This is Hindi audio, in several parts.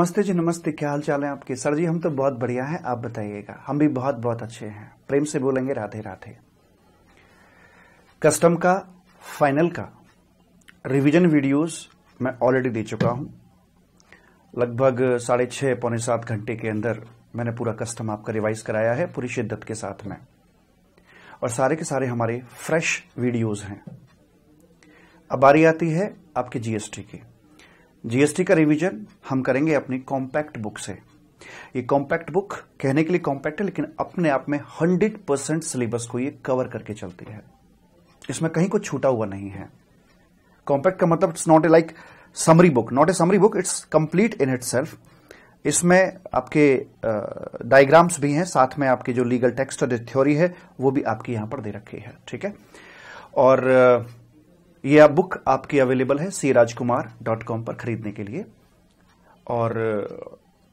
नमस्ते जी नमस्ते क्या हाल चाल है आपके सर जी हम तो बहुत बढ़िया हैं आप बताइएगा हम भी बहुत बहुत अच्छे हैं प्रेम से बोलेंगे राधे राधे कस्टम का फाइनल का रिवीजन वीडियोस मैं ऑलरेडी दे चुका हूं लगभग साढ़े छह पौने सात घंटे के अंदर मैंने पूरा कस्टम आपका रिवाइज कराया है पूरी शिद्दत के साथ में और सारे के सारे हमारे फ्रेश वीडियोज हैं अब बारी आती है आपके जीएसटी की जीएसटी का रिवीजन हम करेंगे अपनी कॉम्पैक्ट बुक से ये कॉम्पैक्ट बुक कहने के लिए कॉम्पैक्ट है लेकिन अपने आप में हंड्रेड परसेंट सिलेबस को ये कवर करके चलती है इसमें कहीं कुछ छूटा हुआ नहीं है कॉम्पैक्ट का मतलब it's not a like summary book not a summary book it's complete in it इसमें आपके डायग्राम्स भी हैं साथ में आपके जो लीगल टेक्स्ट और थ्योरी है वो भी आपकी यहां पर दे रखी है ठीक है और यह बुक आपकी अवेलेबल है सी राजकुमार डॉट कॉम पर खरीदने के लिए और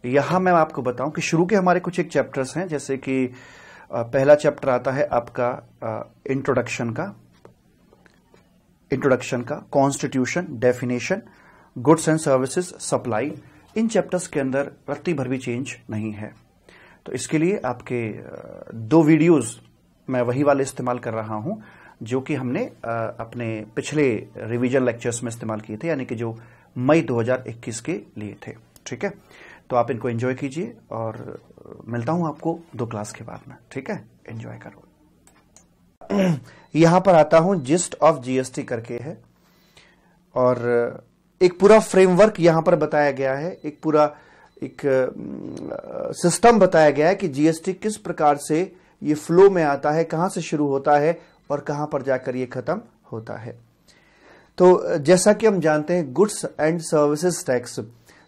यहां मैं आपको बताऊं कि शुरू के हमारे कुछ एक चैप्टर्स हैं जैसे कि पहला चैप्टर आता है आपका इंट्रोडक्शन का इंट्रोडक्शन का constitution definition goods and services supply in chapters के अंदर रत्ती भर भी चेंज नहीं है तो इसके लिए आपके दो वीडियोस मैं वही वाले इस्तेमाल कर रहा हूं जो कि हमने अपने पिछले रिवीजन लेक्चर्स में इस्तेमाल किए थे यानी कि जो मई 2021 के लिए थे ठीक है तो आप इनको एंजॉय कीजिए और मिलता हूं आपको दो क्लास के बाद में ठीक है एंजॉय करो यहां पर आता हूं जिस्ट ऑफ जीएसटी करके है और एक पूरा फ्रेमवर्क यहां पर बताया गया है एक पूरा एक सिस्टम बताया गया है कि जीएसटी किस प्रकार से ये फ्लो में आता है कहां से शुरू होता है और कहां पर जाकर ये खत्म होता है तो जैसा कि हम जानते हैं गुड्स एंड सर्विसेज टैक्स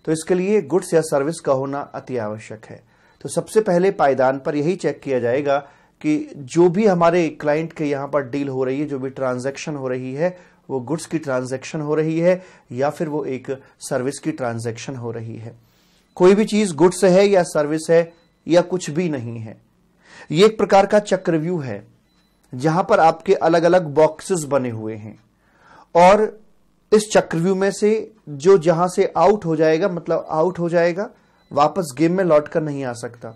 तो इसके लिए गुड्स या सर्विस का होना अति आवश्यक है तो सबसे पहले पायदान पर यही चेक किया जाएगा कि जो भी हमारे क्लाइंट के यहां पर डील हो रही है जो भी ट्रांजेक्शन हो रही है वो गुड्स की ट्रांजेक्शन हो रही है या फिर वो एक सर्विस की ट्रांजेक्शन हो रही है कोई भी चीज गुड्स है या सर्विस है या कुछ भी नहीं है ये एक प्रकार का चक्रव्यूह है जहां पर आपके अलग अलग बॉक्सेस बने हुए हैं और इस चक्रव्यू में से जो जहां से आउट हो जाएगा मतलब आउट हो जाएगा वापस गेम में लौट कर नहीं आ सकता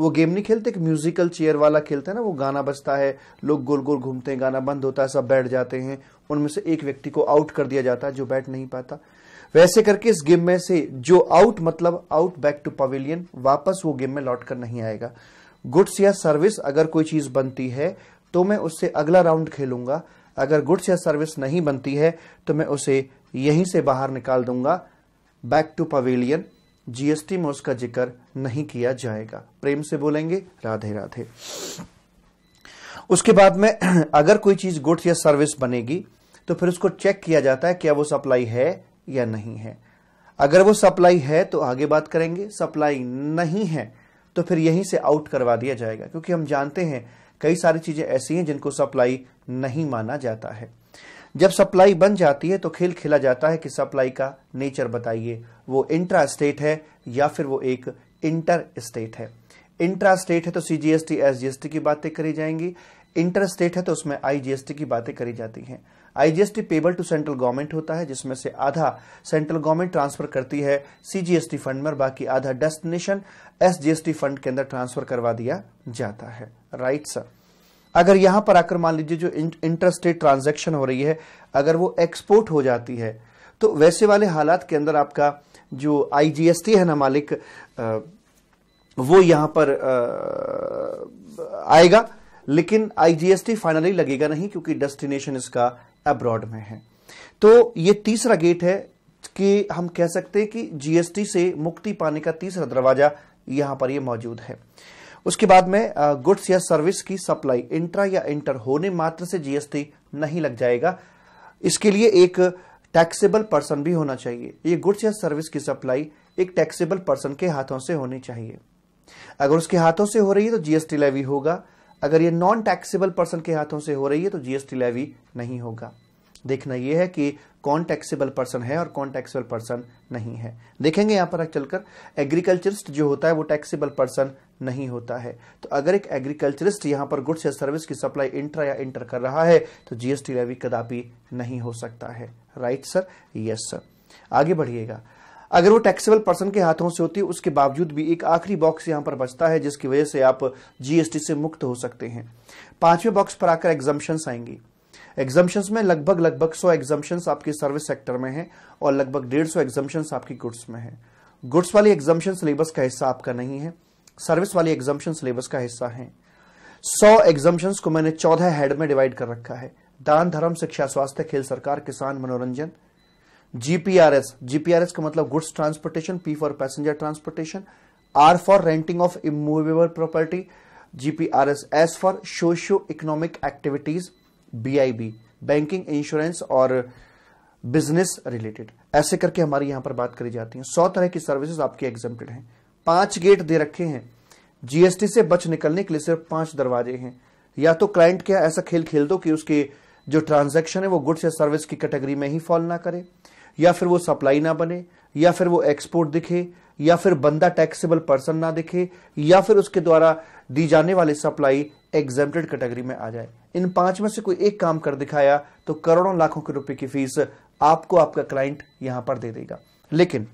वो गेम नहीं खेलते कि म्यूजिकल चेयर वाला खेलते है ना वो गाना बजता है लोग गोल गोल घूमते हैं गाना बंद होता है सब बैठ जाते हैं उनमें से एक व्यक्ति को आउट कर दिया जाता है जो बैठ नहीं पाता वैसे करके इस गेम में से जो आउट मतलब आउट बैक टू पवेलियन वापस वो गेम में लौट कर नहीं आएगा गुड्स या सर्विस अगर कोई चीज बनती है तो मैं उससे अगला राउंड खेलूंगा अगर गुड्स या सर्विस नहीं बनती है तो मैं उसे यहीं से बाहर निकाल दूंगा बैक टू पवेलियन जीएसटी में उसका जिक्र नहीं किया जाएगा प्रेम से बोलेंगे राधे राधे उसके बाद में अगर कोई चीज गुड्स या सर्विस बनेगी तो फिर उसको चेक किया जाता है क्या वो सप्लाई है या नहीं है अगर वो सप्लाई है तो आगे बात करेंगे सप्लाई नहीं है तो फिर यहीं से आउट करवा दिया जाएगा क्योंकि हम जानते हैं कई सारी चीज़ें ऐसी हैं जिनको सप्लाई नहीं माना जाता है जब सप्लाई बन जाती है तो खेल खेला जाता है कि सप्लाई का नेचर बताइए वो इंट्रा स्टेट है या फिर वो एक इंटर स्टेट है इंट्रा स्टेट है तो सीजीएसटी एसजीएसटी की बातें करी जाएंगी इंटर स्टेट है तो उसमें आईजीएसटी की बातें करी जाती हैं IGST payable to central government होता है जिसमें से आधा सेंट्रल गवर्नमेंट ट्रांसफर करती है सीजीएसटी फंड में बाकी आधा डेस्टिनेशन एसजीएसटी फंड के अंदर ट्रांसफर करवा दिया जाता है राइट सर अगर यहां पर आकर मान लीजिए जो इंटरस्टेट ट्रांजेक्शन हो रही है अगर वो एक्सपोर्ट हो जाती है तो वैसे वाले हालात के अंदर आपका जो आईजीएसटी है ना मालिक वो यहां पर आएगा लेकिन आईजीएसटी फाइनली लगेगा नहीं क्योंकि डेस्टिनेशन इसका अब्रॉड में है तो ये तीसरा गेट है कि हम कह सकते हैं कि जीएसटी से मुक्ति पाने का तीसरा दरवाजा यहां पर ये मौजूद है उसके बाद में गुड्स या सर्विस की सप्लाई इंट्रा या इंटर होने मात्र से जीएसटी नहीं लग जाएगा इसके लिए एक टैक्सेबल पर्सन भी होना चाहिए ये गुड्स या सर्विस की सप्लाई एक टैक्सेबल पर्सन के हाथों से होनी चाहिए अगर उसके हाथों से हो रही है तो जीएसटी लेवी होगा अगर ये नॉन टैक्सेबल पर्सन के हाथों से हो रही है तो जीएसटी लेवी नहीं होगा देखना यह है कि कौन टैक्सेबल पर्सन है और कौन टैक्सेबल पर्सन नहीं है देखेंगे यहां पर चलकर एग्रीकल्चरिस्ट जो होता है वो टैक्सेबल पर्सन नहीं होता है तो अगर एक एग्रीकल्चरिस्ट यहां पर गुड्स या सर्विस की सप्लाई इंटर या इंटर कर रहा है तो जीएसटी लेवी कदापि नहीं हो सकता है राइट सर यस सर आगे बढ़िएगा अगर वो टैक्सेबल पर्सन के हाथों से होती है उसके बावजूद भी एक आखिरी बॉक्स यहां पर बचता है जिसकी वजह से आप जीएसटी से मुक्त हो सकते हैं पांचवें बॉक्स पर आकर एग्जाम्शन आएंगी एग्जामेशन में लगभग लगभग सौ एग्जाम्शन आपकी सर्विस सेक्टर में है और लगभग डेढ़ सौ एग्जाम्शन आपकी गुड्स में है गुड्स वाली एग्जाम्शन सिलेबस का हिस्सा आपका नहीं है सर्विस वाली एग्जाम्शन सिलेबस का हिस्सा है सौ एग्जाम्शन को मैंने चौदह हेड में डिवाइड कर रखा है दान धर्म शिक्षा स्वास्थ्य खेल सरकार किसान मनोरंजन जीपीआरएस जीपीआरएस का मतलब goods transportation P for passenger transportation R for renting of immovable property GPRS S for socio economic activities BIB banking insurance और बिजनेस रिलेटेड ऐसे करके हमारी यहां पर बात करी जाती है सौ तरह की सर्विसेज आपके एग्जेप्टेड हैं पांच गेट दे रखे हैं जीएसटी से बच निकलने के लिए सिर्फ पांच दरवाजे हैं या तो क्लाइंट क्या ऐसा खेल खेल दो कि उसके जो ट्रांजैक्शन है वो गुड्स या सर्विस की कैटेगरी में ही फॉल ना करे या फिर वो सप्लाई ना बने या फिर वो एक्सपोर्ट दिखे या फिर बंदा टैक्सेबल पर्सन ना दिखे या फिर उसके द्वारा दी जाने वाली सप्लाई एग्जेप्टेड कैटेगरी में आ जाए इन पांच में से कोई एक काम कर दिखाया तो करोड़ों लाखों के रुपए की फीस आपको आपका क्लाइंट यहां पर दे देगा लेकिन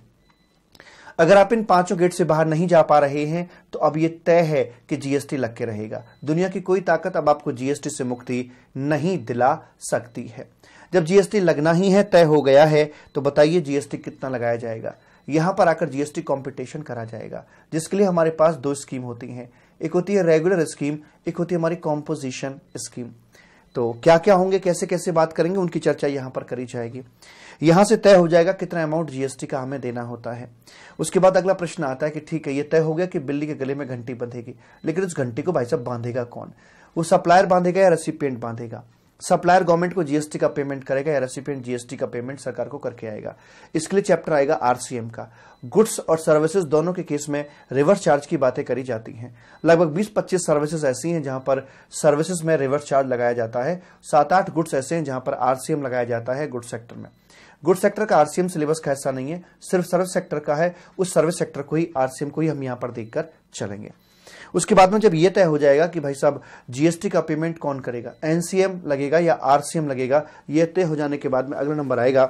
अगर आप इन पांचों गेट से बाहर नहीं जा पा रहे हैं तो अब यह तय है कि जीएसटी लग के रहेगा दुनिया की कोई ताकत अब आपको जीएसटी से मुक्ति नहीं दिला सकती है जब जीएसटी लगना ही है तय हो गया है तो बताइए जीएसटी कितना लगाया जाएगा यहां पर आकर जीएसटी कंपटीशन करा जाएगा जिसके लिए हमारे पास दो स्कीम होती हैं एक होती है रेगुलर स्कीम एक होती है हमारी कॉम्पोजिशन स्कीम तो क्या क्या होंगे कैसे कैसे बात करेंगे उनकी चर्चा यहां पर करी जाएगी यहां से तय हो जाएगा कितना अमाउंट जीएसटी का हमें देना होता है उसके बाद अगला प्रश्न आता है कि ठीक है ये तय हो गया कि बिल्ली के गले में घंटी बंधेगी लेकिन उस घंटी को भाई साहब बांधेगा कौन वो सप्लायर बांधेगा या रेसिपियंट बांधेगा सप्लायर गवर्नमेंट को जीएसटी का पेमेंट करेगा या रेसिपिएंट जीएसटी का पेमेंट सरकार को करके आएगा इसके लिए चैप्टर आएगा आरसीएम का गुड्स और सर्विसेज दोनों के केस में रिवर्स चार्ज की बातें करी जाती हैं लगभग 20-25 सर्विसेज ऐसी हैं जहां पर सर्विसेज में रिवर्स चार्ज लगाया जाता है सात आठ गुड्स ऐसे हैं जहां पर आरसीएम लगाया जाता है गुड्स सेक्टर में गुड सेक्टर का आरसीएम सिलेबस का हिस्सा नहीं है सिर्फ सर्विस सेक्टर का है उस सर्विस सेक्टर को ही आरसीएम को ही हम यहां पर देखकर चलेंगे उसके बाद में जब यह तय हो जाएगा कि भाई साहब जीएसटी का पेमेंट कौन करेगा एनसीएम लगेगा या आरसीएम लगेगा यह तय हो जाने के बाद में अगला नंबर आएगा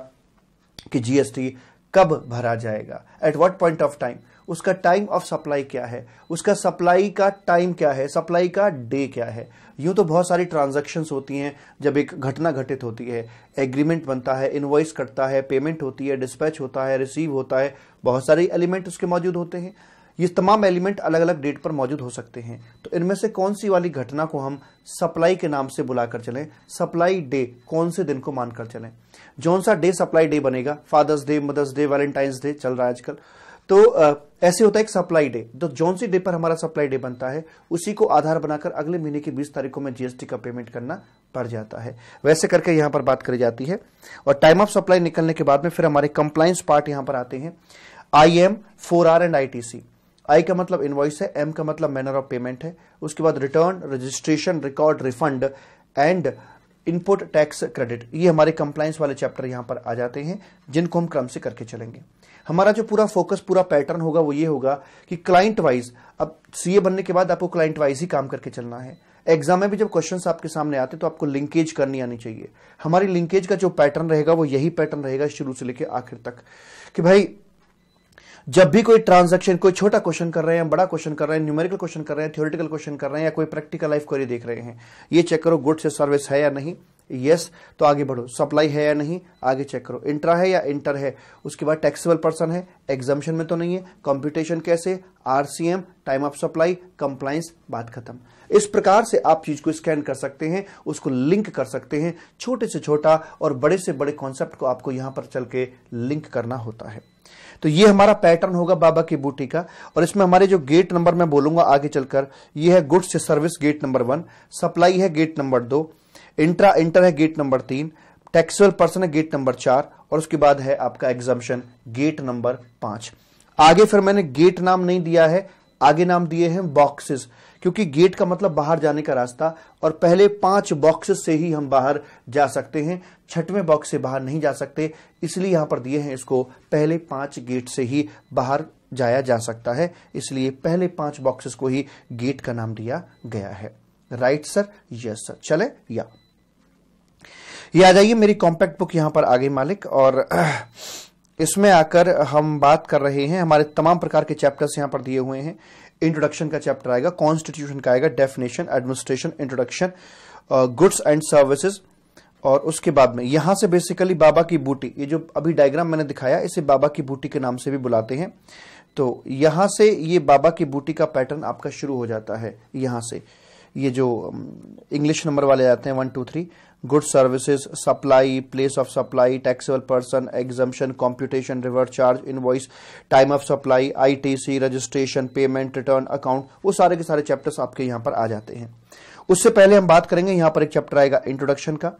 कि जीएसटी कब भरा जाएगा at what point of time उसका टाइम ऑफ सप्लाई क्या है उसका सप्लाई का टाइम क्या है सप्लाई का डे क्या है यूं तो बहुत सारी ट्रांजैक्शंस होती हैं जब एक घटना घटित होती है एग्रीमेंट बनता है इनवॉइस कटता है पेमेंट होती है डिस्पैच होता है रिसीव होता है बहुत सारे एलिमेंट उसके मौजूद होते हैं ये तमाम एलिमेंट अलग अलग डेट पर मौजूद हो सकते हैं तो इनमें से कौन सी वाली घटना को हम सप्लाई के नाम से बुलाकर चलें सप्लाई डे कौन से दिन को मानकर चलें जौन सा डे सप्लाई डे बनेगा father's day mother's day valentine's day चल रहा है आजकल तो ऐसे होता है एक सप्लाई डे तो जौन सी डे पर हमारा सप्लाई डे बनता है उसी को आधार बनाकर अगले महीने की बीस तारीखों में जीएसटी का पेमेंट करना पड़ जाता है वैसे करके यहां पर बात करी जाती है और टाइम ऑफ सप्लाई निकलने के बाद में फिर हमारे कंप्लाइंस पार्ट यहां पर आते हैं I M four R and I T C I का मतलब इनवॉइस है एम का मतलब मैनर ऑफ पेमेंट है उसके बाद return registration record refund and input tax credit ये हमारे कंप्लाइंस वाले चैप्टर यहां पर आ जाते हैं जिनको हम क्रम से करके चलेंगे हमारा जो पूरा फोकस पूरा पैटर्न होगा वो ये होगा कि क्लाइंट वाइज अब सीए बनने के बाद आपको क्लाइंट वाइज ही काम करके चलना है एग्जाम में भी जब क्वेश्चन आपके सामने आते तो आपको लिंकेज करनी आनी चाहिए हमारी लिंकेज का जो पैटर्न रहेगा वो यही पैटर्न रहेगा शुरू से लेकर आखिर तक कि भाई जब भी कोई ट्रांजेक्शन कोई छोटा क्वेश्चन कर रहे हैं बड़ा क्वेश्चन कर रहे हैं न्यूमेरिकल क्वेश्चन कर रहे हैं थ्योरेटिकल क्वेश्चन कर रहे हैं या कोई प्रैक्टिकल लाइफ क्वेरी देख रहे हैं ये चेक करो गुड से सर्विस है या नहीं यस yes, तो आगे बढ़ो सप्लाई है या नहीं आगे चेक करो इंट्रा है या इंटर है उसके बाद टैक्सेबल पर्सन है एग्जामेशन में तो नहीं है कॉम्पिटिशन कैसे RCM time of supply compliance बात खत्म इस प्रकार से आप चीज को स्कैन कर सकते हैं उसको लिंक कर सकते हैं छोटे से छोटा और बड़े से बड़े कॉन्सेप्ट को आपको यहां पर चल के लिंक करना होता है तो ये हमारा पैटर्न होगा बाबा की बूटी का और इसमें हमारे जो गेट नंबर मैं बोलूंगा आगे चलकर ये है goods service gate number one supply है गेट नंबर दो इंट्रा इंटर है गेट नंबर तीन टेक्सुअल पर्सन है गेट नंबर चार और उसके बाद है आपका एग्जामेशन गेट नंबर पांच आगे फिर मैंने गेट नाम नहीं दिया है आगे नाम दिए हैं बॉक्सेस क्योंकि गेट का मतलब बाहर जाने का रास्ता और पहले पांच बॉक्स से ही हम बाहर जा सकते हैं छठवें बॉक्स से बाहर नहीं जा सकते इसलिए यहां पर दिए हैं इसको पहले पांच गेट से ही बाहर जाया जा सकता है इसलिए पहले पांच बॉक्सेस को ही गेट का नाम दिया गया है राइट सर यस सर चले या आ जाइए मेरी कॉम्पैक्ट बुक यहां पर आगे मालिक और इसमें आकर हम बात कर रहे हैं हमारे तमाम प्रकार के चैप्टर्स यहां पर दिए हुए हैं इंट्रोडक्शन का चैप्टर आएगा कॉन्स्टिट्यूशन का आएगा definition administration introduction goods and services और उसके बाद में यहां से बेसिकली बाबा की बूटी ये जो अभी डायग्राम मैंने दिखाया इसे बाबा की बूटी के नाम से भी बुलाते हैं तो यहां से ये बाबा की बूटी का पैटर्न आपका शुरू हो जाता है यहां से ये जो इंग्लिश um, नंबर वाले आते हैं one two three goods services supply place of supply taxable person exemption computation revert charge invoice time of supply ITC registration payment return account वो सारे के सारे चैप्टर्स आपके यहाँ पर आ जाते हैं उससे पहले हम बात करेंगे यहाँ पर एक चैप्टर आएगा इंट्रोडक्शन का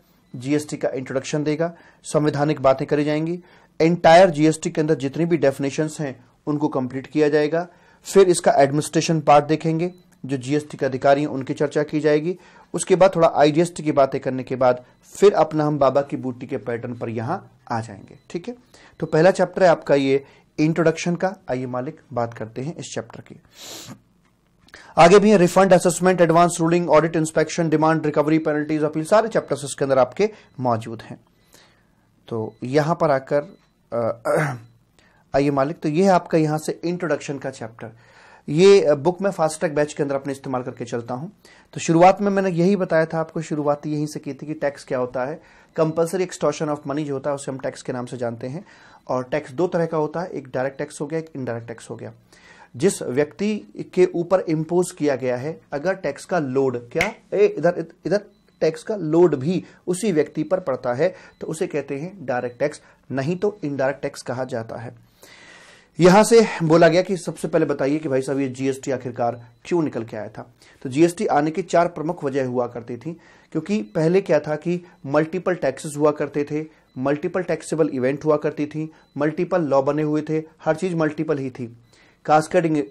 जीएसटी का इंट्रोडक्शन देगा संवैधानिक बातें करी जाएंगी एंटायर जीएसटी के अंदर जितनी भी डेफिनेशन हैं उनको कंप्लीट किया जाएगा फिर इसका एडमिनिस्ट्रेशन पार्ट देखेंगे जो जीएसटी के अधिकारी हैं उनकी चर्चा की जाएगी उसके बाद थोड़ा आईजीएसटी की बातें करने के बाद फिर अपना हम बाबा की बूटी के पैटर्न पर यहाँ आ जाएंगे ठीक है तो पहला चैप्टर है आपका ये इंट्रोडक्शन का आइए मालिक बात करते हैं इस चैप्टर की आगे भी है refund assessment advance ruling audit inspection demand recovery penalties appeal सारे चैप्टर्स इसके अंदर आपके मौजूद हैं तो यहां पर आकर आइए मालिक तो यह है आपका यहां से इंट्रोडक्शन का चैप्टर ये बुक मैं फास्ट ट्रैक बैच के अंदर अपने इस्तेमाल करके चलता हूं तो शुरुआत में मैंने यही बताया था आपको शुरुआत यहीं से की थी कि टैक्स क्या होता है कंपलसरी एक्सटॉशन ऑफ मनी जो होता है उसे हम टैक्स के नाम से जानते हैं और टैक्स दो तरह का होता है एक डायरेक्ट टैक्स हो गया एक इनडायरेक्ट टैक्स हो गया जिस व्यक्ति के ऊपर इम्पोज किया गया है अगर टैक्स का लोड क्या ए, इधर इधर टैक्स का लोड भी उसी व्यक्ति पर पड़ता है तो उसे कहते हैं डायरेक्ट टैक्स नहीं तो इनडायरेक्ट टैक्स कहा जाता है यहां से बोला गया कि सबसे पहले बताइए कि भाई साहब ये जीएसटी आखिरकार क्यों निकल के आया था तो जीएसटी आने की चार प्रमुख वजह हुआ करती थी क्योंकि पहले क्या था कि मल्टीपल टैक्सेस हुआ करते थे मल्टीपल टैक्सेबल इवेंट हुआ करती थी मल्टीपल लॉ बने हुए थे हर चीज मल्टीपल ही थी कास्केडिंग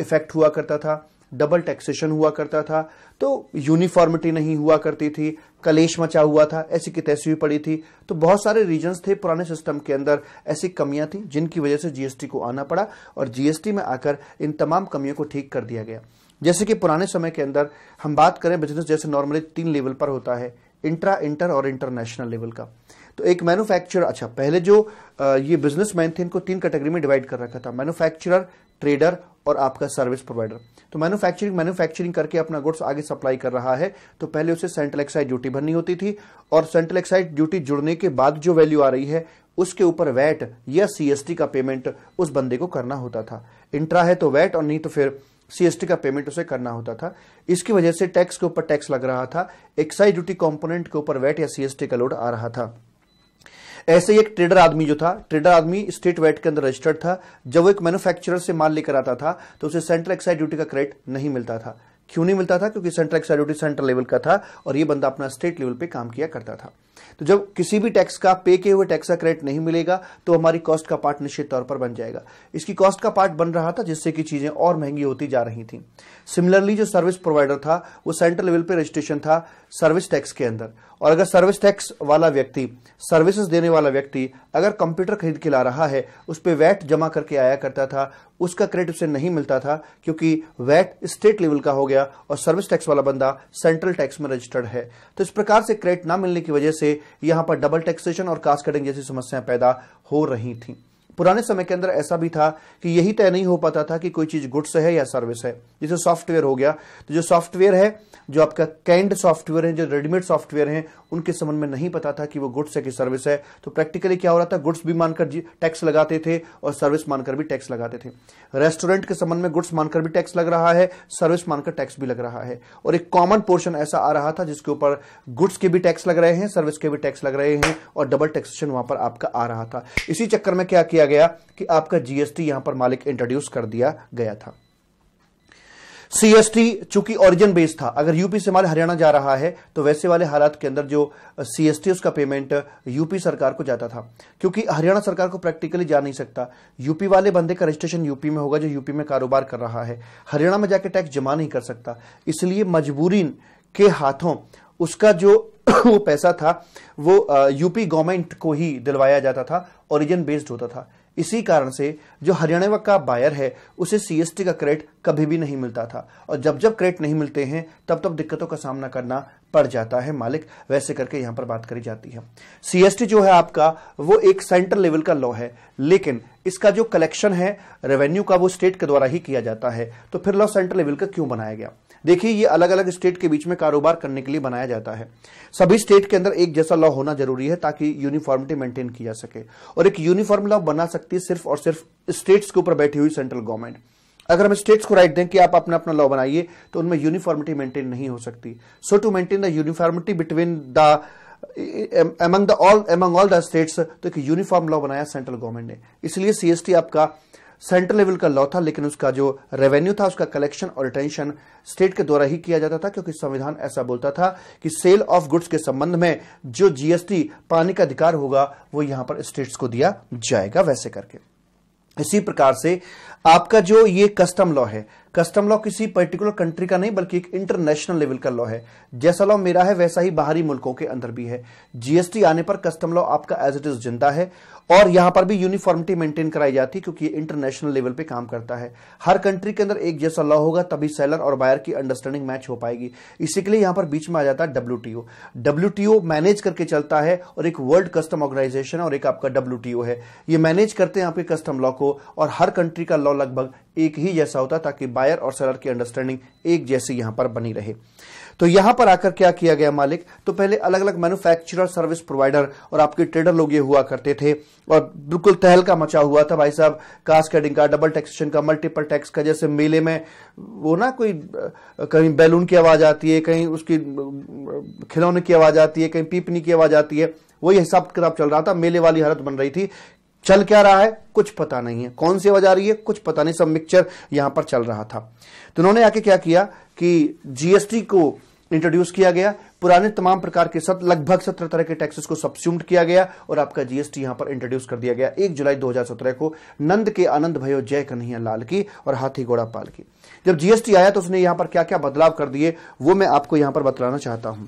इफेक्ट हुआ करता था डबल टैक्सेशन हुआ करता था तो यूनिफॉर्मिटी नहीं हुआ करती थी कलेश मचा हुआ था ऐसी की तैसी पड़ी थी तो बहुत सारे रीजन थे पुराने सिस्टम के अंदर ऐसी कमियां थी जिनकी वजह से जीएसटी को आना पड़ा और जीएसटी में आकर इन तमाम कमियों को ठीक कर दिया गया जैसे कि पुराने समय के अंदर हम बात करें बिजनेस जैसे नॉर्मली तीन लेवल पर होता है इंट्रा इंटर और इंटरनेशनल लेवल का तो एक मैन्युफैक्चरर अच्छा पहले जो ये बिजनेसमैन थे इनको तीन कैटेगरी में डिवाइड कर रखा था मैन्युफैक्चरर ट्रेडर और आपका सर्विस प्रोवाइडर तो मैन्युफैक्चरिंग मैन्युफैक्चरिंग करके अपना गुड्स आगे सप्लाई कर रहा है तो पहले उसे सेंट्रल एक्साइज ड्यूटी भरनी होती थी और सेंट्रल एक्साइज ड्यूटी जुड़ने के बाद जो वैल्यू आ रही है उसके ऊपर वैट या सीएसटी का पेमेंट उस बंदे को करना होता था इंट्रा है तो वैट और नहीं तो फिर सीएसटी का पेमेंट उसे करना होता था इसकी वजह से टैक्स के ऊपर टैक्स लग रहा था एक्साइज ड्यूटी कॉम्पोनेंट के ऊपर वैट या सीएसटी का लोड आ रहा था ऐसे ही एक ट्रेडर आदमी जो था ट्रेडर आदमी स्टेट वेट के अंदर रजिस्टर्ड था जब वो एक मैन्युफैक्चरर से माल लेकर आता था तो उसे सेंट्रल एक्साइज ड्यूटी का क्रेडिट नहीं मिलता था क्यों नहीं मिलता था क्योंकि central excise duty central level का था और ये बंदा अपना स्टेट लेवल पे काम किया करता था तो जब किसी भी टैक्स का पे किए हुए टैक्स का क्रेडिट नहीं मिलेगा तो हमारी कॉस्ट का पार्ट निश्चित तौर पर बन जाएगा इसकी कॉस्ट का पार्ट बन रहा था जिससे कि चीजें और महंगी होती जा रही थी सिमिलरली जो सर्विस प्रोवाइडर था वो सेंट्रल लेवल पे रजिस्ट्रेशन था सर्विस टैक्स के अंदर और अगर सर्विस टैक्स वाला व्यक्ति सर्विसेज देने वाला व्यक्ति अगर कंप्यूटर खरीद के ला रहा है उस पर वैट जमा करके आया करता था उसका क्रेडिट उसे नहीं मिलता था क्योंकि वैट स्टेट लेवल का हो गया और सर्विस टैक्स वाला बंदा सेंट्रल टैक्स में रजिस्टर्ड है तो इस प्रकार से क्रेडिट ना मिलने की वजह से यहां पर डबल टैक्सेशन और कास्ट कटिंग जैसी समस्याएं पैदा हो रही थी पुराने समय के अंदर ऐसा भी था कि यही तय नहीं हो पाता था कि कोई चीज गुड्स है या सर्विस है जैसे सॉफ्टवेयर हो गया तो जो सॉफ्टवेयर है जो आपका कैंड सॉफ्टवेयर है जो रेडीमेड सॉफ्टवेयर है उनके संबंध में नहीं पता था कि वो गुड्स है कि सर्विस है तो प्रैक्टिकली क्या हो रहा था गुड्स भी मानकर टैक्स लगाते थे और सर्विस मानकर भी टैक्स लगाते थे रेस्टोरेंट के संबंध में गुड्स मानकर भी टैक्स लग रहा है सर्विस मानकर टैक्स भी लग रहा है और एक कॉमन पोर्शन ऐसा आ रहा था जिसके ऊपर गुड्स के भी टैक्स लग रहे हैं सर्विस के भी टैक्स लग रहे हैं और डबल टैक्सेशन वहां पर आपका आ रहा था इसी चक्कर में क्या किया किया गया कि आपका जीएसटी यहां पर मालिक इंट्रोड्यूस कर दिया गया था सीएसटी चूंकि ओरिजिन बेस था अगर यूपी से माल हरियाणा जा रहा है तो वैसे वाले हालात के अंदर जो सीएसटी उसका पेमेंट यूपी सरकार को जाता था क्योंकि हरियाणा सरकार को प्रैक्टिकली जा नहीं सकता यूपी वाले बंदे का रजिस्ट्रेशन यूपी में होगा जो यूपी में कारोबार कर रहा है हरियाणा में जाकर टैक्स जमा नहीं कर सकता इसलिए मजबूरी के हाथों उसका जो वो पैसा था वो यूपी गवर्नमेंट को ही दिलवाया जाता था ओरिजिन बेस्ड होता था इसी कारण से जो हरियाणा का बायर है उसे सीएसटी का क्रेडिट कभी भी नहीं मिलता था और जब जब क्रेडिट नहीं मिलते हैं तब तब दिक्कतों का सामना करना पड़ जाता है मालिक वैसे करके यहां पर बात करी जाती है सीएसटी जो है आपका वो एक सेंट्रल लेवल का लॉ है लेकिन इसका जो कलेक्शन है रेवेन्यू का वो स्टेट के द्वारा ही किया जाता है तो फिर लॉ सेंट्रल लेवल का क्यों बनाया गया देखिए ये अलग अलग स्टेट के बीच में कारोबार करने के लिए बनाया जाता है सभी स्टेट के अंदर एक जैसा लॉ होना जरूरी है ताकि यूनिफॉर्मिटी मेंटेन की जा सके और एक यूनिफॉर्म लॉ बना सकती है सिर्फ और सिर्फ स्टेट्स के ऊपर बैठी हुई सेंट्रल गवर्नमेंट अगर हम स्टेट्स को राइट दें कि आप अपना अपना लॉ बनाइए तो उनमें यूनिफॉर्मिटी मेंटेन नहीं हो सकती so to maintain the uniformity between the among the all among all the states तो एक यूनिफॉर्म लॉ बनाया सेंट्रल गवर्नमेंट ने इसलिए सीएसटी आपका सेंट्रल लेवल का लॉ था लेकिन उसका जो रेवेन्यू था उसका कलेक्शन और रिटेंशन स्टेट के द्वारा ही किया जाता था क्योंकि संविधान ऐसा बोलता था कि सेल ऑफ गुड्स के संबंध में जो जीएसटी पाने का अधिकार होगा वो यहां पर स्टेट्स को दिया जाएगा वैसे करके इसी प्रकार से आपका जो ये कस्टम लॉ है कस्टम लॉ किसी पर्टिकुलर कंट्री का नहीं बल्कि एक इंटरनेशनल लेवल का लॉ है जैसा लॉ मेरा है वैसा ही बाहरी मुल्कों के अंदर भी है जीएसटी आने पर कस्टम लॉ आपका एज इट इज जिंदा है और यहां पर भी यूनिफॉर्मिटी मेंटेन कराई जाती है क्योंकि ये इंटरनेशनल लेवल पे काम करता है हर कंट्री के अंदर एक जैसा लॉ होगा तभी सेलर और बायर की अंडरस्टैंडिंग मैच हो पाएगी इसी के लिए यहां पर बीच में आ जाता है डब्ल्यू डब्ल्यू मैनेज करके चलता है और एक वर्ल्ड कस्टम ऑर्गेनाइजेशन और एक आपका डब्ल्यू है ये मैनेज करते हैं आपके कस्टम लॉ को और हर कंट्री का लॉ भाव लगभग एक ही जैसा होता ताकि बायर और सेलर की अंडरस्टैंडिंग एक जैसी यहां पर बनी रहे तो यहां पर आकर क्या किया गया मालिक तो पहले अलग अलग मैन्युफैक्चरर सर्विस प्रोवाइडर और आपके ट्रेडर लोग ये हुआ करते थे और बिल्कुल तहलका मचा हुआ था भाई साहब कास्ट कटिंग का डबल टैक्सेशन का मल्टीपल टैक्स का जैसे मेले में वो ना कोई कहीं बैलून की आवाज आती है कहीं उसकी खिलौने की आवाज आती है कहीं पीपनी की आवाज आती है वही हिसाब किताब चल रहा था मेले वाली हालत बन रही थी चल क्या रहा है कुछ पता नहीं है कौन सी आवाज आ रही है कुछ पता नहीं सब मिक्सचर यहां पर चल रहा था तो उन्होंने आके क्या किया कि जीएसटी को इंट्रोड्यूस किया गया पुराने तमाम प्रकार के सब लगभग सत्रह तरह के टैक्सेस को सब्स्यूम्ड किया गया और आपका जीएसटी यहां पर इंट्रोड्यूस कर दिया गया एक जुलाई 2017 को नंद के आनंद भयो जय कन्हैया लाल की और हाथी घोड़ा पाल की जब जीएसटी आया तो उसने यहां पर क्या क्या बदलाव कर दिए वो मैं आपको यहां पर बतलाना चाहता हूं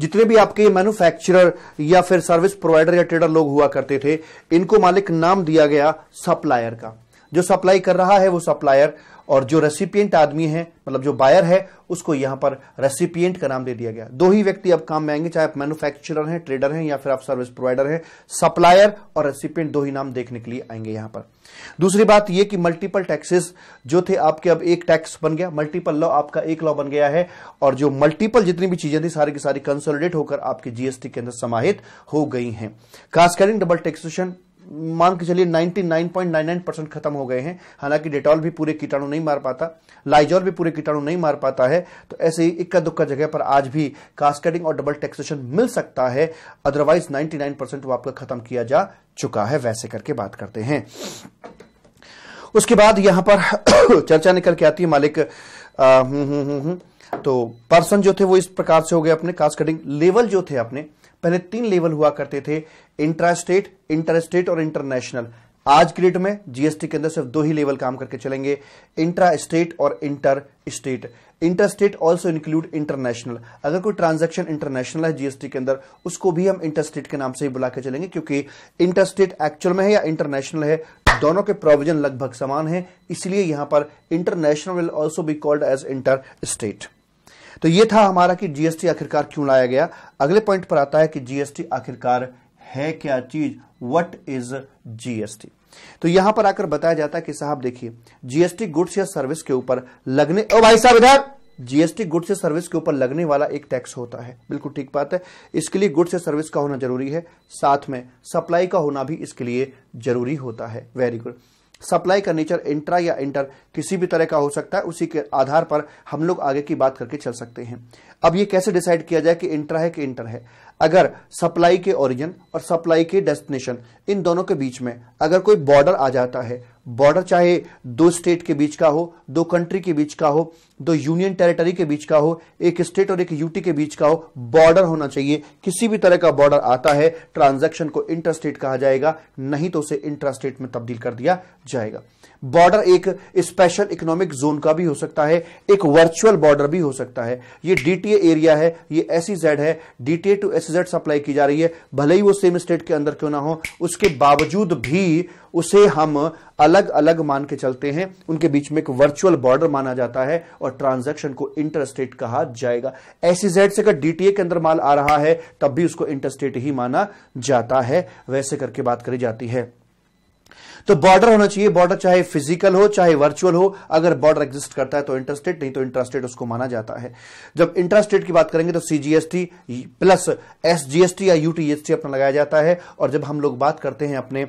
जितने भी आपके मैन्युफैक्चरर या फिर सर्विस प्रोवाइडर या ट्रेडर लोग हुआ करते थे इनको मालिक नाम दिया गया सप्लायर का जो सप्लाई कर रहा है वो सप्लायर और जो रेसिपियंट आदमी है मतलब जो बायर है उसको यहां पर रेसिपियंट का नाम दे दिया गया दो ही व्यक्ति अब काम में आएंगे चाहे आप मैन्युफैक्चरर हैं ट्रेडर हैं या फिर आप सर्विस प्रोवाइडर हैं सप्लायर और रेसिपियंट दो ही नाम देखने के लिए आएंगे यहां पर दूसरी बात यह कि मल्टीपल टैक्सेस जो थे आपके अब एक टैक्स बन गया मल्टीपल लॉ आपका एक लॉ बन गया है और जो मल्टीपल जितनी भी चीजें थी सारी की सारी कंसोलिडेट होकर आपके जीएसटी के अंदर समाहित हो गई हैं खासकर डबल टैक्सेशन मान के चलिए 99.99 परसेंट खत्म हो गए हैं हालांकि डेटॉल भी पूरे कीटाणु नहीं मार पाता लाइजॉल भी पूरे कीटाणु नहीं मार पाता है तो ऐसे ही इक्का दुक्का जगह पर आज भी कास्केटिंग और डबल टैक्सेशन मिल सकता है अदरवाइज 99 परसेंट वो तो आपका खत्म किया जा चुका है वैसे करके बात करते हैं उसके बाद यहां पर चर्चा निकल के आती है मालिक आ, हुँ, हुँ, हुँ, तो पर्सन जो थे वो इस प्रकार से हो गए अपने कास्ट कटिंग लेवल जो थे अपने पहले तीन लेवल हुआ करते थे इंट्रास्टेट इंटरस्टेट और इंटरनेशनल आज की डेट में जीएसटी के अंदर सिर्फ दो ही लेवल काम करके चलेंगे इंट्रा स्टेट और inter state inter state also include international अगर कोई ट्रांजैक्शन इंटरनेशनल है जीएसटी के अंदर उसको भी हम इंटर स्टेट के नाम से ही बुला के चलेंगे क्योंकि इंटर स्टेट एक्चुअल में है या इंटरनेशनल है दोनों के प्रोविजन लगभग समान है इसलिए यहां पर international will also be called as inter state तो ये था हमारा कि जीएसटी आखिरकार क्यों लाया गया अगले पॉइंट पर आता है कि जीएसटी आखिरकार है क्या चीज वट इज जीएसटी तो यहां पर आकर बताया जाता है कि साहब देखिए जीएसटी गुड्स या सर्विस के ऊपर लगने ओ भाई साहब इधर जीएसटी गुड्स या सर्विस के ऊपर लगने वाला एक टैक्स होता है बिल्कुल ठीक बात है इसके लिए गुड्स या सर्विस का होना जरूरी है साथ में सप्लाई का होना भी इसके लिए जरूरी होता है वेरी गुड सप्लाई का नेचर इंट्रा या इंटर किसी भी तरह का हो सकता है उसी के आधार पर हम लोग आगे की बात करके चल सकते हैं अब ये कैसे डिसाइड किया जाए कि इंट्रा है कि इंटर है अगर सप्लाई के ओरिजिन और सप्लाई के डेस्टिनेशन इन दोनों के बीच में अगर कोई बॉर्डर आ जाता है बॉर्डर चाहे दो स्टेट के बीच का हो दो कंट्री के बीच का हो दो यूनियन टेरिटरी के बीच का हो एक स्टेट और एक यूटी के बीच का हो बॉर्डर होना चाहिए किसी भी तरह का बॉर्डर आता है ट्रांजैक्शन को इंटरस्टेट कहा जाएगा नहीं तो उसे इंटरस्टेट में तब्दील कर दिया जाएगा बॉर्डर एक स्पेशल इकोनॉमिक जोन का भी हो सकता है एक वर्चुअल बॉर्डर भी हो सकता है ये डीटीए एरिया है ये एसईजेड e है डीटीए टू एसईजेड सप्लाई की जा रही है भले ही वो सेम स्टेट के अंदर क्यों ना हो उसके बावजूद भी उसे हम अलग अलग मान के चलते हैं उनके बीच में एक वर्चुअल बॉर्डर माना जाता है और ट्रांजेक्शन को इंटरस्टेट कहा जाएगा एसईजेड e से अगर डीटीए के अंदर माल आ रहा है तब भी उसको इंटरस्टेट ही माना जाता है वैसे करके बात करी जाती है तो बॉर्डर होना चाहिए बॉर्डर चाहे फिजिकल हो चाहे वर्चुअल हो अगर बॉर्डर एग्जिस्ट करता है तो इंटरस्टेट नहीं तो इंटरस्टेट उसको माना जाता है जब इंटरस्टेट की बात करेंगे तो सीजीएसटी प्लस एसजीएसटी या यूटीएसटी अपना लगाया जाता है और जब हम लोग बात करते हैं अपने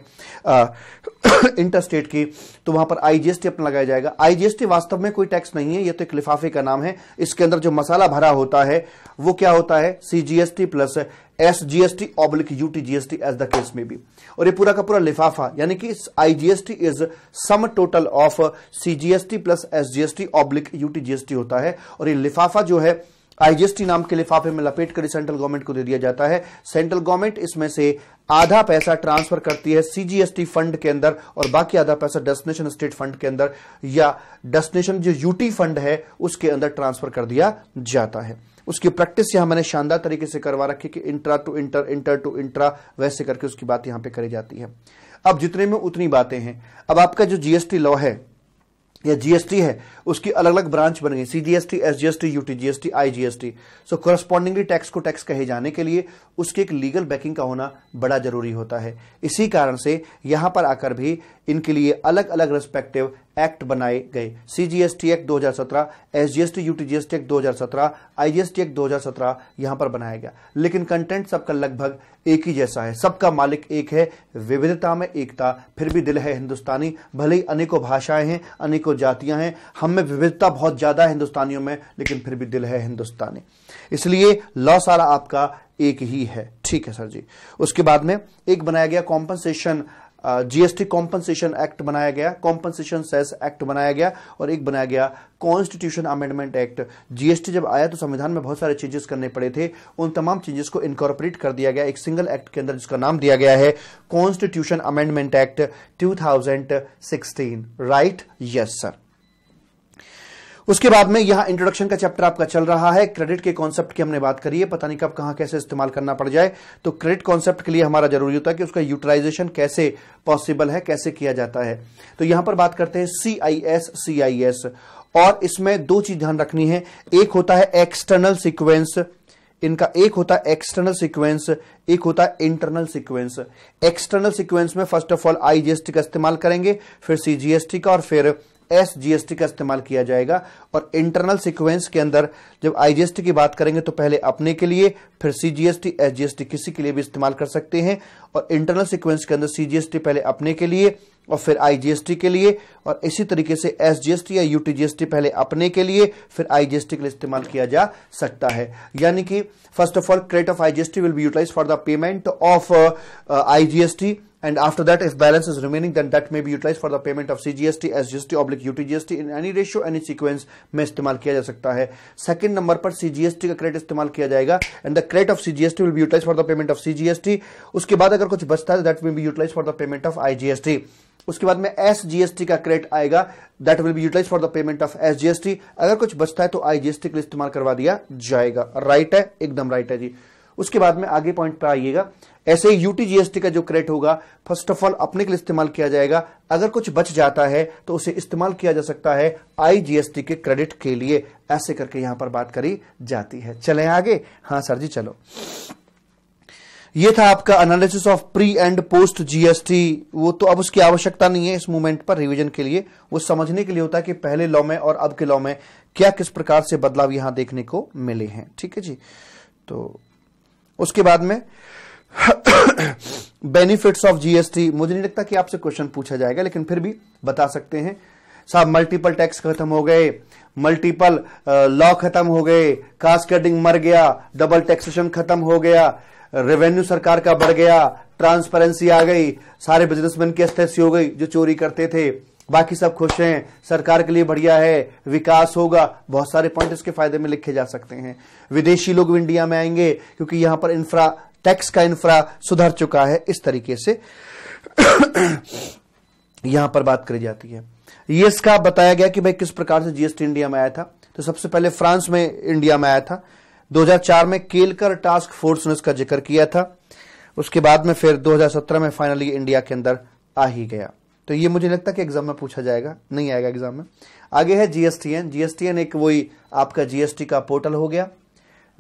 इंटरस्टेट की तो वहां पर आईजीएसटी अपना लगाया जाएगा आईजीएसटी वास्तव में कोई टैक्स नहीं है यह तो एक लिफाफे का नाम है इसके अंदर जो मसाला भरा होता है वो क्या होता है CGST plus S GST oblique UT GST as the case में भी और ये पूरा का पूरा लिफाफा यानी कि IGST is sum total of CGST plus SGST oblique UT GST होता है और ये लिफाफा जो है आईजीएसटी नाम के लिफाफे में लपेट कर सेंट्रल गवर्नमेंट को दे दिया जाता है सेंट्रल गवर्नमेंट इसमें से आधा पैसा ट्रांसफर करती है सीजीएसटी फंड के अंदर और बाकी आधा पैसा डेस्टिनेशन स्टेट फंड के अंदर या डेस्टिनेशन जो यूटी फंड है उसके अंदर ट्रांसफर कर दिया जाता है उसकी प्रैक्टिस यहां मैंने शानदार तरीके से करवा रखी कि intra to inter inter to intra वैसे करके उसकी बात यहां पे करी जाती है अब जितने में उतनी बातें हैं अब आपका जो जीएसटी लॉ है या जीएसटी है उसकी अलग अलग ब्रांच बन गई CGST SGST UTGST IGST so correspondingly tax को टैक्स कहे जाने के लिए उसके एक लीगल बैकिंग का होना बड़ा जरूरी होता है इसी कारण से यहां पर आकर भी इनके लिए अलग अलग रेस्पेक्टिव एक्ट बनाए गए CGST act 2017, SGST UTGST act 2017, IGST act 2017 यहां पर बनाया गया लेकिन कंटेंट सबका लगभग एक ही जैसा है सबका मालिक एक है विविधता में एकता फिर भी दिल है हिंदुस्तानी भले ही अनेकों भाषाएं हैं अनेकों जातियां हैं हम में विविधता बहुत ज्यादा है हिंदुस्तानियों में लेकिन फिर भी दिल है हिंदुस्तानी इसलिए लॉ सारा आपका एक ही है ठीक है सर जी उसके बाद में एक बनाया गया कॉम्पनसेशन जीएसटी कॉम्पनसेशन एक्ट बनाया गया कॉम्पनसेशन सेस एक्ट बनाया गया और एक बनाया गया कॉन्स्टिट्यूशन अमेंडमेंट एक्ट जीएसटी जब आया तो संविधान में बहुत सारे चेंजेस करने पड़े थे उन तमाम चेंजेस को इनकॉर्पोरेट कर दिया गया एक सिंगल एक्ट के अंदर जिसका नाम दिया गया है constitution amendment act 2016 right yes sir उसके बाद में यहां इंट्रोडक्शन का चैप्टर आपका चल रहा है क्रेडिट के कॉन्सेप्ट की हमने बात करी है पता नहीं कब कहां कैसे इस्तेमाल करना पड़ जाए तो क्रेडिट कॉन्सेप्ट के लिए हमारा जरूरी होता है कि उसका यूटिलाइजेशन कैसे पॉसिबल है कैसे किया जाता है तो यहां पर बात करते हैं सीआईएस सीआईएस और इसमें दो चीज ध्यान रखनी है एक होता है एक्सटर्नल सिक्वेंस इनका एक होता है एक्सटर्नल सिक्वेंस एक होता है इंटरनल सिक्वेंस एक्सटर्नल सिक्वेंस में फर्स्ट ऑफ ऑल आईजीएसटी का इस्तेमाल करेंगे फिर सीजीएसटी का और फिर एस जीएसटी का इस्तेमाल किया जाएगा और इंटरनल सीक्वेंस के अंदर जब आईजीएसटी की बात करेंगे तो पहले अपने के लिए फिर सीजीएसटी एसजीएसटी किसी के लिए भी इस्तेमाल कर सकते हैं और इंटरनल सीक्वेंस के अंदर सीजीएसटी पहले अपने के लिए और फिर आईजीएसटी के लिए और इसी तरीके से एसजीएसटी या यूटीजीएसटी पहले अपने के लिए फिर आईजीएसटी के लिए इस्तेमाल किया जा सकता है यानी कि first of all credit of IGST will be utilise for the payment of IGST and after that if balance is remaining then that may be utilized for the payment of CGST, as gst oblique UTGST in any ratio any sequence में istemal kiya ja sakta hai second number par CGST ka credit istemal kiya jayega and the credit of CGST will be utilized for the payment of CGST uske baad agar kuch bachta hai that may be utilized for the payment of IGST उसके बाद में एस जीएसटी का क्रेडिट आएगा that will be utilise for the payment of S GST अगर कुछ बचता है तो आईजीएसटी के लिए इस्तेमाल करवा दिया जाएगा राइट right है एकदम राइट right है जी उसके बाद में आगे पॉइंट पे आइएगा ऐसे ही यूटी जीएसटी का जो क्रेडिट होगा फर्स्ट ऑफ ऑल अपने के लिए इस्तेमाल किया जाएगा अगर कुछ बच जाता है तो उसे इस्तेमाल किया जा सकता है आईजीएसटी के क्रेडिट के लिए ऐसे करके यहां पर बात करी जाती है चले आगे हाँ सर जी चलो ये था आपका analysis of pre and post GST वो तो अब उसकी आवश्यकता नहीं है इस मूवमेंट पर रिवीजन के लिए वो समझने के लिए होता है कि पहले लॉ में और अब के लॉ में क्या किस प्रकार से बदलाव यहां देखने को मिले हैं ठीक है जी तो उसके बाद में बेनिफिट्स ऑफ जीएसटी मुझे नहीं लगता कि आपसे क्वेश्चन पूछा जाएगा लेकिन फिर भी बता सकते हैं साहब मल्टीपल टैक्स खत्म हो गए मल्टीपल लॉ uh, खत्म हो गए कास्ट कटिंग मर गया डबल टैक्सेशन खत्म हो गया रेवेन्यू सरकार का बढ़ गया ट्रांसपेरेंसी आ गई सारे बिजनेसमैन की एस्टेसी हो गई जो चोरी करते थे बाकी सब खुश हैं सरकार के लिए बढ़िया है विकास होगा बहुत सारे पॉइंट इसके फायदे में लिखे जा सकते हैं विदेशी लोग इंडिया में आएंगे क्योंकि यहां पर इंफ्रा टैक्स का इंफ्रा सुधर चुका है इस तरीके से यहां पर बात करी जाती है ये का बताया गया कि भाई किस प्रकार से जीएसटी इंडिया में आया था तो सबसे पहले फ्रांस में इंडिया में आया था 2004 में केलकर टास्क फोर्स ने इसका जिक्र किया था उसके बाद में फिर 2017 में फाइनली इंडिया के अंदर आ ही गया तो ये मुझे लगता है कि एग्जाम में पूछा जाएगा नहीं आएगा एग्जाम में आगे है जीएसटीएन जीएसटीएन एक वही आपका जीएसटी का पोर्टल हो गया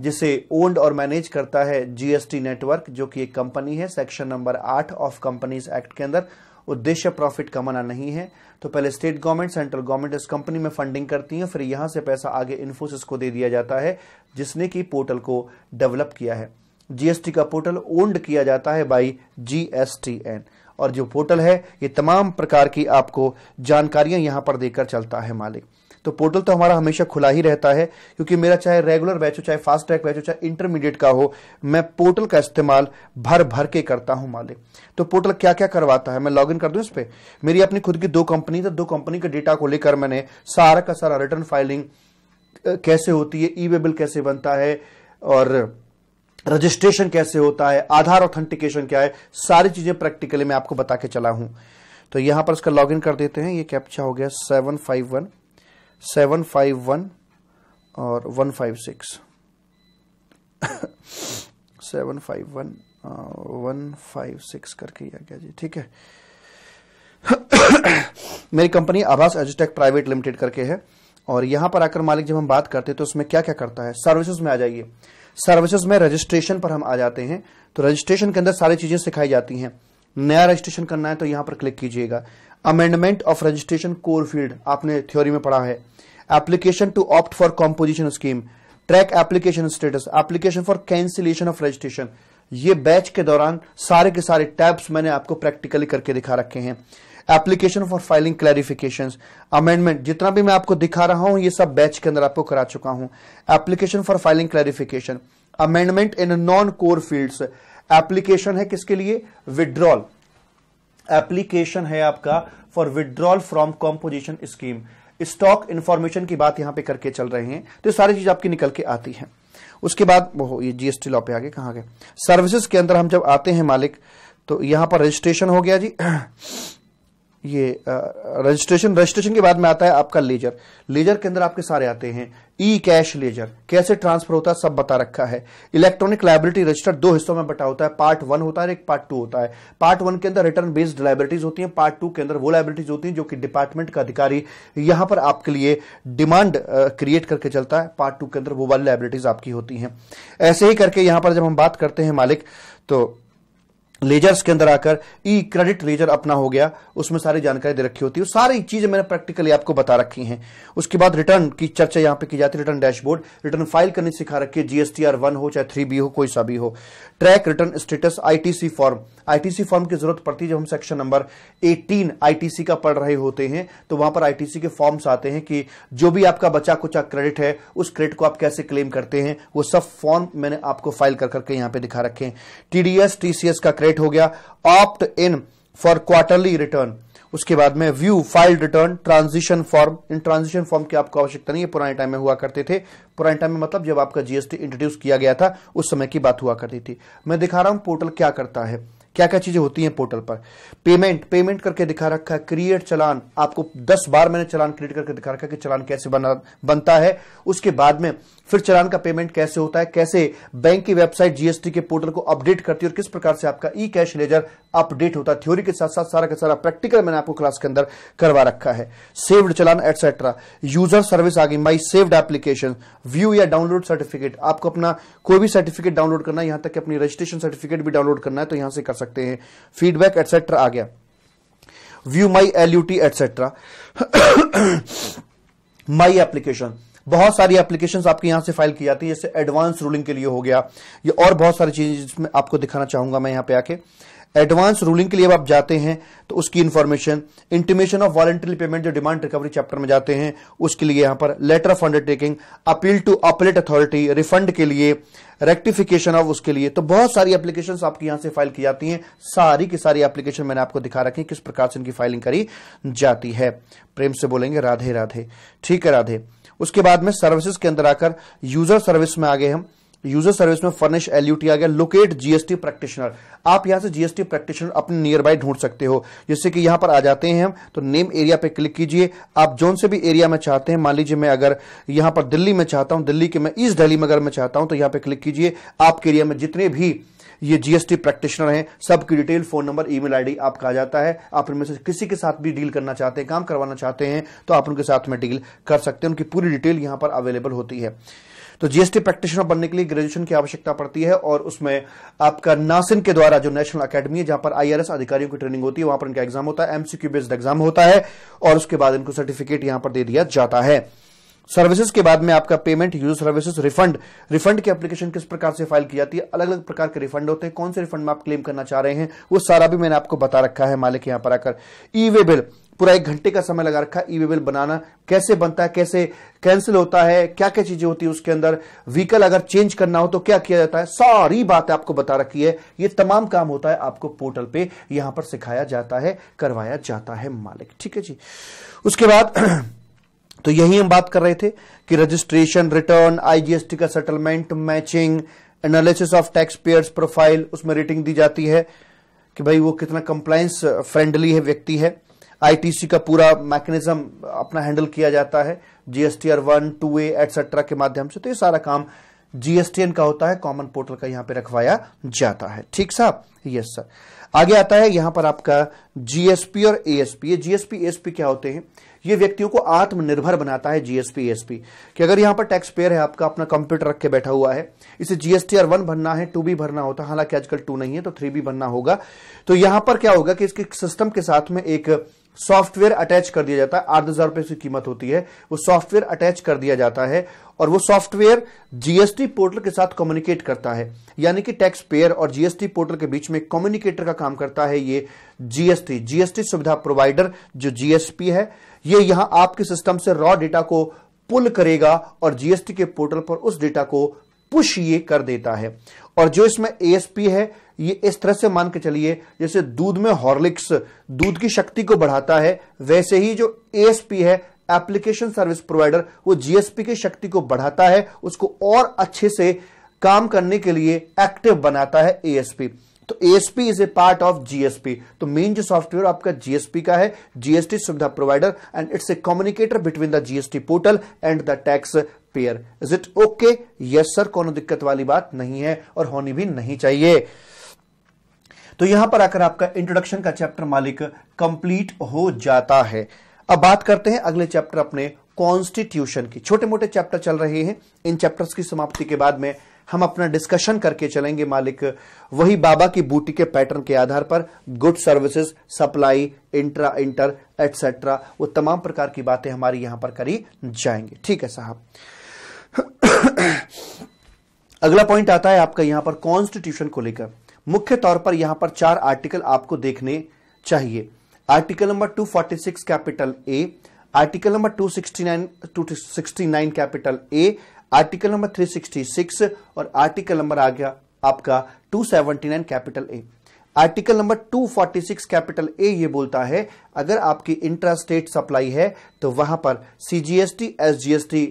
जिसे ओन्ड और मैनेज करता है जीएसटी नेटवर्क जो कि एक कंपनी है सेक्शन नंबर आठ ऑफ कंपनीज एक्ट के अंदर उद्देश्य प्रॉफिट कमाना नहीं है तो पहले स्टेट गवर्नमेंट सेंट्रल गवर्नमेंट इस कंपनी में फंडिंग करती है फिर यहां से पैसा आगे इन्फोसिस को दे दिया जाता है जिसने की पोर्टल को डेवलप किया है जीएसटी का पोर्टल ओन्ड किया जाता है बाई जीएसटीएन और जो पोर्टल है ये तमाम प्रकार की आपको जानकारियां यहां पर देकर चलता है मालिक तो पोर्टल तो हमारा हमेशा खुला ही रहता है क्योंकि मेरा चाहे रेगुलर बैच हो चाहे फास्ट ट्रैक बैच हो चाहे इंटरमीडिएट का हो मैं पोर्टल का इस्तेमाल भर भर के करता हूं मालिक तो पोर्टल क्या क्या करवाता है मैं लॉग इन कर दू इस पर मेरी अपनी खुद की दो कंपनी था तो दो कंपनी के डेटा को लेकर मैंने सारा का सारा रिटर्न फाइलिंग कैसे होती है ई वे बिल कैसे बनता है और रजिस्ट्रेशन कैसे होता है आधार ऑथेंटिकेशन क्या है सारी चीजें प्रैक्टिकली मैं आपको बता के चला हूं तो यहां पर इसका लॉगिन कर देते हैं ये कैप्चा हो गया seven five one seven five one और one five six seven five one uh, one five six करके आ गया जी ठीक है मेरी कंपनी आभास एजुटेक प्राइवेट लिमिटेड करके है और यहां पर आकर मालिक जब हम बात करते हैं तो उसमें क्या क्या करता है सर्विसेज में आ जाइए सर्विसेज में रजिस्ट्रेशन पर हम आ जाते हैं तो रजिस्ट्रेशन के अंदर सारी चीजें सिखाई जाती हैं नया रजिस्ट्रेशन करना है तो यहां पर क्लिक कीजिएगा amendment of registration core field आपने थ्योरी में पढ़ा है application to opt for composition scheme track application status application for cancellation of registration ये बैच के दौरान सारे के सारे टैब्स मैंने आपको प्रैक्टिकली करके दिखा रखे हैं application for filing clarification amendment जितना भी मैं आपको दिखा रहा हूं ये सब बैच के अंदर आपको करा चुका हूं application for filing clarification amendment in non core fields application है किसके लिए विड्रॉल एप्लीकेशन है आपका for withdrawal from composition scheme stock information की बात यहां पे करके चल रहे हैं तो सारी चीज आपकी निकल के आती है उसके बाद वो ये जीएसटी लॉ पे आगे कहा गए सर्विसेज के अंदर हम जब आते हैं मालिक तो यहां पर रजिस्ट्रेशन हो गया जी ये रजिस्ट्रेशन रजिस्ट्रेशन के बाद में आता है आपका लेजर लेजर के अंदर आपके सारे आते हैं ई कैश लेजर कैसे ट्रांसफर होता है सब बता रखा है इलेक्ट्रॉनिक लाइबिलिटी रजिस्टर दो हिस्सों में बटा होता है पार्ट वन होता है एक पार्ट टू होता है पार्ट वन के अंदर रिटर्न बेस्ड लाइबिलिटीज होती हैं पार्ट टू के अंदर वो लाइबिलिटीज होती हैं जो कि डिपार्टमेंट का अधिकारी यहां पर आपके लिए डिमांड क्रिएट करके चलता है पार्ट टू के अंदर वो वाली लाइबिलिटीज आपकी होती हैं ऐसे ही करके यहां पर जब हम बात करते हैं मालिक तो लेजर्स के अंदर आकर ई क्रेडिट लेजर अपना हो गया उसमें सारी जानकारी दे रखी होती है सारी चीजें मैंने प्रैक्टिकली आपको बता रखी हैं उसके बाद रिटर्न की चर्चा यहां पे की जाती है रिटर्न डैशबोर्ड रिटर्न फाइल करने सिखा रखी है जीएसटीआर वन हो चाहे थ्री बी हो कोई सा भी हो track return status ITC form ITC form की जरूरत पड़ती है जब हम सेक्शन नंबर एटीन आईटीसी का पढ़ रहे होते हैं तो वहां पर आईटीसी के फॉर्म्स आते हैं कि जो भी आपका बचा कुचा क्रेडिट है उस क्रेडिट को आप कैसे क्लेम करते हैं वो सब फॉर्म मैंने आपको फाइल कर करके यहां पे दिखा रखे हैं टीडीएस टीसीएस का क्रेडिट डेट हो गया opt in for quarterly return उसके बाद में view file return transition form in transition form की आपको आवश्यकता नहीं है पुराने टाइम में हुआ करते थे पुराने टाइम में मतलब जब आपका जीएसटी इंट्रोड्यूस किया गया था उस समय की बात हुआ करती थी मैं दिखा रहा हूं पोर्टल क्या करता है क्या क्या चीजें होती हैं पोर्टल पर पेमेंट पेमेंट करके दिखा रखा है क्रिएट चलान आपको दस बार मैंने चलान क्रिएट करके दिखा रखा है कि चलान कैसे बना बनता है उसके बाद में फिर चलान का पेमेंट कैसे होता है कैसे बैंक की वेबसाइट जीएसटी के पोर्टल को अपडेट करती है और किस प्रकार से आपका ई कैश लेजर अपडेट होता है थ्योरी के साथ साथ सारा का सारा प्रैक्टिकल मैंने आपको क्लास के अंदर करवा रखा है saved challan etcetera user service आ गई माई सेव्ड एप्लीकेशन व्यू या डाउनलोड सर्टिफिकेट आपको अपना कोई भी सर्टिफिकेट डाउनलोड करना है यहां तक कि अपनी रजिस्ट्रेशन सर्टिफिकेट भी डाउनलोड करना है तो यहां से कर सकते सकते हैं फीडबैक एटसेट्रा आ गया view my L U T etcetera my application बहुत सारी एप्लीकेशन आपके यहां से फाइल की जाती है जैसे एडवांस रूलिंग के लिए हो गया या और बहुत सारी चीजें जिसमें आपको दिखाना चाहूंगा मैं यहां पे आके एडवांस रूलिंग के लिए आप जाते हैं तो उसकी information intimation of voluntary payment जो डिमांड रिकवरी चैप्टर में जाते हैं उसके लिए यहां पर letter of undertaking appeal to appellate authority refund के लिए रेक्टिफिकेशन ऑफ उसके लिए तो बहुत सारी एप्लीकेशन आपकी यहां से फाइल की जाती हैं सारी की सारी एप्लीकेशन मैंने आपको दिखा रखी किस प्रकार से इनकी फाइलिंग करी जाती है प्रेम से बोलेंगे राधे राधे ठीक है राधे उसके बाद में सर्विसेज के अंदर आकर यूजर सर्विस में आ गए हम यूजर सर्विस में फर्निश टी आ गया लोकेट जीएसटी प्रैक्टिशनर आप यहां से जीएसटी प्रैक्टिशनर अपने नियर बाय ढूंढ सकते हो जैसे कि यहां पर आ जाते हैं हम तो नेम एरिया पे क्लिक कीजिए आप जोन से भी एरिया में चाहते हैं मान लीजिए मैं अगर यहां पर दिल्ली में चाहता हूं दिल्ली के मैं ईस्ट दिल्ली में अगर मैं चाहता हूं तो यहां पर क्लिक कीजिए आपके एरिया में जितने भी ये जीएसटी प्रैक्टिशनर हैं सबकी detail phone number email ID आपका आ जाता है आप इनमें से किसी के साथ भी डील करना चाहते हैं काम करवाना चाहते हैं तो आप उनके साथ में डील कर सकते हैं उनकी पूरी डिटेल यहां पर अवेलेबल होती है तो जीएसटी प्रैक्टिशनर बनने के लिए ग्रेजुएशन की आवश्यकता पड़ती है और उसमें आपका नासिन के द्वारा जो नेशनल अकेडमी है जहां पर आईआरएस अधिकारियों की ट्रेनिंग होती है वहां पर इनका एग्जाम होता है एमसीक्यू बेस्ड एग्जाम होता है और उसके बाद इनको सर्टिफिकेट यहां पर दे दिया जाता है सर्विसेज के बाद में आपका payment use services refund refund की एप्लीकेशन किस प्रकार से फाइल की जाती है अलग अलग प्रकार के रिफंड होते हैं कौन से रिफंड में आप क्लेम करना चाह रहे हैं वो सारा भी मैंने आपको बता रखा है मालिक यहां पर आकर ई वे बिल पूरा एक घंटे का समय लगा रखा है ई वे बनाना कैसे बनता है कैसे कैंसिल होता है क्या क्या चीजें होती है उसके अंदर व्हीकल अगर चेंज करना हो तो क्या किया जाता है सारी बातें आपको बता रखी है ये तमाम काम होता है आपको पोर्टल पे यहां पर सिखाया जाता है करवाया जाता है मालिक ठीक है जी उसके बाद तो यही हम बात कर रहे थे कि रजिस्ट्रेशन रिटर्न आईजीएसटी का settlement matching analysis of tax payers profile उसमें रेटिंग दी जाती है कि भाई वो कितना कंप्लायंस फ्रेंडली है व्यक्ति है आईटीसी का पूरा मैकेनिज्म अपना हैंडल किया जाता है GSTR one two A etcetera के माध्यम से तो ये सारा काम जीएसटीएन का होता है कॉमन पोर्टल का यहां पे रखवाया जाता है ठीक साहब यस सर आगे आता है यहां पर आपका जीएसपी और एएसपी ये जीएसपी एएसपी क्या होते हैं ये व्यक्तियों को आत्मनिर्भर बनाता है जीएसपी एएसपी कि अगर यहां पर टैक्स पेयर है आपका अपना कंप्यूटर रख के बैठा हुआ है इसे जीएसटी आर वन भरना है टू भी भरना होता है हालांकि आजकल टू नहीं है तो थ्री भी भरना होगा तो यहां पर क्या होगा कि इसके सिस्टम के साथ में एक सॉफ्टवेयर अटैच कर दिया जाता है आठ हजार रुपए की कीमत होती है वो सॉफ्टवेयर अटैच कर दिया जाता है और वो सॉफ्टवेयर जीएसटी पोर्टल के साथ कम्युनिकेट करता है यानी कि टैक्स पेयर और जीएसटी पोर्टल के बीच में कम्युनिकेटर का काम करता है ये जीएसटी जीएसटी सुविधा प्रोवाइडर जो जीएसपी है ये यहां आपके सिस्टम से रॉ डेटा को पुल करेगा और जीएसटी के पोर्टल पर उस डेटा को पुश ये कर देता है और जो इसमें एएसपी है ये इस तरह से मान के चलिए जैसे दूध में हॉर्लिक्स दूध की शक्ति को बढ़ाता है वैसे ही जो एएसपी है एप्लीकेशन सर्विस प्रोवाइडर वो जीएसपी की शक्ति को बढ़ाता है उसको और अच्छे से काम करने के लिए एक्टिव बनाता है एएसपी तो ASP is a part of GSP तो मेन जो सॉफ्टवेयर आपका जीएसपी का है जीएसटी सुविधा provider and it's a communicator between the GST portal and the tax payer is it okay yes sir कोनो दिक्कत वाली बात नहीं है और होनी भी नहीं चाहिए तो यहां पर आकर आपका इंट्रोडक्शन का चैप्टर मालिक कंप्लीट हो जाता है अब बात करते हैं अगले चैप्टर अपने कॉन्स्टिट्यूशन की छोटे मोटे चैप्टर चल रहे हैं इन चैप्टर्स की समाप्ति के बाद में हम अपना डिस्कशन करके चलेंगे मालिक वही बाबा की बूटी के पैटर्न के आधार पर good services supply intra inter etcetera वो तमाम प्रकार की बातें हमारी यहां पर करी जाएंगी ठीक है साहब अगला पॉइंट आता है आपका यहां पर कॉन्स्टिट्यूशन को लेकर मुख्य तौर पर यहां पर चार आर्टिकल आपको देखने चाहिए article number 246 capital A article number 269 269 capital A article number 366 और आर्टिकल नंबर आ गया आपका 279 capital A article number 246 capital A ये बोलता है अगर आपकी इंट्रास्टेट सप्लाई है तो वहां पर सीजीएसटी एसजीएसटी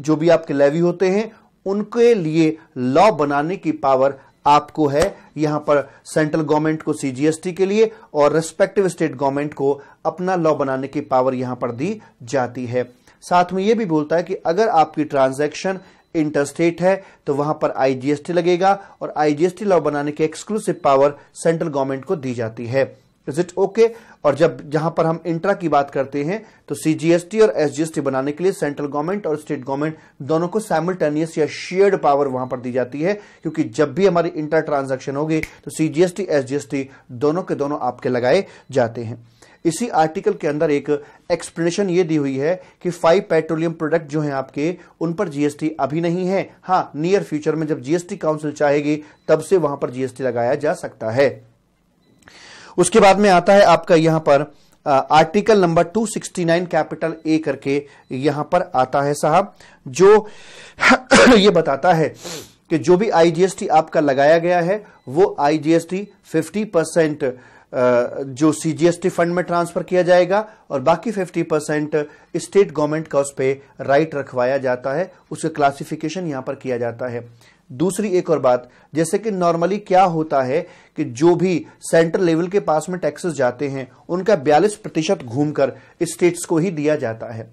जो भी आपके लेवी होते हैं उनके लिए लॉ बनाने की पावर आपको है यहां पर सेंट्रल गवर्नमेंट को सीजीएसटी के लिए और रेस्पेक्टिव स्टेट गवर्नमेंट को अपना लॉ बनाने की पावर यहां पर दी जाती है साथ में यह भी बोलता है कि अगर आपकी ट्रांजैक्शन इंटरस्टेट है तो वहां पर आईजीएसटी लगेगा और आईजीएसटी लॉ बनाने की एक्सक्लूसिव पावर सेंट्रल गवर्नमेंट को दी जाती है इज इट ओके और जब जहां पर हम इंट्रा की बात करते हैं तो सीजीएसटी और एसजीएसटी बनाने के लिए सेंट्रल गवर्नमेंट और स्टेट गवर्नमेंट दोनों को साइमल्टेनियस या शेयर्ड पावर वहां पर दी जाती है क्योंकि जब भी हमारी इंट्रा ट्रांजेक्शन होगी तो सीजीएसटी एसजीएसटी दोनों के दोनों आपके लगाए जाते हैं इसी आर्टिकल के अंदर एक एक्सप्लेनेशन ये दी हुई है कि फाइव पेट्रोलियम प्रोडक्ट जो हैं आपके उन पर जीएसटी अभी नहीं है हाँ नियर फ्यूचर में जब जीएसटी काउंसिल चाहेगी तब से वहां पर जीएसटी लगाया जा सकता है उसके बाद में आता है आपका यहां पर आर्टिकल नंबर 269 कैपिटल ए करके यहां पर आता है साहब जो ये बताता है कि जो भी आईजीएसटी आपका लगाया गया है वो आईजीएसटी 50 परसेंट जो सीजीएसटी फंड में ट्रांसफर किया जाएगा और बाकी 50 परसेंट स्टेट गवर्नमेंट का उस पर राइट रखवाया जाता है उसका क्लासिफिकेशन यहां पर किया जाता है दूसरी एक और बात जैसे कि नॉर्मली क्या होता है कि जो भी सेंट्रल लेवल के पास में टैक्सेस जाते हैं उनका बयालीस प्रतिशत घूमकर स्टेट्स को ही दिया जाता है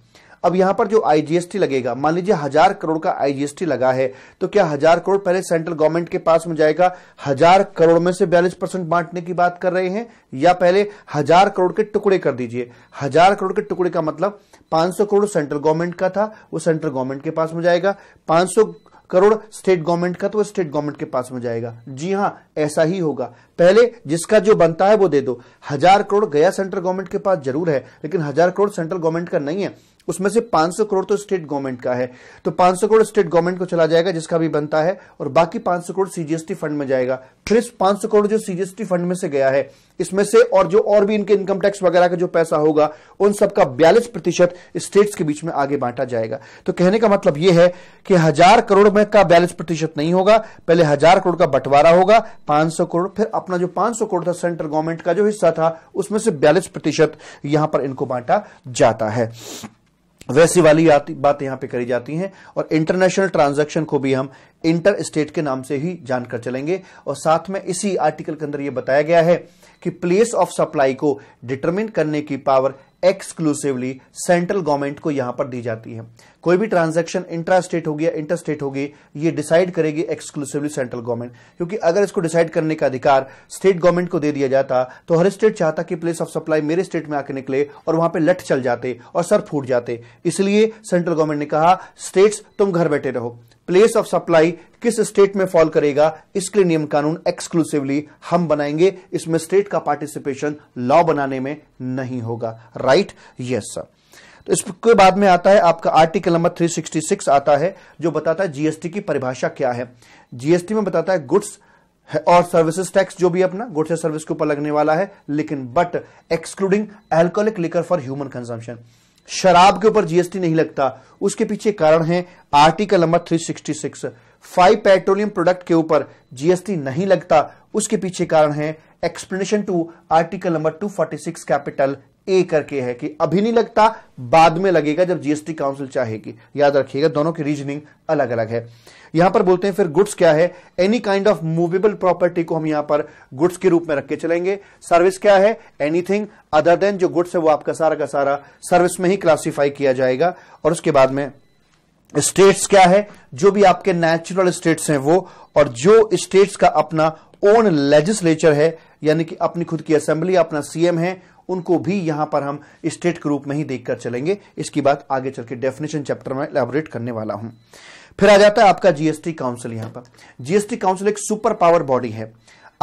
अब यहां पर जो आईजीएसटी लगेगा मान लीजिए हजार करोड़ का आईजीएसटी लगा है तो क्या हजार करोड़ पहले सेंट्रल गवर्नमेंट के पास में जाएगा हजार करोड़ में से बयालीस परसेंट बांटने की बात कर रहे हैं या पहले हजार करोड़ के टुकड़े कर दीजिए हजार करोड़ के टुकड़े का मतलब 500 करोड़ सेंट्रल गवर्नमेंट का था वो सेंट्रल गवर्नमेंट के पास में जाएगा 500 करोड़ स्टेट गवर्नमेंट का तो स्टेट गवर्नमेंट के पास में जाएगा जी हाँ ऐसा ही होगा पहले जिसका जो बनता है वो दे दो हजार करोड़ गया सेंट्रल गवर्नमेंट के पास जरूर है लेकिन हजार करोड़ सेंट्रल गवर्नमेंट का नहीं है उसमें से 500 करोड़ तो स्टेट गवर्नमेंट का है तो 500 करोड़ स्टेट गवर्नमेंट को चला जाएगा जिसका भी बनता है और बाकी 500 करोड़ सीजीएसटी फंड में जाएगा फिर इस 500 करोड़ जो सीजीएसटी फंड में से गया है इसमें से और जो और भी इनके इनकम टैक्स वगैरह का जो पैसा होगा उन सबका बयालीस प्रतिशत स्टेट्स के बीच में आगे बांटा जाएगा तो कहने का मतलब यह है कि हजार करोड़ में का बयालीस प्रतिशत नहीं होगा पहले हजार करोड़ का बंटवारा होगा 500 करोड़ फिर अपना जो 500 करोड़ था सेंट्रल गवर्नमेंट का जो हिस्सा था उसमें से बयालीस प्रतिशत यहां पर इनको बांटा जाता है वैसी वाली बात यहां पे करी जाती है और इंटरनेशनल ट्रांजैक्शन को भी हम इंटर स्टेट के नाम से ही जानकर चलेंगे और साथ में इसी आर्टिकल के अंदर यह बताया गया है कि प्लेस ऑफ सप्लाई को डिटरमिन करने की पावर एक्सक्लूसिवली सेंट्रल गवर्नमेंट को यहां पर दी जाती है कोई भी ट्रांजैक्शन इंट्रा स्टेट होगी या इंटर स्टेट होगी ये डिसाइड करेगी एक्सक्लूसिवली सेंट्रल गवर्नमेंट क्योंकि अगर इसको डिसाइड करने का अधिकार स्टेट गवर्नमेंट को दे दिया जाता तो हर स्टेट चाहता कि प्लेस ऑफ सप्लाई मेरे स्टेट में आके निकले और वहां पर लठ चल जाते और सर फूट जाते इसलिए सेंट्रल गवर्नमेंट ने कहा स्टेट्स तुम घर बैठे रहो प्लेस ऑफ सप्लाई किस स्टेट में फॉल करेगा इसके लिए नियम कानून एक्सक्लूसिवली हम बनाएंगे इसमें स्टेट का पार्टिसिपेशन लॉ बनाने में नहीं होगा राइट यस सर तो इसके बाद में आता है आपका आर्टिकल नंबर 366 आता है जो बताता है जीएसटी की परिभाषा क्या है जीएसटी में बताता है गुड्स और सर्विसेज टैक्स जो भी अपना गुड्स या सर्विस के ऊपर लगने वाला है लेकिन but excluding alcoholic liquor for human consumption शराब के ऊपर जीएसटी नहीं लगता उसके पीछे कारण है article number 366 five petroleum product के ऊपर जीएसटी नहीं लगता उसके पीछे कारण है explanation to article number 246 capital A करके है कि अभी नहीं लगता बाद में लगेगा जब जीएसटी काउंसिल चाहेगी याद रखिएगा दोनों की रीजनिंग अलग अलग है यहां पर बोलते हैं फिर गुड्स क्या है any kind of movable property को हम यहां पर गुड्स के रूप में रख के चलेंगे सर्विस क्या है एनीथिंग अदर देन जो गुड्स है वो आपका सारा का सारा सर्विस में ही क्लासीफाई किया जाएगा और उसके बाद में स्टेट्स क्या है जो भी आपके नेचुरल स्टेट्स हैं वो और जो स्टेट्स का अपना ओन लेजिस्लेचर है यानी कि अपनी खुद की असेंबली अपना सीएम है उनको भी यहां पर हम स्टेट के रूप में ही देखकर चलेंगे इसकी बात आगे चल के डेफिनेशन चैप्टर में एलेबोरेट करने वाला हूं फिर आ जाता है आपका जीएसटी काउंसिल यहां पर जीएसटी काउंसिल एक सुपर पावर बॉडी है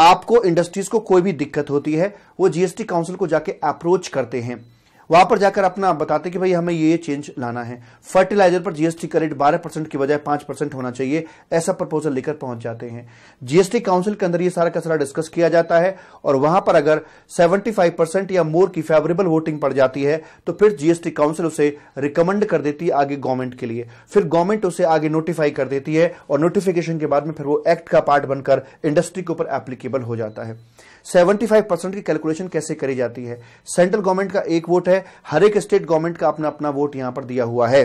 आपको इंडस्ट्रीज को कोई भी दिक्कत होती है वो जीएसटी काउंसिल को जाके अप्रोच करते हैं वहां पर जाकर अपना बताते कि भाई हमें ये चेंज लाना है फर्टिलाइजर पर जीएसटी का रेट बारह परसेंट की बजाय पांच परसेंट होना चाहिए ऐसा प्रपोजल लेकर पहुंच जाते हैं जीएसटी काउंसिल के अंदर ये सारा का सारा डिस्कस किया जाता है और वहां पर अगर सेवेंटी फाइव परसेंट या मोर की फेवरेबल वोटिंग पड़ जाती है तो फिर जीएसटी काउंसिल उसे रिकमेंड कर देती है आगे गवर्नमेंट के लिए फिर गवर्नमेंट उसे आगे नोटिफाई कर देती है और नोटिफिकेशन के बाद में फिर वो एक्ट का पार्ट बनकर इंडस्ट्री के ऊपर एप्लीकेबल हो जाता है 75 परसेंट की कैलकुलेशन कैसे करी जाती है सेंट्रल गवर्नमेंट का एक वोट है हर एक स्टेट गवर्नमेंट का अपना अपना वोट यहां पर दिया हुआ है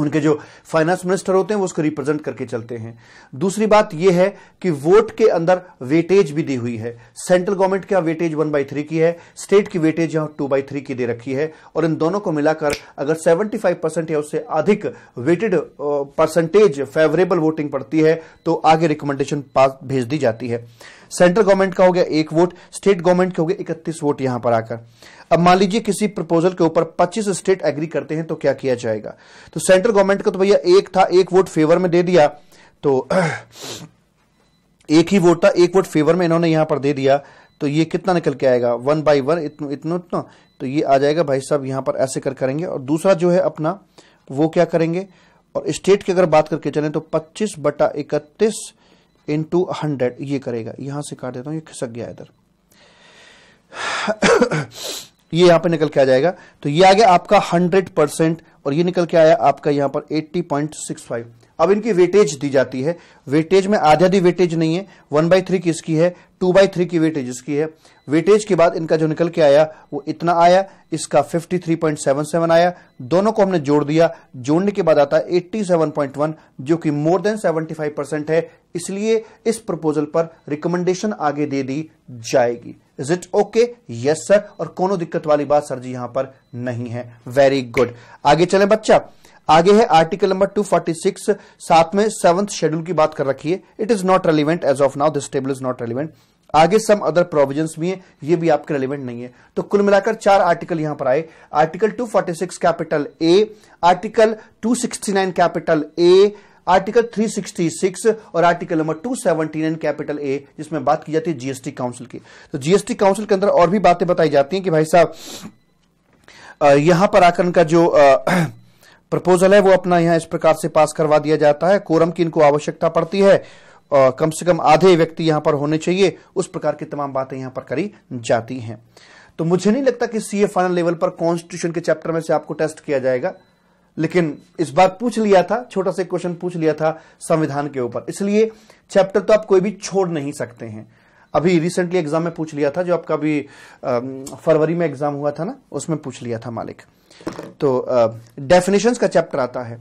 उनके जो फाइनेंस मिनिस्टर होते हैं वो उसको रिप्रेजेंट करके चलते हैं दूसरी बात यह है कि वोट के अंदर वेटेज भी दी हुई है सेंट्रल गवर्नमेंट का वेटेज वन बाई थ्री की है स्टेट की वेटेज यहां टू बाई थ्री की दे रखी है और इन दोनों को मिलाकर अगर 75 परसेंट या उससे अधिक वेटेड परसेंटेज फेवरेबल वोटिंग पड़ती है तो आगे रिकमेंडेशन पास भेज दी जाती है सेंट्रल गवर्नमेंट का हो गया एक वोट स्टेट गवर्नमेंट के हो गए इकतीस वोट यहां पर आकर अब मान लीजिए किसी प्रपोजल के ऊपर 25 स्टेट एग्री करते हैं तो क्या किया जाएगा तो सेंट्रल गवर्नमेंट का तो भैया एक था एक वोट फेवर में दे दिया तो एक ही वोट था एक वोट फेवर में इन्होंने यहां पर दे दिया तो ये कितना निकल के आएगा वन बाई वन इतना इतना तो ये आ जाएगा भाई साहब यहां पर ऐसे कर करेंगे और दूसरा जो है अपना वो क्या करेंगे और स्टेट की अगर बात करके चलें तो 25 बटा इकतीस इन टू हंड्रेड ये करेगा यहां से काट देता हूं ये खिसक गया इधर ये यहां पे निकल के आ जाएगा तो ये आ गया आपका हंड्रेड परसेंट और ये निकल के आया आपका यहां पर एट्टी पॉइंट सिक्स फाइव अब इनकी वेटेज दी जाती है वेटेज में आधी आधी वेटेज नहीं है वन बाई थ्री किसकी है टू बाई थ्री की वेटेज इसकी है वेटेज के बाद इनका जो निकल के आया वो इतना आया इसका fifty three point seven seven आया दोनों को हमने जोड़ दिया जोड़ने के बाद आता है वन जो कि मोर देन फाइव परसेंट है इसलिए इस प्रपोजल पर रिकमेंडेशन आगे दे दी जाएगी is it okay yes sir और कोनो दिक्कत वाली बात सर जी यहां पर नहीं है वेरी गुड आगे चले बच्चा आगे है आर्टिकल नंबर 246 साथ में सेवंथ शेड्यूल की बात कर रखी है it is not relevant as of now this table is not relevant आगे सम अदर प्रोविजंस भी हैं ये भी आपके रेलिवेंट नहीं है तो कुल मिलाकर चार आर्टिकल यहां पर आए article 246 capital A article 269 capital A article 366 और article number 217 and capital A जिसमें बात की जाती है जीएसटी काउंसिल की तो जीएसटी काउंसिल के अंदर और भी बातें बताई जाती हैं कि भाई साहब यहां पर आकर उनका जो आ, प्रपोजल है वो अपना यहाँ इस प्रकार से पास करवा दिया जाता है कोरम की इनको आवश्यकता पड़ती है आ, कम से कम आधे व्यक्ति यहाँ पर होने चाहिए उस प्रकार की तमाम बातें यहाँ पर करी जाती हैं तो मुझे नहीं लगता कि सीए फाइनल लेवल पर कॉन्स्टिट्यूशन के चैप्टर में से आपको टेस्ट किया जाएगा लेकिन इस बार पूछ लिया था छोटा सा क्वेश्चन पूछ लिया था संविधान के ऊपर इसलिए चैप्टर तो आप कोई भी छोड़ नहीं सकते हैं अभी रिसेंटली एग्जाम में पूछ लिया था जो आपका अभी फरवरी में एग्जाम हुआ था ना उसमें पूछ लिया था मालिक तो डेफिनेशंस का चैप्टर आता है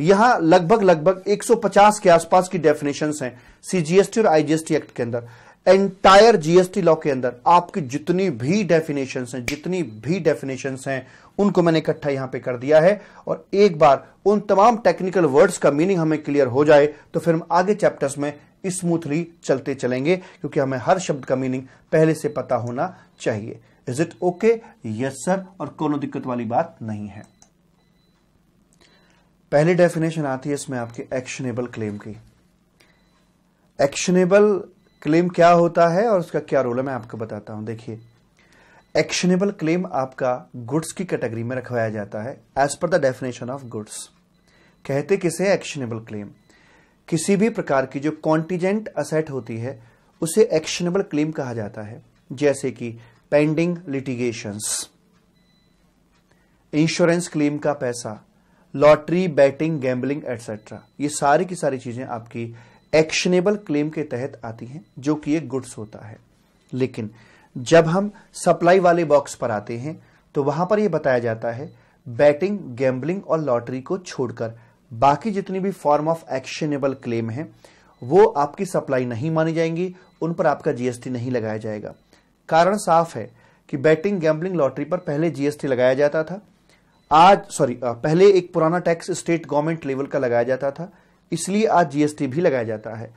यहां लगभग लगभग 150 के आसपास की डेफिनेशंस हैं सीजीएसटी और आईजीएसटी एक्ट के अंदर एंटायर जीएसटी लॉ के अंदर आपकी जितनी भी डेफिनेशंस हैं जितनी भी डेफिनेशंस हैं उनको मैंने इकट्ठा यहां पे कर दिया है और एक बार उन तमाम टेक्निकल वर्ड्स का मीनिंग हमें क्लियर हो जाए तो फिर हम आगे चैप्टर्स में स्मूथली चलते चलेंगे क्योंकि हमें हर शब्द का मीनिंग पहले से पता होना चाहिए is it okay yes sir और कोनो दिक्कत वाली बात नहीं है पहली डेफिनेशन आती है इसमें आपके एक्शनेबल क्लेम की एक्शनेबल क्लेम क्या होता है और उसका क्या रोल है मैं आपको बताता हूं देखिए एक्शनेबल क्लेम आपका गुड्स की कैटेगरी में रखवाया जाता है as per the definition of goods कहते किसे एक्शनेबल क्लेम किसी भी प्रकार की जो कॉन्टीजेंट असेट होती है उसे एक्शनेबल क्लेम कहा जाता है जैसे कि पेंडिंग लिटिगेशंस इंश्योरेंस क्लेम का पैसा लॉटरी बैटिंग गैम्बलिंग एटसेट्रा ये सारी की सारी चीजें आपकी एक्शनेबल क्लेम के तहत आती हैं जो कि एक गुड्स होता है लेकिन जब हम सप्लाई वाले बॉक्स पर आते हैं तो वहां पर यह बताया जाता है बैटिंग गैम्बलिंग और लॉटरी को छोड़कर बाकी जितनी भी फॉर्म ऑफ एक्शनेबल क्लेम है वो आपकी सप्लाई नहीं मानी जाएंगी उन पर आपका जीएसटी नहीं लगाया जाएगा कारण साफ है कि बैटिंग गैम्बलिंग लॉटरी पर पहले जीएसटी लगाया जाता था आज सॉरी पहले एक पुराना टैक्स स्टेट गवर्नमेंट लेवल का लगाया जाता था इसलिए आज जीएसटी भी लगाया जाता है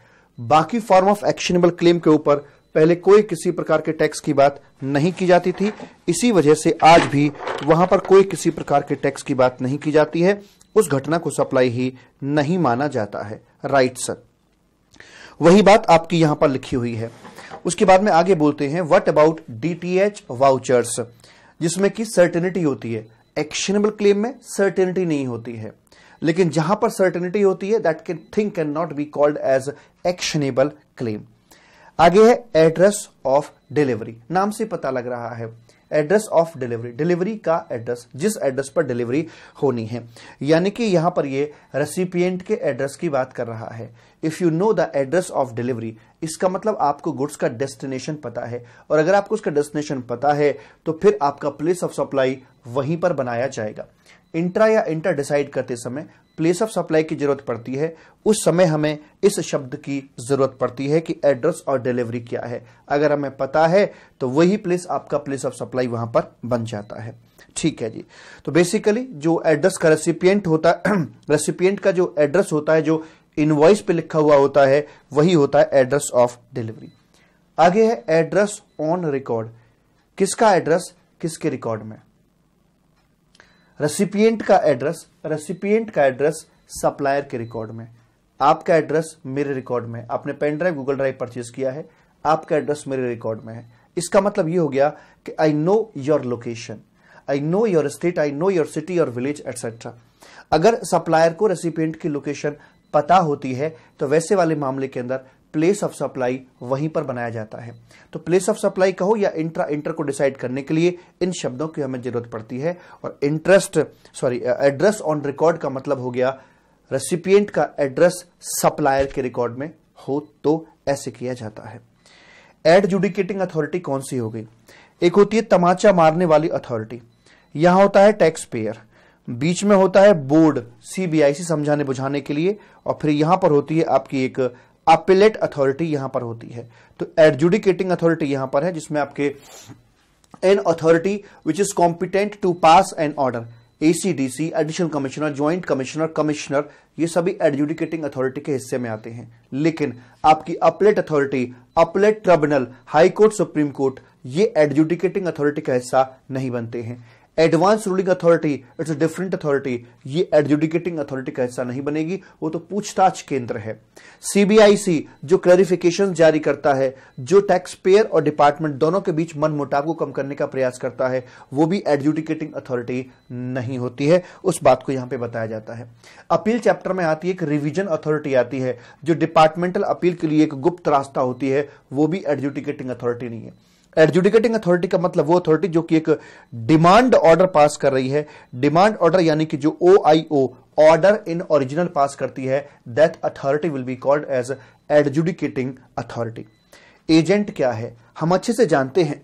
बाकी फॉर्म ऑफ एक्शनेबल क्लेम के ऊपर पहले कोई किसी प्रकार के टैक्स की बात नहीं की जाती थी इसी वजह से आज भी वहां पर कोई किसी प्रकार के टैक्स की बात नहीं की जाती है उस घटना को सप्लाई ही नहीं माना जाता है राइट सर वही बात आपकी यहां पर लिखी हुई है उसके बाद में आगे बोलते हैं व्हाट अबाउट डीटीएच वाउचर्स जिसमें कि सर्टेनिटी होती है एक्शनेबल क्लेम में सर्टेनिटी नहीं होती है लेकिन जहां पर सर्टेनिटी होती है that can thing can not be called as actionable claim आगे है एड्रेस ऑफ डिलीवरी नाम से पता लग रहा है एड्रेस ऑफ डिलीवरी डिलीवरी का एड्रेस जिस एड्रेस पर डिलीवरी होनी है यानी कि यहाँ पर ये रेसिपिएंट के एड्रेस की बात कर रहा है if you know the address of delivery इसका मतलब आपको गुड्स का डेस्टिनेशन पता है और अगर आपको उसका डेस्टिनेशन पता है तो फिर आपका प्लेस ऑफ सप्लाई वहीं पर बनाया जाएगा इंट्रा या इंटर डिसाइड करते समय प्लेस ऑफ सप्लाई की जरूरत पड़ती है उस समय हमें इस शब्द की जरूरत पड़ती है कि एड्रेस और डिलीवरी क्या है अगर हमें पता है तो वही प्लेस आपका प्लेस ऑफ सप्लाई वहां पर बन जाता है ठीक है जी तो बेसिकली जो एड्रेस का रेसिपियंट होता है रेसिपियंट का जो एड्रेस होता है जो इनवॉइस पे लिखा हुआ होता है वही होता है एड्रेस ऑफ डिलीवरी आगे है एड्रेस ऑन रिकॉर्ड किसका एड्रेस किसके रिकॉर्ड में रेसिपिएंट का एड्रेस रेसिपिएंट का एड्रेस सप्लायर के रिकॉर्ड में आपका एड्रेस मेरे रिकॉर्ड में आपने pen drive Google drive purchase किया है आपका एड्रेस मेरे रिकॉर्ड में है इसका मतलब ये हो गया कि I know your location I know your state I know your city और विलेज एटसेट्रा अगर सप्लायर को रेसिपियंट की लोकेशन पता होती है तो वैसे वाले मामले के अंदर प्लेस ऑफ सप्लाई वहीं पर बनाया जाता है तो प्लेस ऑफ सप्लाई कहो या इंट्रा इंटर को डिसाइड करने के लिए इन शब्दों की हमें जरूरत पड़ती है और interest sorry address on record का मतलब हो गया रेसिपियंट का एड्रेस सप्लायर के रिकॉर्ड में हो तो ऐसे किया जाता है एड जुडिकेटिंग अथॉरिटी कौन सी हो गई एक होती है तमाचा मारने वाली अथॉरिटी यहां होता है टैक्स पेयर बीच में होता है बोर्ड सीबीआईसी समझाने बुझाने के लिए और फिर यहां पर होती है आपकी एक अपिलेट अथॉरिटी यहां पर होती है तो एडजुडिकेटिंग अथॉरिटी यहां पर है जिसमें आपके an authority which is competent to pass an order ACDC additional commissioner joint commissioner commissioner ये सभी एडजुडिकेटिंग अथॉरिटी के हिस्से में आते हैं लेकिन आपकी appellate authority appellate tribunal high court supreme court ये एडजुडिकेटिंग अथॉरिटी का हिस्सा नहीं बनते हैं advance ruling authority it's different authority ये एडजुडिकेटिंग अथॉरिटी का हिस्सा नहीं बनेगी वो तो पूछताछ केंद्र है सीबीआईसी जो क्लैरिफिकेशन जारी करता है जो टैक्स पेयर और डिपार्टमेंट दोनों के बीच मन मुटाव को कम करने का प्रयास करता है वो भी एडजुडिकेटिंग अथॉरिटी नहीं होती है उस बात को यहां पर बताया जाता है अपील चैप्टर में आती है एक रिविजन अथॉरिटी आती है जो डिपार्टमेंटल अपील के लिए एक गुप्त रास्ता होती है वो भी एडजुडिकेटिंग अथॉरिटी नहीं है एडजुडिकेटिंग अथॉरिटी का मतलब वो अथॉरिटी जो कि एक डिमांड ऑर्डर पास कर रही है डिमांड ऑर्डर यानी कि जो ओ आई ओ ऑर्डर इन ओरिजिनल पास करती है that authority will be called as adjudicating authority agent क्या है हम अच्छे से जानते हैं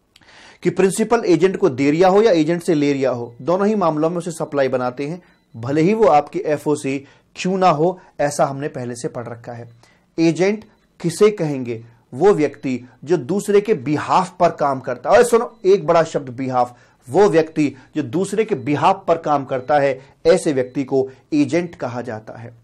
कि प्रिंसिपल एजेंट को दे रिया हो या एजेंट से ले रिया हो दोनों ही मामलों में उसे सप्लाई बनाते हैं भले ही वो आपकी एफओसी क्यों ना हो ऐसा हमने पहले से पढ़ रखा है एजेंट किसे कहेंगे वो व्यक्ति जो दूसरे के बिहाफ पर काम करता है और सुनो एक बड़ा शब्द बिहाफ वो व्यक्ति जो दूसरे के बिहाफ पर काम करता है ऐसे व्यक्ति को एजेंट कहा जाता है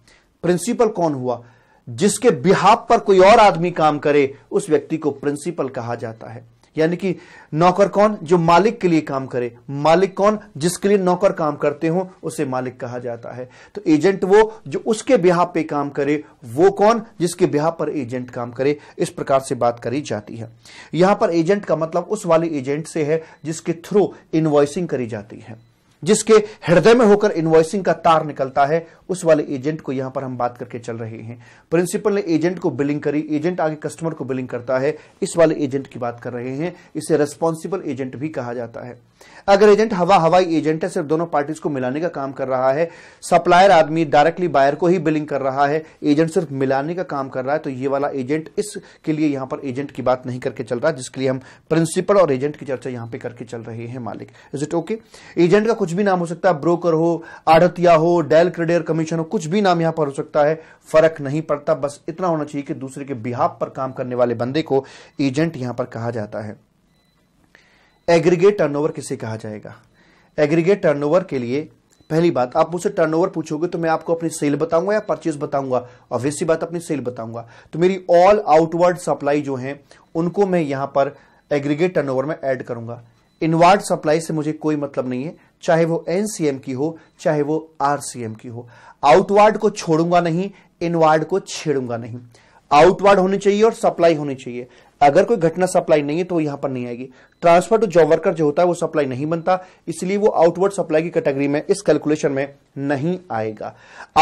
प्रिंसिपल कौन हुआ जिसके बिहाफ पर कोई और आदमी काम करे उस व्यक्ति को प्रिंसिपल कहा जाता है यानी कि नौकर कौन जो मालिक के लिए काम करे मालिक कौन जिसके लिए नौकर काम करते हो उसे मालिक कहा जाता है तो एजेंट वो जो उसके ब्याह पे काम करे वो कौन जिसके ब्याह पर एजेंट काम करे इस प्रकार से बात करी जाती है यहां पर एजेंट का मतलब उस वाले एजेंट से है जिसके थ्रू इन्वॉइसिंग करी जाती है जिसके हृदय में होकर इन्वॉइसिंग का तार निकलता है उस वाले एजेंट को यहां पर हम बात करके चल रहे हैं प्रिंसिपल ने एजेंट को बिलिंग करी एजेंट आगे कस्टमर को बिलिंग करता है इस वाले एजेंट की बात कर रहे हैं इसे रेस्पॉन्सिबल एजेंट भी कहा जाता है अगर एजेंट हवा हवाई एजेंट है सिर्फ दोनों पार्टीज को मिलाने का काम कर रहा है सप्लायर आदमी डायरेक्टली बायर को ही बिलिंग कर रहा है एजेंट सिर्फ मिलाने का काम कर रहा है तो ये वाला एजेंट इसके लिए यहां पर एजेंट की बात नहीं करके चल रहा जिसके लिए हम प्रिंसिपल और एजेंट की चर्चा यहां पर करके चल रहे हैं मालिक इज इट ओके एजेंट का कुछ भी नाम हो सकता है ब्रोकर हो आढ़तिया हो डेल क्रेडियर कमीशन हो कुछ भी नाम यहां पर हो सकता है फर्क नहीं पड़ता बस इतना होना चाहिए कि दूसरे के बिहाब पर काम करने वाले बंदे को एजेंट यहां पर कहा जाता है एग्रीगेट टर्नओवर किसे कहा जाएगा एग्रीगेट टर्नओवर के लिए पहली बात आप मुझसे टर्नओवर पूछोगे तो मैं आपको अपनी सेल बताऊंगा या परचेज बताऊंगा ऑब्वियसली बात अपनी सेल बताऊंगा तो मेरी ऑल आउटवर्ड सप्लाई जो है उनको मैं यहां पर एग्रीगेट टर्नओवर में ऐड करूंगा इनवर्ड सप्लाई से मुझे कोई मतलब नहीं है चाहे वो एनसीएम की हो चाहे वो आरसीएम की हो आउटवर्ड को छोड़ूंगा नहीं इनवर्ड को छेड़ूंगा नहीं आउटवर्ड होनी चाहिए और सप्लाई होनी चाहिए अगर कोई घटना सप्लाई नहीं है तो यहां पर नहीं आएगी ट्रांसफर टू जॉब वर्कर जो होता है वो सप्लाई नहीं बनता इसलिए वो आउटवर्ड सप्लाई की कैटेगरी में इस कैलकुलेशन में नहीं आएगा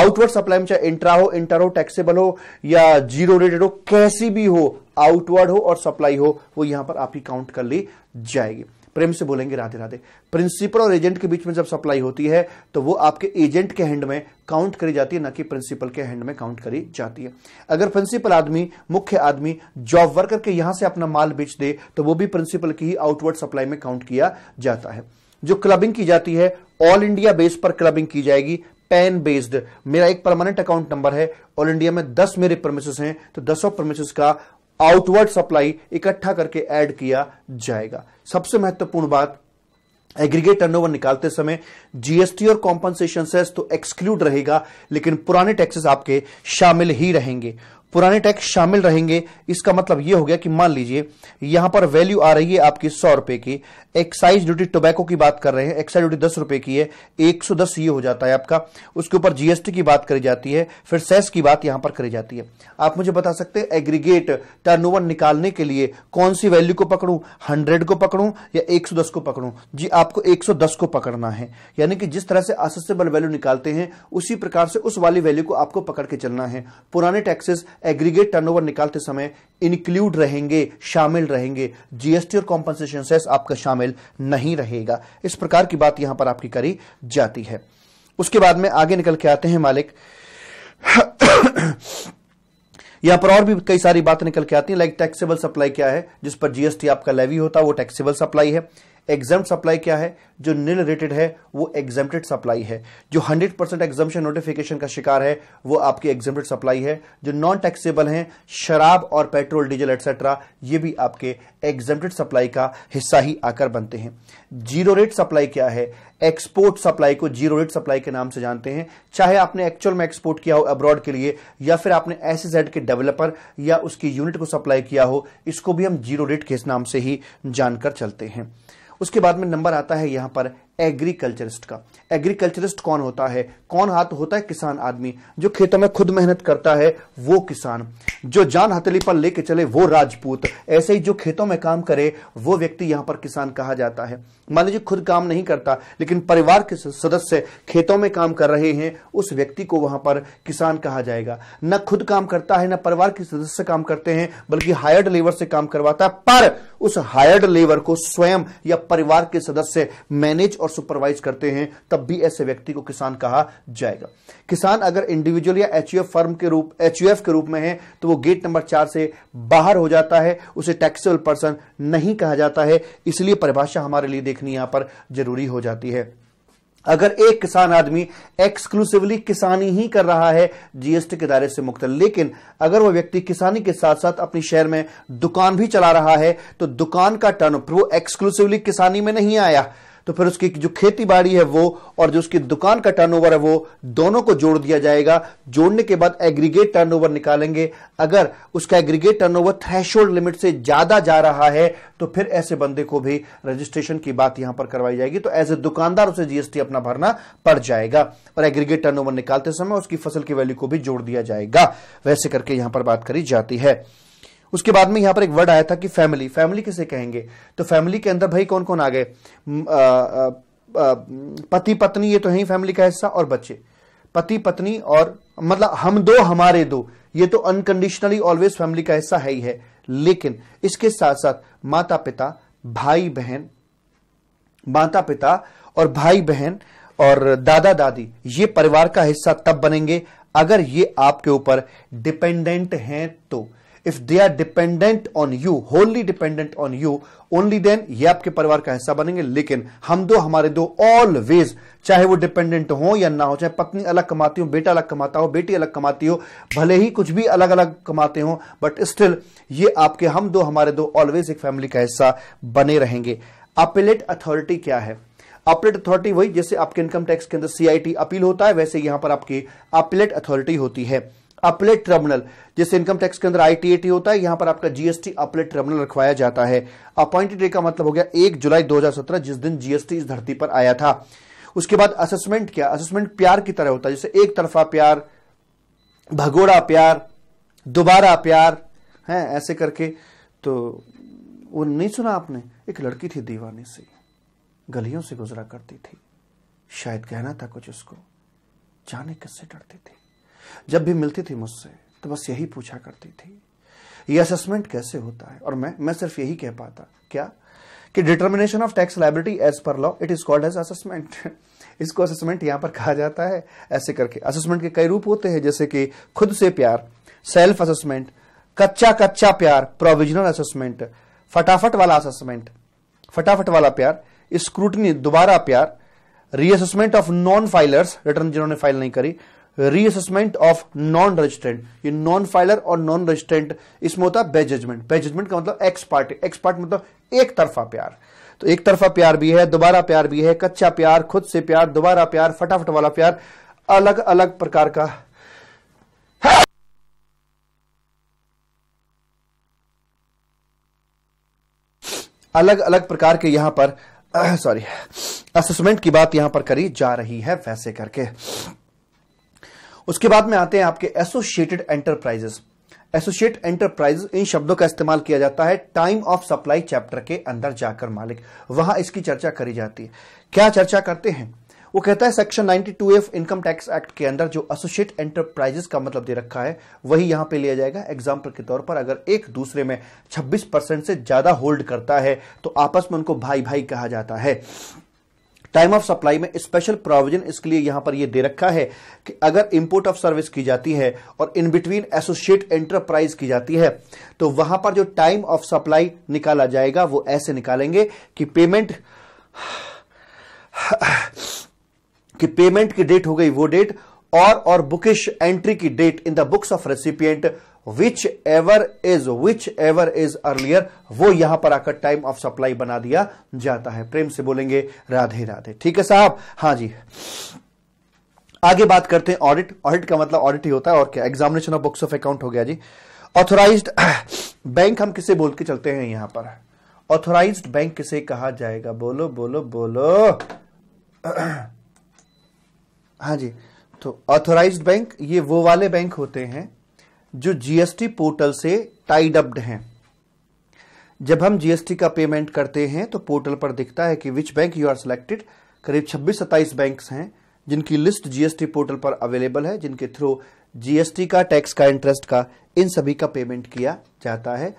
आउटवर्ड सप्लाई में चाहे इंट्रा हो इंटर हो टैक्सेबल हो या जीरो रेटेड हो कैसी भी हो आउटवर्ड हो और सप्लाई हो वो यहां पर आपकी काउंट कर ली जाएगी प्रेम से बोलेंगे राधे राधे प्रिंसिपल और एजेंट के बीच में जब सप्लाई होती है तो वो आपके एजेंट के हैंड में काउंट करी जाती है ना कि प्रिंसिपल के हैंड में काउंट करी जाती है अगर प्रिंसिपल आदमी मुख्य आदमी जॉब वर्कर के यहां से अपना माल बेच दे तो वो भी प्रिंसिपल की ही आउटवर्ड सप्लाई में काउंट किया जाता है जो क्लबिंग की जाती है ऑल इंडिया बेस पर क्लबिंग की जाएगी पैन बेस्ड मेरा एक परमानेंट अकाउंट नंबर है ऑल इंडिया में दस मेरे परमिशन हैं तो दसों परमिशन का आउटवर्ड सप्लाई इकट्ठा करके ऐड किया जाएगा सबसे महत्वपूर्ण बात एग्रीगेट टर्नओवर निकालते समय जीएसटी और कॉम्पनसेशन सेस तो एक्सक्लूड रहेगा लेकिन पुराने टैक्सेस आपके शामिल ही रहेंगे पुराने टैक्स शामिल रहेंगे इसका मतलब यह हो गया कि मान लीजिए यहां पर वैल्यू आ रही है आपकी सौ रुपए की एक्साइज ड्यूटी टोबैको की बात कर रहे हैं एक्साइज ड्यूटी दस रुपए की है एक सौ दस ये हो जाता है आपका उसके ऊपर जीएसटी की बात करी जाती है फिर सेस की बात यहां पर करी जाती है आप मुझे बता सकते हैं एग्रीगेट टर्नओवर निकालने के लिए कौन सी वैल्यू को पकड़ू हंड्रेड को पकड़ू या एक सौ दस को पकड़ू जी आपको एक सौ दस को पकड़ना है यानी कि जिस तरह से असेसेबल वैल्यू निकालते हैं उसी प्रकार से उस वाली वैल्यू को आपको पकड़ के चलना है पुराने टैक्सेस एग्रीगेट टर्नओवर निकालते समय इंक्लूड रहेंगे शामिल रहेंगे जीएसटी और कॉम्पनसेशन सेस आपका शामिल नहीं रहेगा इस प्रकार की बात यहां पर आपकी करी जाती है उसके बाद में आगे निकल के आते हैं मालिक यहां पर और भी कई सारी बातें निकल के आती है लाइक टैक्सेबल सप्लाई क्या है जिस पर जीएसटी आपका लेवी होता है वो टैक्सेबल सप्लाई है एग्जाम सप्लाई क्या है जो निल रेटेड है वो एग्जामेड सप्लाई है जो 100 परसेंट एग्जामेशन नोटिफिकेशन का शिकार है वो आपकी एग्जामेड सप्लाई है जो नॉन टैक्सेबल है शराब और पेट्रोल डीजल एटसेट्रा ये भी आपके एग्जामेड सप्लाई का हिस्सा ही आकर बनते हैं जीरो रेट सप्लाई क्या है एक्सपोर्ट सप्लाई को जीरो रेट सप्लाई के नाम से जानते हैं चाहे आपने एक्चुअल में एक्सपोर्ट किया हो अब्रॉड के लिए या फिर आपने एस के डेवलपर या उसकी यूनिट को सप्लाई किया हो इसको भी हम जीरो रेट के नाम से ही जानकर चलते हैं उसके बाद में नंबर आता है यहां पर एग्रीकल्चरिस्ट का एग्रीकल्चरिस्ट कौन होता है कौन हाथ होता है किसान आदमी जो खेतों में खुद मेहनत करता है वो किसान जो जान हथेली पर लेके चले वो राजपूत ऐसे ही जो खेतों में काम करे वो व्यक्ति यहां पर किसान कहा जाता है मान लीजिए खुद काम नहीं करता लेकिन परिवार के सदस्य खेतों में काम कर रहे हैं उस व्यक्ति को वहां पर किसान कहा जाएगा न खुद काम करता है न परिवार के सदस्य काम करते हैं बल्कि हायर्ड लेबर से काम करवाता है पर उस हायर्ड लेबर को स्वयं या परिवार के सदस्य मैनेज और सुपरवाइज करते हैं तब भी ऐसे व्यक्ति को किसान कहा जाएगा किसान अगर इंडिविजुअल या एच फर्म के रूप एच के रूप में है तो वो गेट नंबर चार से बाहर हो जाता है उसे टैक्सेबल पर्सन नहीं कहा जाता है इसलिए परिभाषा हमारे लिए देखनी यहां पर जरूरी हो जाती है अगर एक किसान आदमी एक्सक्लूसिवली किसानी ही कर रहा है जीएसटी के दायरे से मुक्त लेकिन अगर वह व्यक्ति किसानी के साथ साथ अपने शहर में दुकान भी चला रहा है तो दुकान का टर्न वो एक्सक्लूसिवली किसानी में नहीं आया तो फिर उसकी जो खेती बाड़ी है वो और जो उसकी दुकान का टर्नओवर है वो दोनों को जोड़ दिया जाएगा जोड़ने के बाद एग्रीगेट टर्नओवर निकालेंगे अगर उसका एग्रीगेट टर्नओवर थ्रेशोल्ड लिमिट से ज्यादा जा रहा है तो फिर ऐसे बंदे को भी रजिस्ट्रेशन की बात यहां पर करवाई जाएगी तो एज ए दुकानदार उसे जीएसटी अपना भरना पड़ जाएगा और एग्रीगेट टर्नओवर निकालते समय उसकी फसल की वैल्यू को भी जोड़ दिया जाएगा वैसे करके यहां पर बात करी जाती है उसके बाद में यहां पर एक वर्ड आया था कि फैमिली फैमिली किसे कहेंगे तो फैमिली के अंदर भाई कौन कौन आ गए पति पत्नी ये तो है ही फैमिली का हिस्सा और बच्चे पति पत्नी और मतलब हम दो हमारे दो ये तो अनकंडीशनली ऑलवेज फैमिली का हिस्सा है ही है लेकिन इसके साथ साथ माता पिता भाई बहन माता पिता और भाई बहन और दादा दादी ये परिवार का हिस्सा तब बनेंगे अगर ये आपके ऊपर डिपेंडेंट हैं तो if they are dependent on you wholly dependent on you only then ये आपके परिवार का हिस्सा बनेंगे लेकिन हम दो हमारे दो ऑलवेज चाहे वो डिपेंडेंट हो या ना हो चाहे पत्नी अलग कमाती हो बेटा अलग कमाता हो बेटी अलग कमाती हो भले ही कुछ भी अलग अलग कमाते हो बट स्टिल ये आपके हम दो हमारे दो ऑलवेज एक फैमिली का हिस्सा बने रहेंगे अपिलेट अथॉरिटी क्या है अपलेट अथॉरिटी वही जैसे आपके इनकम टैक्स के अंदर सीआईटी अपील होता है वैसे यहां पर आपकी अपलेट अथॉरिटी होती है अपलेट ट्रिब्यूनल जिस इनकम टैक्स के अंदर आईटीएटी होता है यहां पर आपका जीएसटी अपलेट ट्रिब्यूनल रखवाया जाता है अपॉइंटेड डे का मतलब हो गया एक जुलाई 2017 जिस दिन जीएसटी इस धरती पर आया था उसके बाद असेसमेंट क्या असेसमेंट प्यार की तरह होता है जैसे एक तरफा प्यार भगोड़ा प्यार दोबारा प्यार है ऐसे करके तो वो नहीं सुना आपने एक लड़की थी दीवाने से गलियों से गुजरा करती थी शायद कहना था कुछ उसको जाने किससे डरती थी जब भी मिलती थी मुझसे तो बस यही पूछा करती थी ये असेसमेंट कैसे होता है और मैं मैं सिर्फ यही कह पाता क्या कि determination of tax liability as per law it is called as assessment इसको असेसमेंट यहां पर कहा जाता है ऐसे करके असेसमेंट के कई रूप होते हैं जैसे कि खुद से प्यार सेल्फ असेसमेंट कच्चा कच्चा प्यार प्रोविजनल असेसमेंट फटाफट वाला असेसमेंट फटाफट वाला प्यार स्क्रूटनी दोबारा प्यार reassessment of non filers return जिन्होंने फाइल नहीं करी रीअसेसमेंट ऑफ नॉन रजिस्टेंट ये नॉन फाइलर और नॉन रजिस्टेंट इसमें होता है बे जजमेंट बे जजमेंट का मतलब एक्स एक्सपार्ट एक्स पार्ट मतलब एक तरफा प्यार तो एक तरफा प्यार भी है दोबारा प्यार भी है कच्चा प्यार खुद से प्यार दोबारा प्यार फटाफट वाला प्यार अलग अलग प्रकार का अलग अलग प्रकार के यहां पर सॉरी असेसमेंट की बात यहां पर करी जा रही है वैसे करके उसके बाद में आते हैं आपके एसोसिएटेड एंटरप्राइजेस एसोसिएट एंटरप्राइज इन शब्दों का इस्तेमाल किया जाता है टाइम ऑफ सप्लाई चैप्टर के अंदर जाकर मालिक वहां इसकी चर्चा करी जाती है क्या चर्चा करते हैं वो कहता है section 92 F income tax act के अंदर जो एसोसिएट एंटरप्राइजेस का मतलब दे रखा है वही यहां पे लिया जाएगा एग्जाम्पल के तौर पर अगर एक दूसरे में 26 परसेंट से ज्यादा होल्ड करता है तो आपस में उनको भाई भाई कहा जाता है टाइम ऑफ सप्लाई में स्पेशल प्रोविजन इसके लिए यहां पर यह दे रखा है कि अगर इंपोर्ट ऑफ सर्विस की जाती है और इन बिटवीन एसोसिएट एंटरप्राइज की जाती है तो वहां पर जो टाइम ऑफ सप्लाई निकाला जाएगा वो ऐसे निकालेंगे कि पेमेंट कि पेमेंट की डेट हो गई वो डेट और और बुकिश एंट्री की date in the books of recipient whichever is whichever is earlier वो यहां पर आकर टाइम ऑफ सप्लाई बना दिया जाता है प्रेम से बोलेंगे राधे राधे ठीक है साहब हाँ जी आगे बात करते हैं ऑडिट ऑडिट का मतलब ऑडिट ही होता है और क्या examination of books of account हो गया जी ऑथोराइज बैंक हम किसे बोल के चलते हैं यहां पर ऑथोराइज बैंक किसे कहा जाएगा बोलो बोलो बोलो हाँ जी तो ऑथोराइज बैंक ये वो वाले बैंक होते हैं जो जीएसटी पोर्टल से टाइड अप्ड हैं जब हम जीएसटी का पेमेंट करते हैं तो पोर्टल पर दिखता है कि which bank you are selected करीब 26 सत्ताईस बैंक्स हैं जिनकी लिस्ट जीएसटी पोर्टल पर अवेलेबल है जिनके थ्रू जीएसटी का टैक्स का इंटरेस्ट का इन सभी का पेमेंट किया जाता है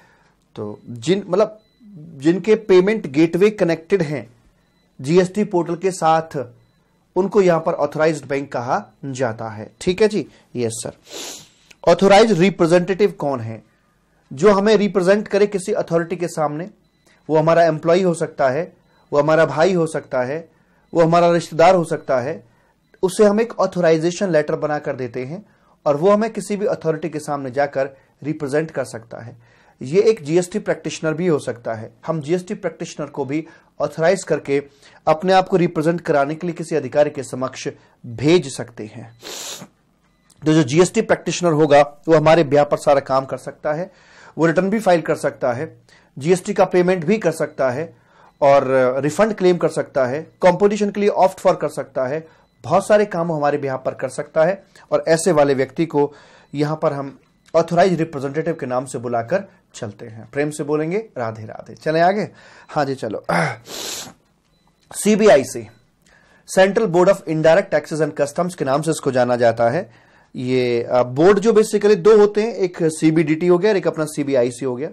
तो जिन मतलब जिनके पेमेंट गेटवे कनेक्टेड हैं जीएसटी पोर्टल के साथ उनको यहां पर ऑथराइज्ड बैंक कहा जाता है ठीक है जी यस सर ऑथोराइज रिप्रेजेंटेटिव कौन है जो हमें रिप्रेजेंट करे किसी अथॉरिटी के सामने वो हमारा एम्प्लॉय हो सकता है वो हमारा भाई हो सकता है वो हमारा रिश्तेदार हो सकता है उसे हम एक ऑथोराइजेशन लेटर बनाकर देते हैं और वो हमें किसी भी अथॉरिटी के सामने जाकर रिप्रेजेंट कर सकता है ये एक जीएसटी प्रैक्टिशनर भी हो सकता है हम जीएसटी प्रैक्टिशनर को भी ऑथराइज करके अपने आप को रिप्रेजेंट कराने के लिए किसी अधिकारी के समक्ष भेज सकते हैं तो जो जीएसटी प्रैक्टिशनर होगा वो हमारे ब्याह पर सारा काम कर सकता है वो रिटर्न भी फाइल कर सकता है जीएसटी का पेमेंट भी कर सकता है और रिफंड uh, क्लेम कर सकता है कॉम्पोजिशन के लिए ऑफ्ट फॉर कर सकता है बहुत सारे काम हमारे ब्याह पर कर सकता है और ऐसे वाले व्यक्ति को यहां पर हम ऑथोराइज रिप्रेजेंटेटिव के नाम से बुलाकर चलते हैं प्रेम से बोलेंगे राधे राधे चले आगे हाँ जी चलो CBIC central board of indirect taxes and customs के नाम से इसको जाना जाता है ये बोर्ड जो बेसिकली दो होते हैं एक सीबीडीटी हो गया और एक अपना सीबीआईसी हो गया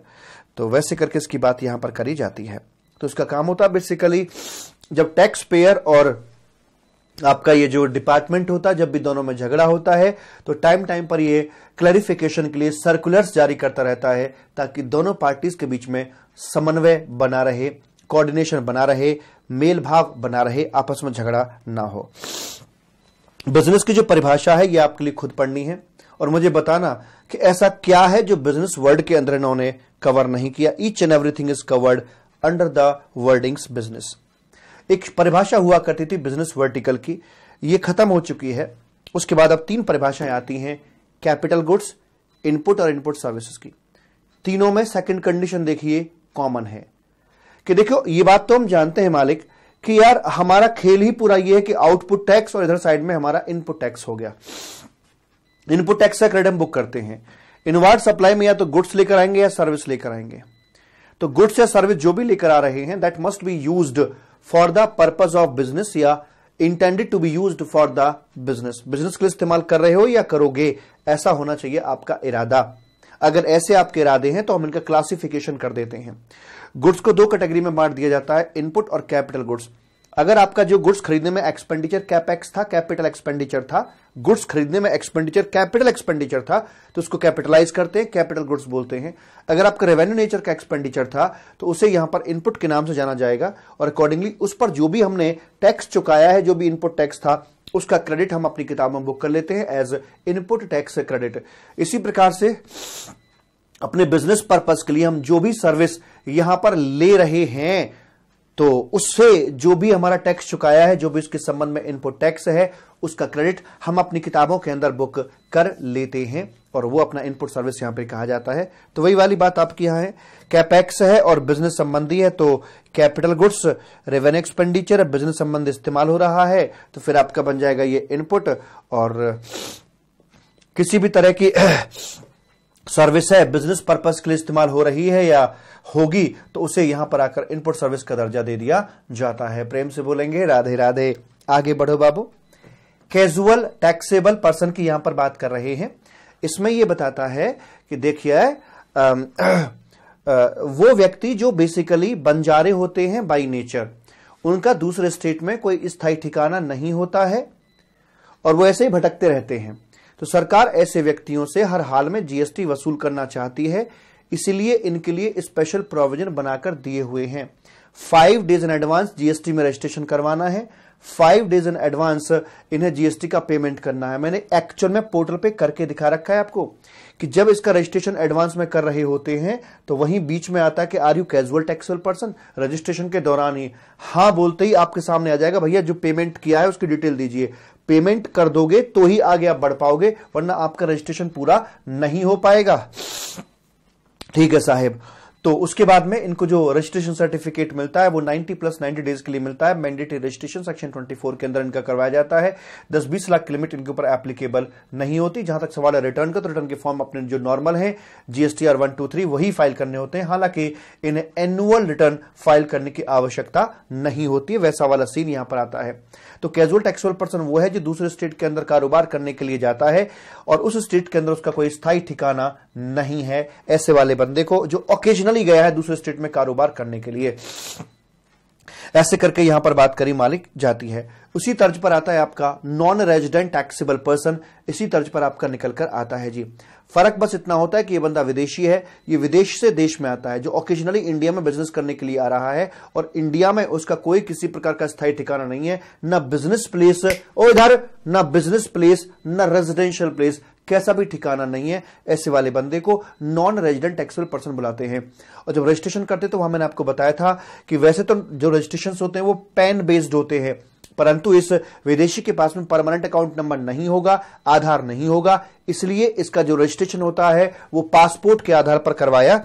तो वैसे करके इसकी बात यहां पर करी जाती है तो इसका काम होता है बेसिकली जब टैक्स पेयर और आपका ये जो डिपार्टमेंट होता है जब भी दोनों में झगड़ा होता है तो टाइम टाइम पर ये क्लैरिफिकेशन के लिए सर्कुलर्स जारी करता रहता है ताकि दोनों पार्टीज के बीच में समन्वय बना रहे कोऑर्डिनेशन बना रहे मेल भाव बना रहे आपस में झगड़ा ना हो बिजनेस की जो परिभाषा है ये आपके लिए खुद पढ़नी है और मुझे बताना कि ऐसा क्या है जो बिजनेस वर्ल्ड के अंदर इन्होंने कवर नहीं किया each and everything is covered under the wordings business एक परिभाषा हुआ करती थी बिजनेस वर्टिकल की ये खत्म हो चुकी है उसके बाद अब तीन परिभाषाएं आती हैं कैपिटल गुड्स इनपुट और इनपुट सर्विसेज की तीनों में सेकंड कंडीशन देखिए कॉमन है कि देखो ये बात तो हम जानते हैं मालिक कि यार हमारा खेल ही पूरा ये है कि आउटपुट टैक्स और इधर साइड में हमारा इनपुट टैक्स हो गया इनपुट टैक्स का क्रेडिट हम बुक करते हैं इनवर्ट सप्लाई में या तो गुड्स लेकर आएंगे या सर्विस लेकर आएंगे तो गुड्स या सर्विस जो भी लेकर आ रहे हैं that must be use for the purpose of business या intended to be use for the business business के लिए इस्तेमाल कर रहे हो या करोगे ऐसा होना चाहिए आपका इरादा अगर ऐसे आपके इरादे हैं तो हम इनका क्लासिफिकेशन कर देते हैं गुड्स को दो कैटेगरी में बांट दिया जाता है इनपुट और कैपिटल गुड्स अगर आपका जो गुड्स खरीदने में एक्सपेंडिचर कैपेक्स था कैपिटल एक्सपेंडिचर था गुड्स खरीदने में एक्सपेंडिचर कैपिटल एक्सपेंडिचर था तो उसको कैपिटलाइज करते हैं कैपिटल गुड्स बोलते हैं अगर आपका रेवेन्यू नेचर का एक्सपेंडिचर था तो उसे यहां पर इनपुट के नाम से जाना जाएगा और अकॉर्डिंगली उस पर जो भी हमने टैक्स चुकाया है जो भी इनपुट टैक्स था उसका क्रेडिट हम अपनी किताब में बुक कर लेते हैं एज इनपुट टैक्स क्रेडिट इसी प्रकार से अपने बिजनेस पर्पज के लिए हम जो भी सर्विस यहां पर ले रहे हैं तो उससे जो भी हमारा टैक्स चुकाया है जो भी उसके संबंध में इनपुट टैक्स है उसका क्रेडिट हम अपनी किताबों के अंदर बुक कर लेते हैं और वो अपना इनपुट सर्विस यहां पर कहा जाता है तो वही वाली बात आपकी यहां है कैपेक्स है और बिजनेस संबंधी है तो capital goods revenue expenditure business संबंध इस्तेमाल हो रहा है तो फिर आपका बन जाएगा ये इनपुट और किसी भी तरह की सर्विस है बिजनेस पर्पज के लिए इस्तेमाल हो रही है या होगी तो उसे यहां पर आकर इनपुट सर्विस का दर्जा दे दिया जाता है प्रेम से बोलेंगे राधे राधे आगे बढ़ो बाबू कैजुअल टैक्सेबल पर्सन की यहां पर बात कर रहे हैं इसमें यह बताता है कि देखिए वो व्यक्ति जो बेसिकली बंजारे होते हैं बाई नेचर उनका दूसरे स्टेट में कोई स्थायी ठिकाना नहीं होता है और वो ऐसे ही भटकते रहते हैं तो सरकार ऐसे व्यक्तियों से हर हाल में जीएसटी वसूल करना चाहती है इसीलिए इनके लिए स्पेशल प्रोविजन बनाकर दिए हुए हैं five days in advance GST में रजिस्ट्रेशन करवाना है फाइव डेज इन एडवांस इन्हें जीएसटी का पेमेंट करना है मैंने एक्चुअल में पोर्टल पे करके दिखा रखा है आपको कि जब इसका रजिस्ट्रेशन एडवांस में कर रहे होते हैं तो वहीं बीच में आता है कि are you casual taxable person registration के दौरान ही हाँ बोलते ही आपके सामने आ जाएगा भैया जो पेमेंट किया है उसकी डिटेल दीजिए पेमेंट कर दोगे तो ही आगे आप बढ़ पाओगे वरना आपका रजिस्ट्रेशन पूरा नहीं हो पाएगा ठीक है साहेब तो उसके बाद में इनको जो रजिस्ट्रेशन सर्टिफिकेट मिलता है वो 90 प्लस 90 डेज के लिए मिलता है मैंडेटरी रजिस्ट्रेशन सेक्शन 24 के अंदर इनका करवाया जाता है 10-20 लाख की लिमिट इनके ऊपर एप्लीकेबल नहीं होती जहां तक सवाल है रिटर्न का तो रिटर्न के फॉर्म अपने जो नॉर्मल है GST R one two three वही फाइल करने होते हैं हालांकि इन्हें एनुअल रिटर्न फाइल करने की आवश्यकता नहीं होती वैसा वाला सीन यहां पर आता है तो कैजुअल टैक्सेबल पर्सन वो है जो दूसरे स्टेट के अंदर कारोबार करने के लिए जाता है और उस स्टेट के अंदर उसका कोई स्थायी ठिकाना नहीं है ऐसे वाले बंदे को जो ओकेजनली गया है दूसरे स्टेट में कारोबार करने के लिए ऐसे करके यहां पर बात करी मालिक जाती है उसी तर्ज पर आता है आपका नॉन रेजिडेंट टैक्सेबल पर्सन इसी तर्ज पर आपका निकल कर आता है जी फर्क बस इतना होता है कि ये बंदा विदेशी है ये विदेश से देश में आता है जो ओकेजनली इंडिया में बिजनेस करने के लिए आ रहा है और इंडिया में उसका कोई किसी प्रकार का स्थायी ठिकाना नहीं है ना बिजनेस प्लेस और इधर ना बिजनेस प्लेस ना रेजिडेंशियल प्लेस कैसा भी ठिकाना नहीं है ऐसे वाले बंदे को नॉन रेजिडेंट टैक्सेबल पर्सन बुलाते हैं और जब रजिस्ट्रेशन करते तो वहां मैंने आपको बताया था कि वैसे तो जो रजिस्ट्रेशन होते हैं वो पैन बेस्ड होते हैं परंतु इस विदेशी के पास में परमानेंट अकाउंट नंबर नहीं होगा आधार नहीं होगा इसलिए इसका जो रजिस्ट्रेशन होता है वो पासपोर्ट के आधार पर करवाया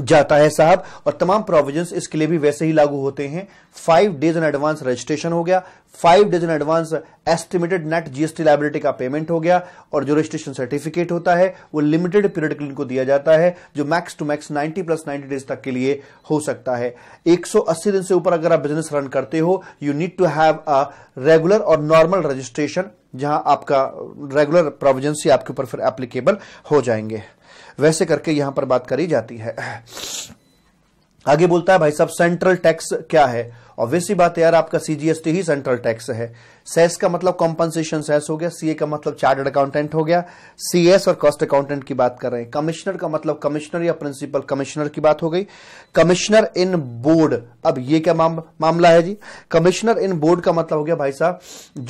जाता है साहब और तमाम प्रोविजंस इसके लिए भी वैसे ही लागू होते हैं five days in advance registration हो गया five days in advance estimated net GST liability का पेमेंट हो गया और जो रजिस्ट्रेशन सर्टिफिकेट होता है वो लिमिटेड पीरियड के लिए इनको दिया जाता है जो max to max 90 plus 90 days तक के लिए हो सकता है 180 दिन से ऊपर अगर आप बिजनेस रन करते हो you need to have a regular और नॉर्मल रजिस्ट्रेशन जहां आपका रेगुलर प्रोविजन आपके ऊपर फिर एप्लीकेबल हो जाएंगे वैसे करके यहां पर बात करी जाती है आगे बोलता है भाई साहब सेंट्रल टैक्स क्या है ऑब्वियसली बात यार आपका सीजीएसटी ही सेंट्रल टैक्स है सेस का मतलब कॉम्पनसेशन सेस हो गया सीए का मतलब चार्टर्ड अकाउंटेंट हो गया सीएस और कॉस्ट अकाउंटेंट की बात कर रहे हैं कमिश्नर का मतलब कमिश्नर या प्रिंसिपल कमिश्नर की बात हो गई कमिश्नर इन बोर्ड अब ये क्या माम, मामला है जी कमिश्नर इन बोर्ड का मतलब हो गया भाई साहब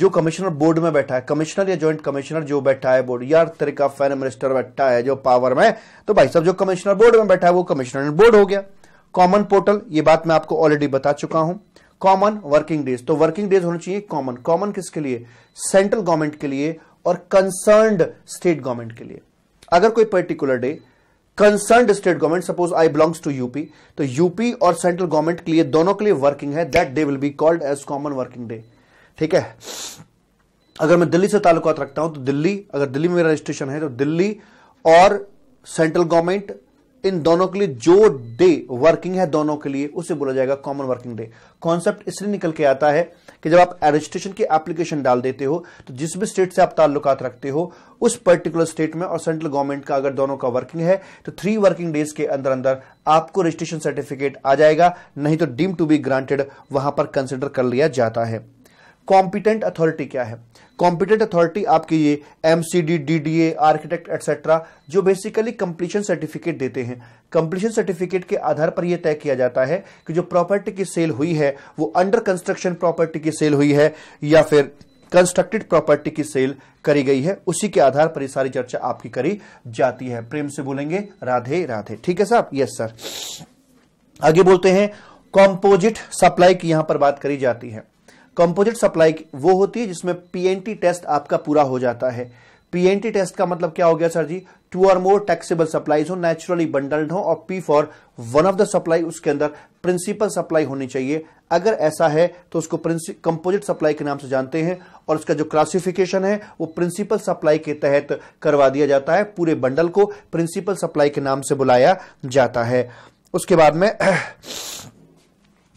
जो कमिश्नर बोर्ड में बैठा है कमिश्नर या ज्वाइंट कमिश्नर जो बैठा है बोर्ड या तरीका फाइन मिनिस्टर बैठा है जो पावर में तो भाई साहब जो कमिश्नर बोर्ड में बैठा है वो कमिश्नर इन बोर्ड हो गया कॉमन पोर्टल ये बात मैं आपको ऑलरेडी बता चुका हूं कॉमन वर्किंग डेज तो वर्किंग डेज होना चाहिए कॉमन कॉमन किसके लिए सेंट्रल गवर्नमेंट के लिए और कंसर्न स्टेट गवर्नमेंट के लिए अगर कोई particular day concern state government suppose I belongs to UP तो यूपी और सेंट्रल गवर्नमेंट के लिए दोनों के लिए वर्किंग है that day will be called as common working day ठीक है अगर मैं दिल्ली से ताल्लुकात रखता हूं तो दिल्ली अगर दिल्ली में मेरा रजिस्ट्रेशन है तो दिल्ली और सेंट्रल गवर्नमेंट इन दोनों के लिए जो डे वर्किंग है दोनों के लिए उसे बोला जाएगा कॉमन वर्किंग डे कॉन्सेप्ट इसलिए निकल के आता है कि जब आप रजिस्ट्रेशन की एप्लीकेशन डाल देते हो तो जिस भी स्टेट से आप ताल्लुकात रखते हो उस पर्टिकुलर स्टेट में और सेंट्रल गवर्नमेंट का अगर दोनों का वर्किंग है तो थ्री वर्किंग डेज के अंदर अंदर आपको रजिस्ट्रेशन सर्टिफिकेट आ जाएगा नहीं तो डीम टू बी ग्रांटेड वहां पर कंसिडर कर लिया जाता है कॉम्पिटेंट अथॉरिटी क्या है कॉम्पिटेंट अथॉरिटी आपके ये M C D D D A architect etcetera जो बेसिकली कंप्लीशन सर्टिफिकेट देते हैं कंप्लीशन सर्टिफिकेट के आधार पर यह तय किया जाता है कि जो प्रॉपर्टी की सेल हुई है वो अंडर कंस्ट्रक्शन प्रॉपर्टी की सेल हुई है या फिर कंस्ट्रक्टेड प्रॉपर्टी की सेल करी गई है उसी के आधार पर ये सारी चर्चा आपकी करी जाती है प्रेम से बोलेंगे राधे राधे ठीक है साहब यस सर आगे बोलते हैं कॉम्पोजिट सप्लाई की यहां पर बात करी जाती है कंपोजिट सप्लाई वो होती है जिसमें पीएनटी टेस्ट आपका पूरा हो जाता है पीएनटी टेस्ट का मतलब क्या हो गया सर जी two or more taxable supplies हो नेचुरली बंडल्ड हो और P for one of the supply उसके अंदर प्रिंसिपल सप्लाई होनी चाहिए अगर ऐसा है तो उसको कंपोजिट सप्लाई के नाम से जानते हैं और उसका जो क्लासिफिकेशन है वो प्रिंसिपल सप्लाई के तहत करवा दिया जाता है पूरे बंडल को प्रिंसिपल सप्लाई के नाम से बुलाया जाता है उसके बाद में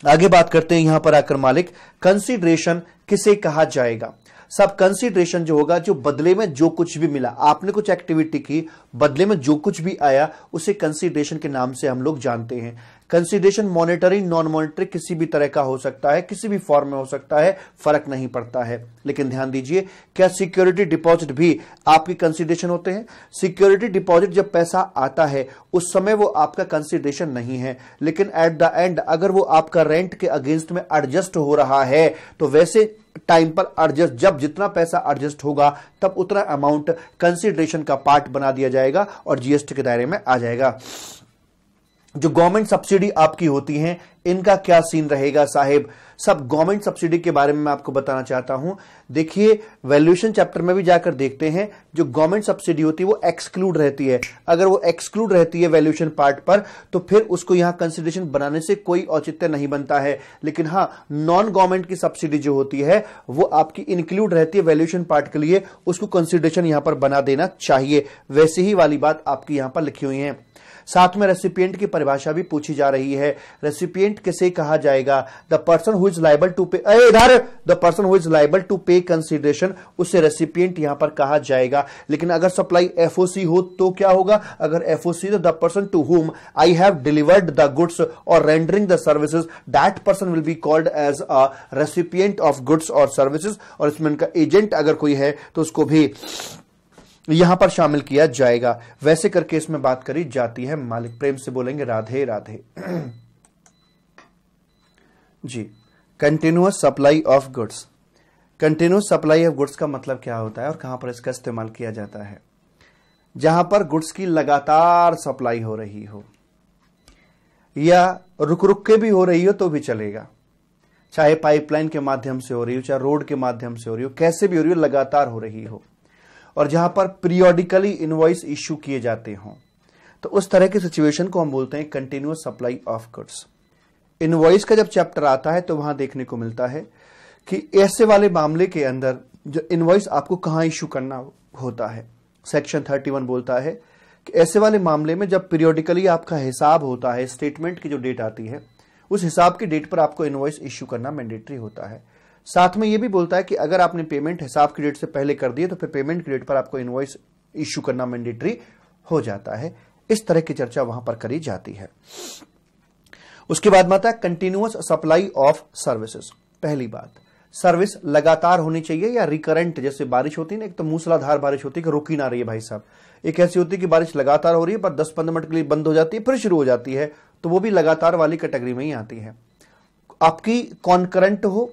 आगे बात करते हैं यहां पर आकर मालिक कंसिडरेशन किसे कहा जाएगा सब कंसिडरेशन जो होगा जो बदले में जो कुछ भी मिला आपने कुछ एक्टिविटी की बदले में जो कुछ भी आया उसे कंसीडरेशन के नाम से हम लोग जानते हैं कंसिडेशन मॉनिटरिंग नॉन मॉनिटरिंग किसी भी तरह का हो सकता है किसी भी फॉर्म में हो सकता है फर्क नहीं पड़ता है लेकिन ध्यान दीजिए क्या सिक्योरिटी डिपॉजिट भी आपकी कंसिडेशन होते हैं सिक्योरिटी डिपॉजिट जब पैसा आता है उस समय वो आपका कंसिडेशन नहीं है लेकिन एट द एंड अगर वो आपका रेंट के अगेंस्ट में एडजस्ट हो रहा है तो वैसे टाइम पर एडजस्ट जब जितना पैसा एडजस्ट होगा तब उतना अमाउंट कंसिडरेशन का पार्ट बना दिया जाएगा और जीएसटी के दायरे में आ जाएगा जो गवर्नमेंट सब्सिडी आपकी होती है इनका क्या सीन रहेगा साहिब सब गवर्नमेंट सब्सिडी के बारे में मैं आपको बताना चाहता हूं देखिए वैल्यूएशन चैप्टर में भी जाकर देखते हैं जो गवर्नमेंट सब्सिडी होती है वो एक्सक्लूड रहती है अगर वो एक्सक्लूड रहती है वैल्यूएशन पार्ट पर तो फिर उसको यहां कंसिडरेशन बनाने से कोई औचित्य नहीं बनता है लेकिन हाँ नॉन गवर्नमेंट की सब्सिडी जो होती है वो आपकी इंक्लूड रहती है वैल्यूएशन पार्ट के लिए उसको कंसिडरेशन यहां पर बना देना चाहिए वैसे ही वाली बात आपकी यहां पर लिखी हुई है साथ में रेसिपियंट की परिभाषा भी पूछी जा रही है रेसिपियंट किसे कहा जाएगा the person who is liable to pay इधर the person who is liable to pay consideration उसे रेसिपियंट यहां पर कहा जाएगा लेकिन अगर सप्लाई एफओसी हो तो क्या होगा अगर FOC the person to whom I have delivered the goods or rendering the services that person will be called as a recipient of goods और सर्विसेज और इसमें उनका एजेंट अगर कोई है तो उसको भी यहां पर शामिल किया जाएगा वैसे करके इसमें बात करी जाती है मालिक प्रेम से बोलेंगे Radhe Radhe ji continuous supply of goods continuous supply of goods का मतलब क्या होता है और कहां पर इसका इस्तेमाल किया जाता है जहां पर गुड्स की लगातार सप्लाई हो रही हो या रुक रुक के भी हो रही हो तो भी चलेगा चाहे पाइपलाइन के माध्यम से हो रही हो चाहे रोड के माध्यम से हो रही हो कैसे भी हो रही हो लगातार हो रही हो और जहां पर पीरियोडिकली इनवॉइस इश्यू किए जाते हों तो उस तरह की सिचुएशन को हम बोलते हैं continuous supply of goods invoice का जब चैप्टर आता है तो वहां देखने को मिलता है कि ऐसे वाले मामले के अंदर जो इनवॉइस आपको कहां इश्यू करना होता है सेक्शन 31 बोलता है कि ऐसे वाले मामले में जब पीरियोडिकली आपका हिसाब होता है स्टेटमेंट की जो डेट आती है उस हिसाब की डेट पर आपको इनवॉइस इश्यू करना मैंडेटरी होता है साथ में ये भी बोलता है कि अगर आपने पेमेंट हिसाब की डेट से पहले कर दिए तो फिर पेमेंट की डेट पर आपको इन्वॉइस इश्यू करना मैंडेटरी हो जाता है इस तरह की चर्चा वहां पर करी जाती है उसके बाद माता कंटिन्यूस सप्लाई ऑफ सर्विसेज पहली बात सर्विस लगातार होनी चाहिए या रिकरेंट जैसे बारिश होती है ना एक तो मूसलाधार बारिश होती है कि रुकी ना रही है भाई साहब एक ऐसी होती है कि बारिश लगातार हो रही है पर 10-15 मिनट के लिए बंद हो जाती है फिर शुरू हो जाती है तो वो भी लगातार वाली कैटेगरी में ही आती है आपकी कॉन्करेंट हो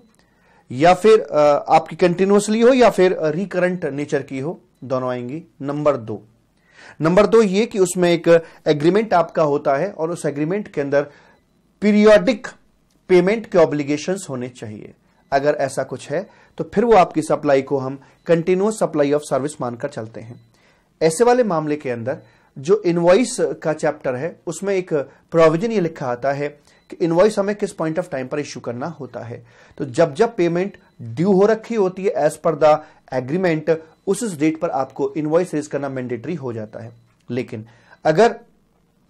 या फिर आपकी कंटिन्यूसली हो या फिर रिकरेंट नेचर की हो दोनों आएंगी नंबर दो नंबर दो ये कि उसमें एक एग्रीमेंट आपका होता है और उस एग्रीमेंट के अंदर पीरियोडिक पेमेंट के ऑब्लिगेशंस होने चाहिए अगर ऐसा कुछ है तो फिर वो आपकी सप्लाई को हम कंटिन्यूस सप्लाई ऑफ सर्विस मानकर चलते हैं ऐसे वाले मामले के अंदर जो इनवॉइस का चैप्टर है उसमें एक प्रोविजन ये लिखा आता है इनवॉइस हमें किस पॉइंट ऑफ टाइम पर इश्यू करना होता है तो जब जब पेमेंट ड्यू हो रखी होती है एज पर द एग्रीमेंट उस डेट पर आपको इनवॉइस रेज करना मैंडेटरी हो जाता है लेकिन अगर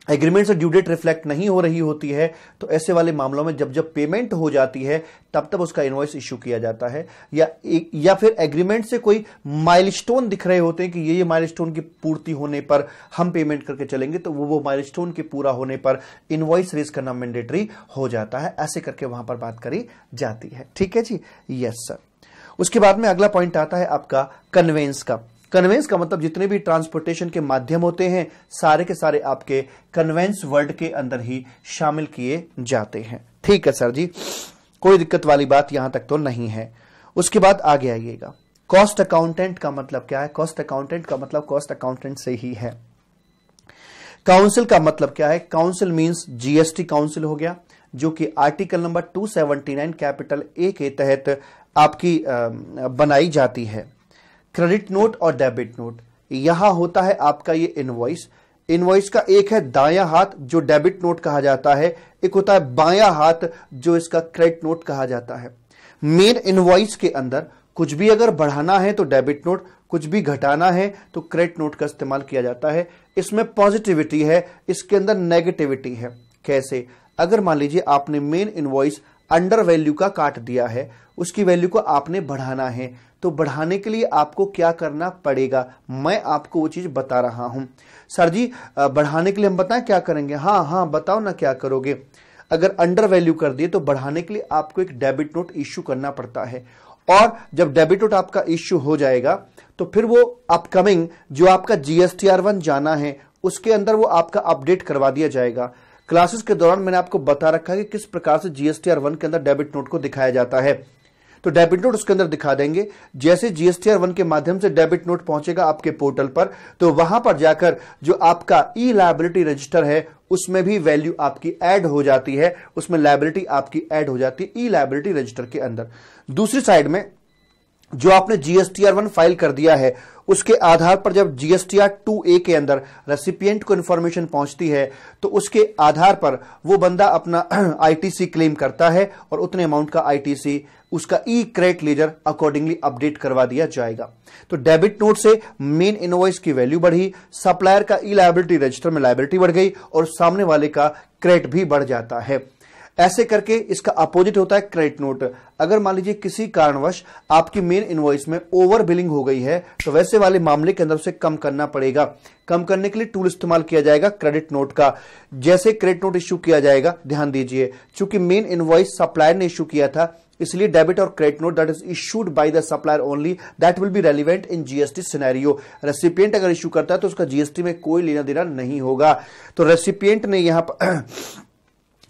एग्रीमेंट से ड्यूडेट रिफ्लेक्ट नहीं हो रही होती है तो ऐसे वाले मामलों में जब जब पेमेंट हो जाती है तब तब उसका इन्वॉइस इश्यू किया जाता है या या फिर एग्रीमेंट से कोई माइलस्टोन दिख रहे होते हैं कि ये ये माइलस्टोन की पूर्ति होने पर हम पेमेंट करके चलेंगे तो वो वो माइलस्टोन के पूरा होने पर इनवॉइस रेज करना मैंडेटरी हो जाता है ऐसे करके वहां पर बात करी जाती है ठीक है जी यस सर उसके बाद में अगला पॉइंट आता है आपका कन्वेंस का कन्वेंस का मतलब जितने भी ट्रांसपोर्टेशन के माध्यम होते हैं सारे के सारे आपके कन्वेंस वर्ड के अंदर ही शामिल किए जाते हैं ठीक है सर जी कोई दिक्कत वाली बात यहां तक तो नहीं है उसके बाद आगे आइएगा कॉस्ट अकाउंटेंट का मतलब क्या है कॉस्ट अकाउंटेंट का मतलब कॉस्ट अकाउंटेंट से ही है काउंसिल का मतलब क्या है काउंसिल मींस जीएसटी काउंसिल हो गया जो कि आर्टिकल नंबर 279 कैपिटल ए के तहत आपकी बनाई जाती है क्रेडिट नोट और डेबिट नोट यहां होता है आपका ये इनवॉइस इनवॉइस का एक है दाया हाथ जो डेबिट नोट कहा जाता है एक होता है बाया हाथ जो इसका क्रेडिट नोट कहा जाता है मेन इनवॉइस के अंदर कुछ भी अगर बढ़ाना है तो डेबिट नोट कुछ भी घटाना है तो क्रेडिट नोट का इस्तेमाल किया जाता है इसमें पॉजिटिविटी है इसके अंदर नेगेटिविटी है कैसे अगर मान लीजिए आपने मेन इनवॉइस अंडर वैल्यू का काट दिया है उसकी वैल्यू को आपने बढ़ाना है तो बढ़ाने के लिए आपको क्या करना पड़ेगा मैं आपको वो चीज़ बता रहा हूं सर जी बढ़ाने के लिए हम बताएं क्या करेंगे हाँ हाँ बताओ ना क्या करोगे अगर अंडर वैल्यू कर दिए तो बढ़ाने के लिए आपको एक डेबिट नोट इश्यू करना पड़ता है और जब डेबिट नोट आपका इश्यू हो जाएगा तो फिर वो अपकमिंग जो आपका जीएसटीआर वन जाना है उसके अंदर वो आपका अपडेट करवा दिया जाएगा क्लासेस के दौरान मैंने आपको बता रखा है कि किस प्रकार से जीएसटीआर वन के अंदर डेबिट नोट को दिखाया जाता है तो डेबिट नोट उसके अंदर दिखा देंगे जैसे जीएसटीआर वन के माध्यम से डेबिट नोट पहुंचेगा आपके पोर्टल पर तो वहां पर जाकर जो आपका ई लाइबिलिटी रजिस्टर है उसमें भी वैल्यू आपकी ऐड हो जाती है उसमें लाइबिलिटी आपकी ऐड हो जाती है ई लाइबिलिटी रजिस्टर के अंदर दूसरी साइड में जो आपने जीएसटीआर वन फाइल कर दिया है उसके आधार पर जब जीएसटीआर टू ए के अंदर रेसिपियंट को इन्फॉर्मेशन पहुंचती है तो उसके आधार पर वो बंदा अपना आईटीसी क्लेम करता है और उतने अमाउंट का आईटीसी उसका E credit ledger accordingly update करवा दिया जाएगा तो डेबिट नोट से मेन इनवॉइस की वैल्यू बढ़ी सप्लायर का ई लाइबिलिटी रजिस्टर में लाइबिलिटी बढ़ गई और सामने वाले का क्रेडिट भी बढ़ जाता है ऐसे करके इसका अपोजिट होता है क्रेडिट नोट अगर मान लीजिए किसी कारणवश आपकी मेन इनवॉइस में ओवर बिलिंग हो गई है तो वैसे वाले मामले के अंदर उसे कम करना पड़ेगा कम करने के लिए टूल इस्तेमाल किया जाएगा क्रेडिट नोट का जैसे क्रेडिट नोट इश्यू किया जाएगा ध्यान दीजिए चूंकि मेन इनवॉइस सप्लायर ने इश्यू किया था इसलिए डेबिट और credit note that is issued by the supplier only that will be relevant in GST scenario recipient अगर इश्यू करता है तो उसका जीएसटी में कोई लेना देना नहीं होगा तो रेसिपियंट ने यहां पर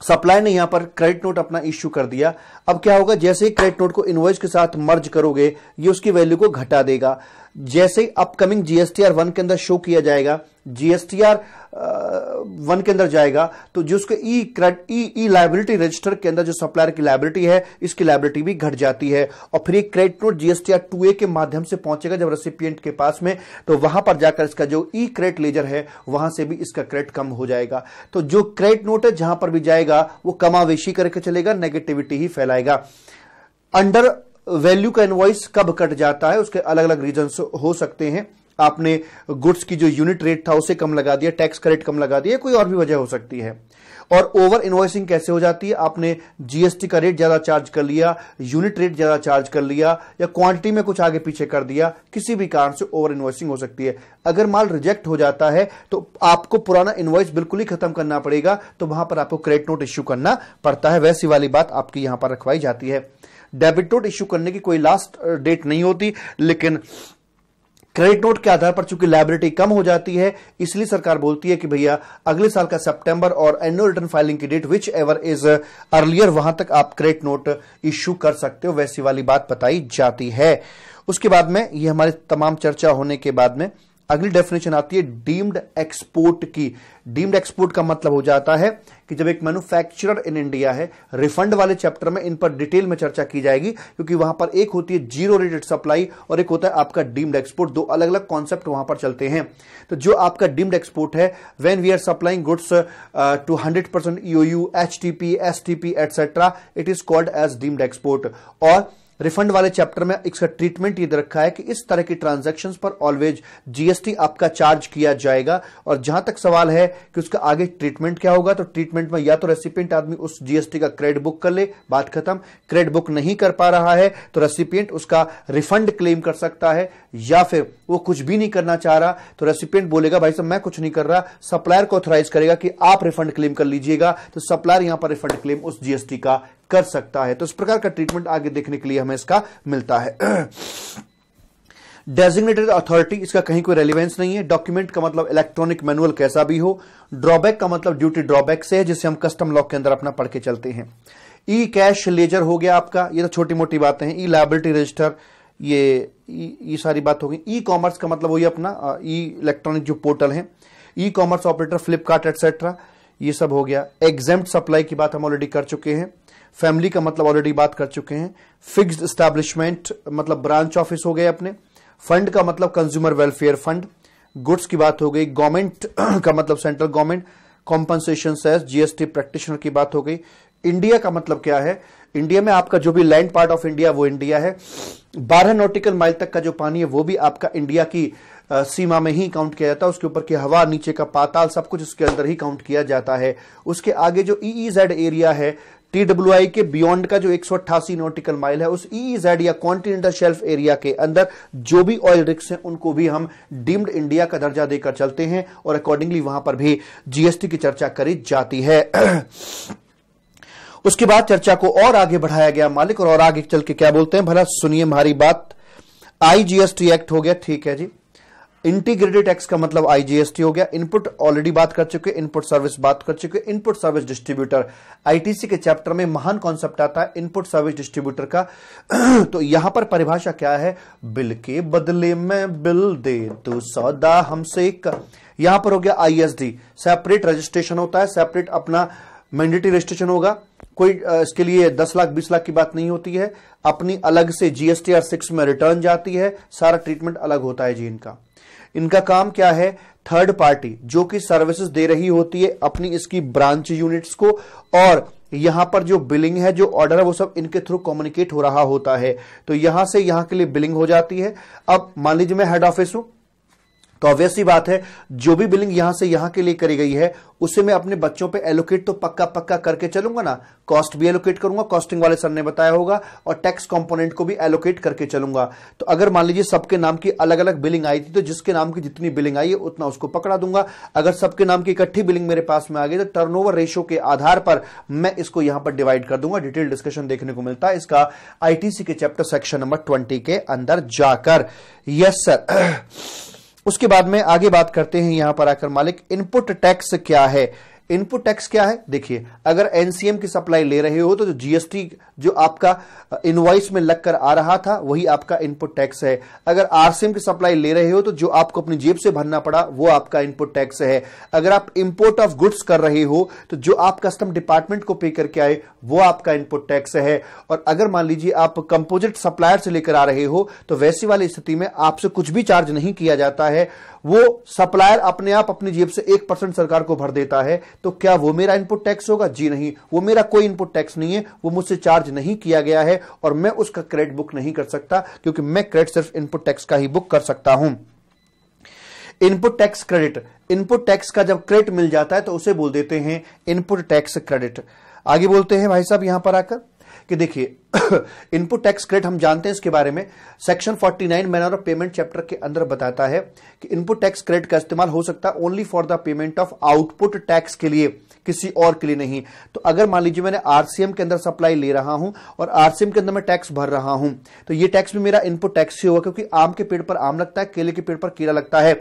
सप्लाई ने यहां पर क्रेडिट नोट अपना इश्यू कर दिया अब क्या होगा जैसे ही क्रेडिट नोट को इन्वॉइस के साथ मर्ज करोगे ये उसकी वैल्यू को घटा देगा जैसे ही अपकमिंग जीएसटीआर वन के अंदर शो किया जाएगा जीएसटीआर वन uh, के अंदर जाएगा तो जो उसके e cred e e liability register के अंदर जो सप्लायर की लाइबिलिटी है इसकी लाइबिलिटी भी घट जाती है और फिर एक credit note GSTR two A के माध्यम से पहुंचेगा जब रेसिपियंट के पास में तो वहां पर जाकर इसका जो ई क्रेडिट लेजर है वहां से भी इसका क्रेडिट कम हो जाएगा तो जो क्रेडिट नोट है जहां पर भी जाएगा वो कमावेशी करके चलेगा नेगेटिविटी ही फैलाएगा अंडर वैल्यू का इन्वॉइस कब कट जाता है उसके अलग अलग रीजन हो सकते हैं आपने गुड्स की जो यूनिट रेट था उसे कम लगा दिया टैक्स का रेट कम लगा दिया कोई और भी वजह हो सकती है और ओवर इन्वॉइसिंग कैसे हो जाती है आपने जीएसटी का रेट ज्यादा चार्ज कर लिया यूनिट रेट ज्यादा चार्ज कर लिया या क्वांटिटी में कुछ आगे पीछे कर दिया किसी भी कारण से ओवर इन्वॉइसिंग हो सकती है अगर माल रिजेक्ट हो जाता है तो आपको पुराना इन्वॉइस बिल्कुल ही खत्म करना पड़ेगा तो वहां पर आपको क्रेडिट नोट इश्यू करना पड़ता है वैसी वाली बात आपकी यहां पर रखवाई जाती है डेबिट नोट इश्यू करने की कोई लास्ट डेट नहीं होती लेकिन क्रेडिट नोट के आधार पर चूंकि लाइब्रिटी कम हो जाती है इसलिए सरकार बोलती है कि भैया अगले साल का सितंबर और एनुअल रिटर्न फाइलिंग की date whichever is earlier वहां तक आप क्रेडिट नोट इश्यू कर सकते हो वैसी वाली बात बताई जाती है उसके बाद में ये हमारी तमाम चर्चा होने के बाद में अगली डेफिनेशन आती है डीम्ड एक्सपोर्ट की डीम्ड एक्सपोर्ट का मतलब हो जाता है कि जब एक मैन्युफैक्चरर इन इंडिया है रिफंड वाले चैप्टर में इन पर डिटेल में चर्चा की जाएगी क्योंकि वहां पर एक होती है जीरो रेटेड सप्लाई और एक होता है आपका डीम्ड एक्सपोर्ट दो अलग अलग कॉन्सेप्ट वहां पर चलते हैं तो जो आपका डीम्ड एक्सपोर्ट है when we are supplying goods to hundred percent EOU H TP S TP etcetera it is called as deemed export और रिफंड वाले चैप्टर में इसका ट्रीटमेंट ये रखा है कि इस तरह की ट्रांजैक्शंस पर ऑलवेज जीएसटी आपका चार्ज किया जाएगा और जहां तक सवाल है कि उसका आगे ट्रीटमेंट क्या होगा तो ट्रीटमेंट में या तो रेसिपिएंट आदमी उस जीएसटी का क्रेडिट बुक कर ले बात खत्म क्रेडिट बुक नहीं कर पा रहा है तो रेसिपियंट उसका रिफंड क्लेम कर सकता है या फिर वो कुछ भी नहीं करना चाह रहा तो रेसिपियंट बोलेगा भाई साहब मैं कुछ नहीं कर रहा सप्लायर को ऑथोराइज करेगा कि आप रिफंड क्लेम कर लीजिएगा तो सप्लायर यहां पर रिफंड क्लेम उस जीएसटी का कर सकता है तो इस प्रकार का ट्रीटमेंट आगे देखने के लिए हमें इसका मिलता है डेजिग्नेटेड अथॉरिटी इसका कहीं कोई रेलिवेंस नहीं है डॉक्यूमेंट का मतलब इलेक्ट्रॉनिक मैनुअल कैसा भी हो ड्रॉबैक का मतलब ड्यूटी ड्रॉबैक से है जिसे हम कस्टम लॉक के अंदर अपना पढ़ के चलते हैं ई कैश लेजर हो गया आपका ये तो छोटी मोटी बातें हैं ई लाइबिलिटी रजिस्टर ये ये सारी बात हो गई ई कॉमर्स का मतलब वही अपना ई इलेक्ट्रॉनिक जो पोर्टल है e commerce operator Flipkart etcetera ये सब हो गया एग्जेम्प्ट सप्लाई की बात हम ऑलरेडी कर चुके हैं फैमिली का मतलब ऑलरेडी बात कर चुके हैं फिक्स्ड स्टैब्लिशमेंट मतलब ब्रांच ऑफिस हो गए अपने फंड का मतलब कंज्यूमर वेलफेयर फंड गुड्स की बात हो गई गवर्नमेंट का मतलब central government compensation cess GST practitioner की बात हो गई इंडिया का मतलब क्या है इंडिया में आपका जो भी लैंड पार्ट ऑफ इंडिया वो इंडिया है बारह नोटिकल माइल तक का जो पानी है वो भी आपका इंडिया की आ, सीमा में ही काउंट किया जाता है उसके ऊपर की हवा नीचे का पाताल सब कुछ उसके अंदर ही काउंट किया जाता है उसके आगे जो ई जेड एरिया है टीडब्ल्यूआई के बियॉन्ड का जो एक नोटिकल माइल है उस ईजेड e या कॉन्टिनेंटल शेल्फ एरिया के अंदर जो भी ऑयल रिक्स हैं उनको भी हम डीम्ड इंडिया का दर्जा देकर चलते हैं और अकॉर्डिंगली वहां पर भी जीएसटी की चर्चा करी जाती है उसके बाद चर्चा को और आगे बढ़ाया गया मालिक और, और आगे चल के क्या बोलते हैं भला सुनिए हमारी बात आईजीएसटी एक्ट हो गया ठीक है जी इंटीग्रेटेड टैक्स का मतलब आईजीएसटी हो गया इनपुट ऑलरेडी बात कर चुके इनपुट सर्विस बात कर चुके इनपुट सर्विस डिस्ट्रीब्यूटर आईटीसी के चैप्टर में महान कॉन्सेप्ट आता है इनपुट सर्विस डिस्ट्रीब्यूटर का तो यहां पर परिभाषा क्या है बिल के बदले में बिल दे तो सौदा हमसे यहां पर हो गया आईएसडी सेपरेट रजिस्ट्रेशन होता है सेपरेट अपना मैंडेटरी रजिस्ट्रेशन होगा कोई इसके लिए दस लाख बीस लाख की बात नहीं होती है अपनी अलग से जीएसटी आर सिक्स में रिटर्न जाती है सारा ट्रीटमेंट अलग होता है जी इनका इनका काम क्या है थर्ड पार्टी जो कि सर्विसेज दे रही होती है अपनी इसकी ब्रांच यूनिट्स को और यहां पर जो बिलिंग है जो ऑर्डर है वो सब इनके थ्रू कम्युनिकेट हो रहा होता है तो यहां से यहां के लिए बिलिंग हो जाती है अब मान लीजिए मैं हेड ऑफिस हूं तो ऑब्वियसली बात है जो भी बिलिंग यहां से यहां के लिए करी गई है उसे मैं अपने बच्चों पे एलोकेट तो पक्का पक्का करके चलूंगा ना कॉस्ट भी एलोकेट करूंगा कॉस्टिंग वाले सर ने बताया होगा और टैक्स कंपोनेंट को भी एलोकेट करके चलूंगा तो अगर मान लीजिए सबके नाम की अलग अलग बिलिंग आई थी तो जिसके नाम की जितनी बिलिंग आई है उतना उसको पकड़ा दूंगा अगर सबके नाम की इकट्ठी बिलिंग मेरे पास में आ गई तो टर्न रेशो के आधार पर मैं इसको यहां पर डिवाइड कर दूंगा डिटेल डिस्कशन देखने को मिलता है इसका आईटीसी के चैप्टर सेक्शन नंबर ट्वेंटी के अंदर जाकर यस सर उसके बाद में आगे बात करते हैं यहां पर आकर मालिक इनपुट टैक्स क्या है इनपुट टैक्स क्या है देखिए अगर एनसीएम की सप्लाई ले रहे हो तो जो जीएसटी जो आपका इनवॉइस में लगकर आ रहा था वही आपका इनपुट टैक्स है अगर आरसीएम की सप्लाई ले रहे हो तो जो आपको अपनी जेब से भरना पड़ा वो आपका इनपुट टैक्स है अगर आप इंपोर्ट ऑफ गुड्स कर रहे हो तो जो आप कस्टम डिपार्टमेंट को पे करके आए वो आपका इनपुट टैक्स है और अगर मान लीजिए आप कंपोजिट सप्लायर से लेकर आ रहे हो तो वैसी वाली स्थिति में आपसे कुछ भी चार्ज नहीं किया जाता है वो सप्लायर अपने आप अपनी जेब से एक परसेंट सरकार को भर देता है तो क्या वो मेरा इनपुट टैक्स होगा जी नहीं वो मेरा कोई इनपुट टैक्स नहीं है वो मुझसे चार्ज नहीं किया गया है और मैं उसका क्रेडिट बुक नहीं कर सकता क्योंकि मैं क्रेडिट सिर्फ इनपुट टैक्स का ही बुक कर सकता हूं input tax credit input tax का जब क्रेडिट मिल जाता है तो उसे बोल देते हैं इनपुट टैक्स क्रेडिट आगे बोलते हैं भाई साहब यहां पर आकर कि देखिए इनपुट टैक्स क्रेडिट हम जानते हैं इसके बारे में section 49 manner of payment chapter के अंदर बताता है कि इनपुट टैक्स क्रेडिट का इस्तेमाल हो सकता है only for the payment of output tax के लिए किसी और के लिए नहीं तो अगर मान लीजिए मैंने आरसीएम के अंदर सप्लाई ले रहा हूं और आरसीएम के अंदर मैं टैक्स भर रहा हूं तो ये टैक्स भी मेरा इनपुट टैक्स ही होगा क्योंकि आम के पेड़ पर आम लगता है केले के पेड़ पर केला लगता है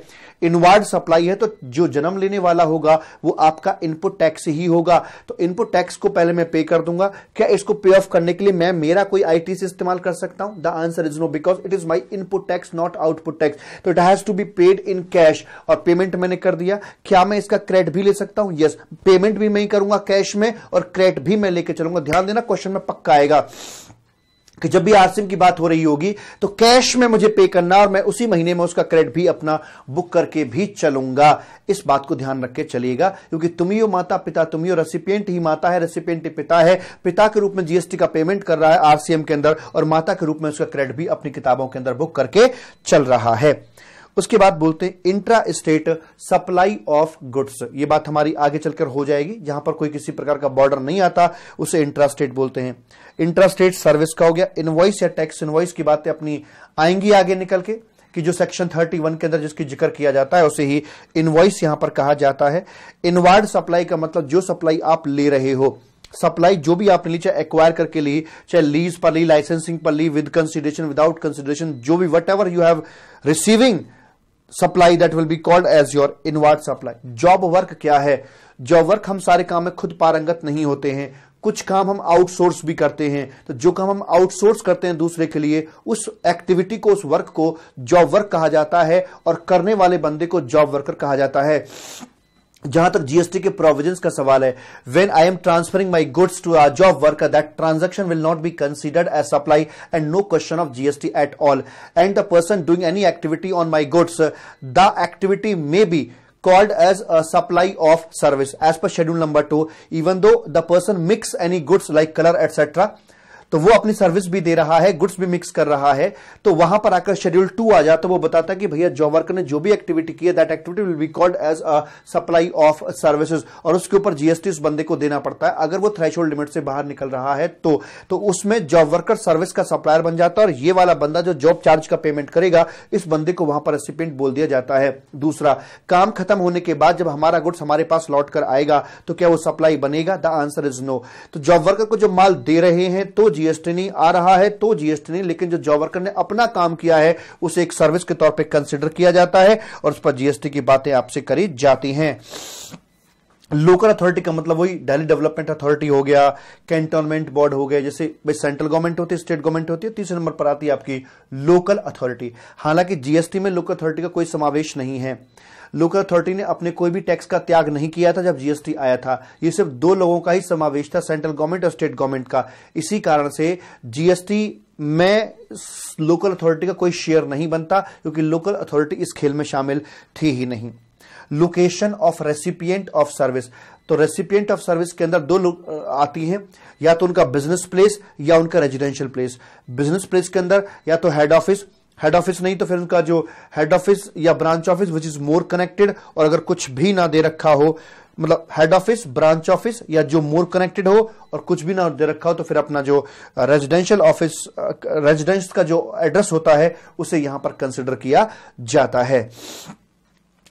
इनवर्ड सप्लाई है तो जो जन्म लेने वाला होगा वो आपका इनपुट टैक्स ही होगा तो इनपुट टैक्स को पहले मैं पे कर दूंगा क्या इसको पे ऑफ करने के लिए मैं मेरा कोई आईटी से इस्तेमाल कर सकता हूं the answer is no because it is my input tax not output tax तो it has to be paid in cash और पेमेंट मैंने कर दिया क्या मैं इसका क्रेडिट भी ले सकता हूं यस yes. पेमेंट भी मैं ही करूंगा कैश में और क्रेडिट भी मैं लेकर चलूंगा ध्यान देना क्वेश्चन में पक्का आएगा कि जब भी आसिम की बात हो रही होगी तो कैश में मुझे पे करना और मैं उसी महीने में उसका क्रेडिट भी अपना बुक करके भी चलूंगा इस बात को ध्यान रख के चलिएगा क्योंकि तुम ही हो माता पिता तुम ही हो रेसिपियंट ही माता है रेसिपियंट ही पिता है पिता के रूप में जीएसटी का पेमेंट कर रहा है आरसीएम के अंदर और माता के रूप में उसका क्रेडिट भी अपनी किताबों के अंदर बुक करके चल रहा है उसके बाद बोलते हैं intra state supply of goods ये बात हमारी आगे चलकर हो जाएगी जहां पर कोई किसी प्रकार का बॉर्डर नहीं आता उसे इंट्रा स्टेट बोलते हैं इंट्रा स्टेट सर्विस का हो गया इनवॉइस या टैक्स इनवॉइस की बातें अपनी आएंगी आगे निकल के कि जो सेक्शन 31 के अंदर जिसकी जिक्र किया जाता है उसे ही इनवॉइस यहां पर कहा जाता है इनवार्ड सप्लाई का मतलब जो सप्लाई आप ले रहे हो सप्लाई जो भी आपने ली चाहे एक्वायर करके ली चाहे लीज पर ली लाइसेंसिंग पर ली विद कंसिडरेशन विदाउट कंसिडरेशन जो भी whatever you have receiving supply that will be called as your inward supply job work क्या है जॉब वर्क हम सारे काम में खुद पारंगत नहीं होते हैं कुछ काम हम आउटसोर्स भी करते हैं तो जो काम हम आउटसोर्स करते हैं दूसरे के लिए उस एक्टिविटी को उस वर्क को जॉब वर्क कहा जाता है और करने वाले बंदे को जॉब वर्कर कहा जाता है जहां तक जीएसटी के प्रोविजंस का सवाल है when I am transferring my goods to a job worker that transaction will not be considered as supply and no question of GST at all and the person doing any activity on my goods the activity may be called as a supply of service as per schedule number two even though the person mix any goods like colour etcetera तो वो अपनी सर्विस भी दे रहा है गुड्स भी मिक्स कर रहा है तो वहां पर आकर शेड्यूल टू आ जाता तो वो बताता है कि भैया जॉब वर्कर ने जो भी एक्टिविटी की है that activity will be called as a supply of services और उसके ऊपर जीएसटी उस बंदे को देना पड़ता है अगर वो थ्रेश लिमिट से बाहर निकल रहा है तो, तो उसमें जॉब वर्कर सर्विस का सप्लायर बन जाता है और ये वाला बंदा जो जॉब चार्ज का पेमेंट करेगा इस बंदे को वहां पर रेसिपेंट बोल दिया जाता है दूसरा काम खत्म होने के बाद जब हमारा गुड्स हमारे पास लौट कर आएगा तो क्या वो सप्लाई बनेगा द आंसर इज नो तो जॉब वर्कर को जो माल दे रहे हैं तो जीएसटी नहीं आ रहा है तो जीएसटी नहीं लेकिन जो जॉब वर्कर ने अपना काम किया है उसे एक सर्विस के तौर पर कंसिडर किया जाता है और उस पर जीएसटी की बातें आपसे करी जाती हैं लोकल अथॉरिटी का मतलब वही डेली डेवलपमेंट अथॉरिटी हो गया कैंटोनमेंट बोर्ड हो गया जैसे भाई सेंट्रल गवर्नमेंट होती है स्टेट गवर्नमेंट होती है तीसरे नंबर पर आती है आपकी लोकल अथॉरिटी हालांकि जीएसटी में लोकल अथॉरिटी का कोई समावेश नहीं है लोकल अथॉरिटी ने अपने कोई भी टैक्स का त्याग नहीं किया था जब जीएसटी आया था ये सिर्फ दो लोगों का ही समावेश था सेंट्रल गवर्नमेंट और स्टेट गवर्नमेंट का इसी कारण से जीएसटी में लोकल अथॉरिटी का कोई शेयर नहीं बनता क्योंकि लोकल अथॉरिटी इस खेल में शामिल थी ही नहीं location of recipient of service तो रेसिपियंट ऑफ सर्विस के अंदर दो लोग आती हैं या तो उनका बिजनेस प्लेस या उनका रेजिडेंशियल प्लेस बिजनेस प्लेस के अंदर या तो हेड ऑफिस हेड ऑफिस नहीं तो फिर उनका जो हेड ऑफिस या branch office which is more connected और अगर कुछ भी ना दे रखा हो मतलब हेड ऑफिस ब्रांच ऑफिस या जो मोर कनेक्टेड हो और कुछ भी ना दे रखा हो तो फिर अपना जो रेजिडेंशियल ऑफिस रेजिडेंस का जो एड्रेस होता है उसे यहां पर कंसिडर किया जाता है